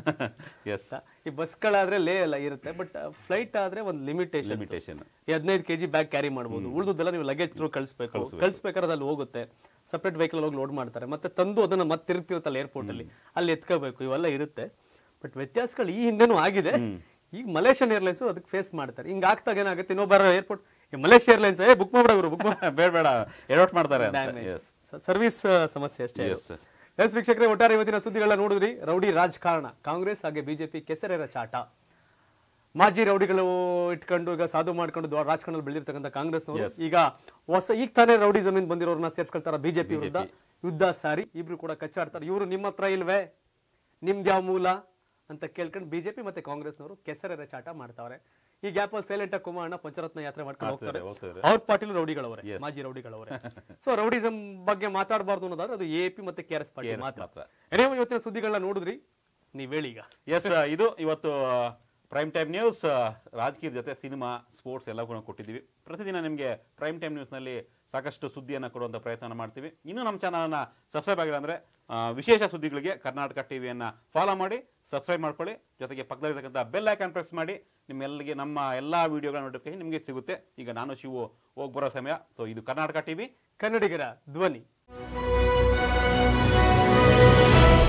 ಎಸ್ ಈ ಬಸ್ಗಳಾದ್ರೆ ಲೇ ಎಲ್ಲ ಇರುತ್ತೆ ಬಟ್ ಫ್ಲೈಟ್ ಆದ್ರೆ ಒಂದು ಲಿಮಿಟೇಷನ್ ಲಿಮಿಟೇಷನ್ ಹದಿನೈದು ಕೆಜಿ ಬ್ಯಾಗ್ ಕ್ಯಾರಿ ಮಾಡ್ಬೋದು ಉಳಿದುದೆಲ್ಲ ನೀವು ಲಗೇಜ್ ತ್ರೂ ಕಳಿಸ್ಬೇಕು ಕಳಿಸ್ಬೇಕಾದ್ರೆ ಅಲ್ಲಿ ಹೋಗುತ್ತೆ ಸಪ್ರೇಟ್ ವೆಹಿಕಲ್ ಹೋಗಿ ಲೋಡ್ ಮಾಡ್ತಾರೆ ಮತ್ತೆ ತಂದು ಅದನ್ನ ಮತ್ತೆ ತಿರುಗ್ತಿರುತ್ತಲ್ಲ ಏರ್ಪೋರ್ಟ್ ಅಲ್ಲಿ ಅಲ್ಲಿ ಎತ್ಕೋಬೇಕು ಇವೆಲ್ಲ ಇರುತ್ತೆ ಬಟ್ ವ್ಯತ್ಯಾಸಗಳು ಈ ಹಿಂದೆನೂ ಆಗಿದೆ ಈಗ ಮಲೇಷಿಯನ್ ಏರ್ಲೈನ್ಸ್ ಅದಕ್ಕೆ ಫೇಸ್ ಮಾಡ್ತಾರೆ ಹಿಂಗಾಗ್ತಾಗ ಏನಾಗುತ್ತೆ ಇನ್ನೊಬ್ಬರ ಏರ್ಪೋರ್ಟ್ ಮಲೇಷಿಯಾ ಏರ್ಲೈನ್ಸ್ ಏ ಬುಕ್ ಮಾಡ್ಬೇಡ ಬುಕ್ ಬೇಡ ಬೇಡ ಮಾಡ್ತಾರೆ ಸರ್ವಿಸ್ ಸಮಸ್ಯೆ ಅಷ್ಟೇ ಎಸ್ ವೀಕ್ಷಕರೇ ಒಟ್ಟಾರೆ ಇವತ್ತಿನ ಸುದ್ದಿಗಳನ್ನ ನೋಡಿದ್ರಿ ರೌಡಿ ರಾಜಕಾರಣ ಕಾಂಗ್ರೆಸ್ ಹಾಗೆ ಬಿಜೆಪಿ ಕೆಸರೆರ ಚಾಟ ಮಾಜಿ ರೌಡಿಗಳು ಇಟ್ಕೊಂಡು ಈಗ ಸಾಧು ಮಾಡ್ಕೊಂಡು ರಾಜಕಾರಣದಲ್ಲಿ ಬೆಳೆದಿರ್ತಕ್ಕಂಥ ಕಾಂಗ್ರೆಸ್ ಈಗ ಹೊಸ ಈಗ ತಾನೇ ರೌಡಿ ಜಮೀನ್ ಬಂದಿರೋರನ್ನ ಸೇರ್ಸ್ಕೊಳ್ತಾರ ಬಿಜೆಪಿ ವಿರುದ್ಧ ಯುದ್ಧ ಸಾರಿ ಇಬ್ರು ಕೂಡ ಕಚ್ಚಾಡ್ತಾರೆ ಇವರು ನಿಮ್ಮ ಹತ್ರ ಇಲ್ವೇ ನಿಮ್ದು ಯಾವ ಮೂಲ ಅಂತ ಕೇಳ್ಕೊಂಡು ಬಿಜೆಪಿ ಮತ್ತೆ ಕಾಂಗ್ರೆಸ್ನವರು ಕೆಸರೆರೆ ಚಾಟ ಮಾಡ್ತಾವ್ರೆ ಈ ಗ್ಯಾಪ್ ಅಲ್ಲಿ ಸೈಲೆಂಟ್ ಆಗಿ ಕುಮಾರಣ್ಣ ಪಂಚರತ್ನ ಯಾತ್ರೆ ಮಾಡ್ಕೊಂಡು ಹೋಗ್ತಾರೆ ಅವ್ರ ಪಾಟೀಲ್ ರೌಡಿಗಳವರೇ ಮಾಜಿ ರೌಡಿಗಳವರೇ ಸೊ ರೌಡಿಸಂ ಬಗ್ಗೆ ಮಾತಾಡಬಾರ್ದು ಅನ್ನೋದಾದ್ರೆ ಅದು ಎ ಪಿ ಮತ್ತೆ ಕೆ ಆರ್ ಎಸ್ ಪಾರ್ಟಿ ಮಾತ್ರ ಇವತ್ತಿನ ಸುದ್ದಿಗಳನ್ನ ನೋಡಿದ್ರಿ ನೀವ್ ಹೇಳಿ ಎಸ್ ಇದು ಇವತ್ತು ಪ್ರೈಮ್ ಟೈಮ್ ನ್ಯೂಸ್ ರಾಜಕೀಯ ಜೊತೆ ಸಿನಿಮಾ ಸ್ಪೋರ್ಟ್ಸ್ ಎಲ್ಲ ಕೂಡ ಕೊಟ್ಟಿದ್ದೀವಿ ಪ್ರತಿದಿನ ನಿಮಗೆ ಪ್ರೈಮ್ ಟೈಮ್ ನ್ಯೂಸ್ನಲ್ಲಿ ಸಾಕಷ್ಟು ಸುದ್ದಿಯನ್ನು ಕೊಡುವಂಥ ಪ್ರಯತ್ನ ಮಾಡ್ತೀವಿ ಇನ್ನೂ ನಮ್ಮ ಚಾನಲನ್ನು ಸಬ್ಸ್ಕ್ರೈಬ್ ಆಗಿಲ್ಲ ಅಂದರೆ ವಿಶೇಷ ಸುದ್ದಿಗಳಿಗೆ ಕರ್ನಾಟಕ ಟಿ ವಿಯನ್ನು ಫಾಲೋ ಮಾಡಿ ಸಬ್ಸ್ಕ್ರೈಬ್ ಮಾಡ್ಕೊಳ್ಳಿ ಜೊತೆಗೆ ಪಕ್ಕದಲ್ಲಿರ್ತಕ್ಕಂಥ ಬೆಲ್ ಐಕಾನ್ ಪ್ರೆಸ್ ಮಾಡಿ ನಿಮ್ಮೆಲ್ಲರಿಗೆ ನಮ್ಮ ಎಲ್ಲ ವೀಡಿಯೋಗಳ ನೋಟಿಫಿಕೇಶನ್ ನಿಮಗೆ ಸಿಗುತ್ತೆ ಈಗ ನಾನು ಶಿವ ಹೋಗಿ ಬರೋ ಸಮಯ ಸೊ ಇದು ಕರ್ನಾಟಕ ಟಿ ಕನ್ನಡಿಗರ ಧ್ವನಿ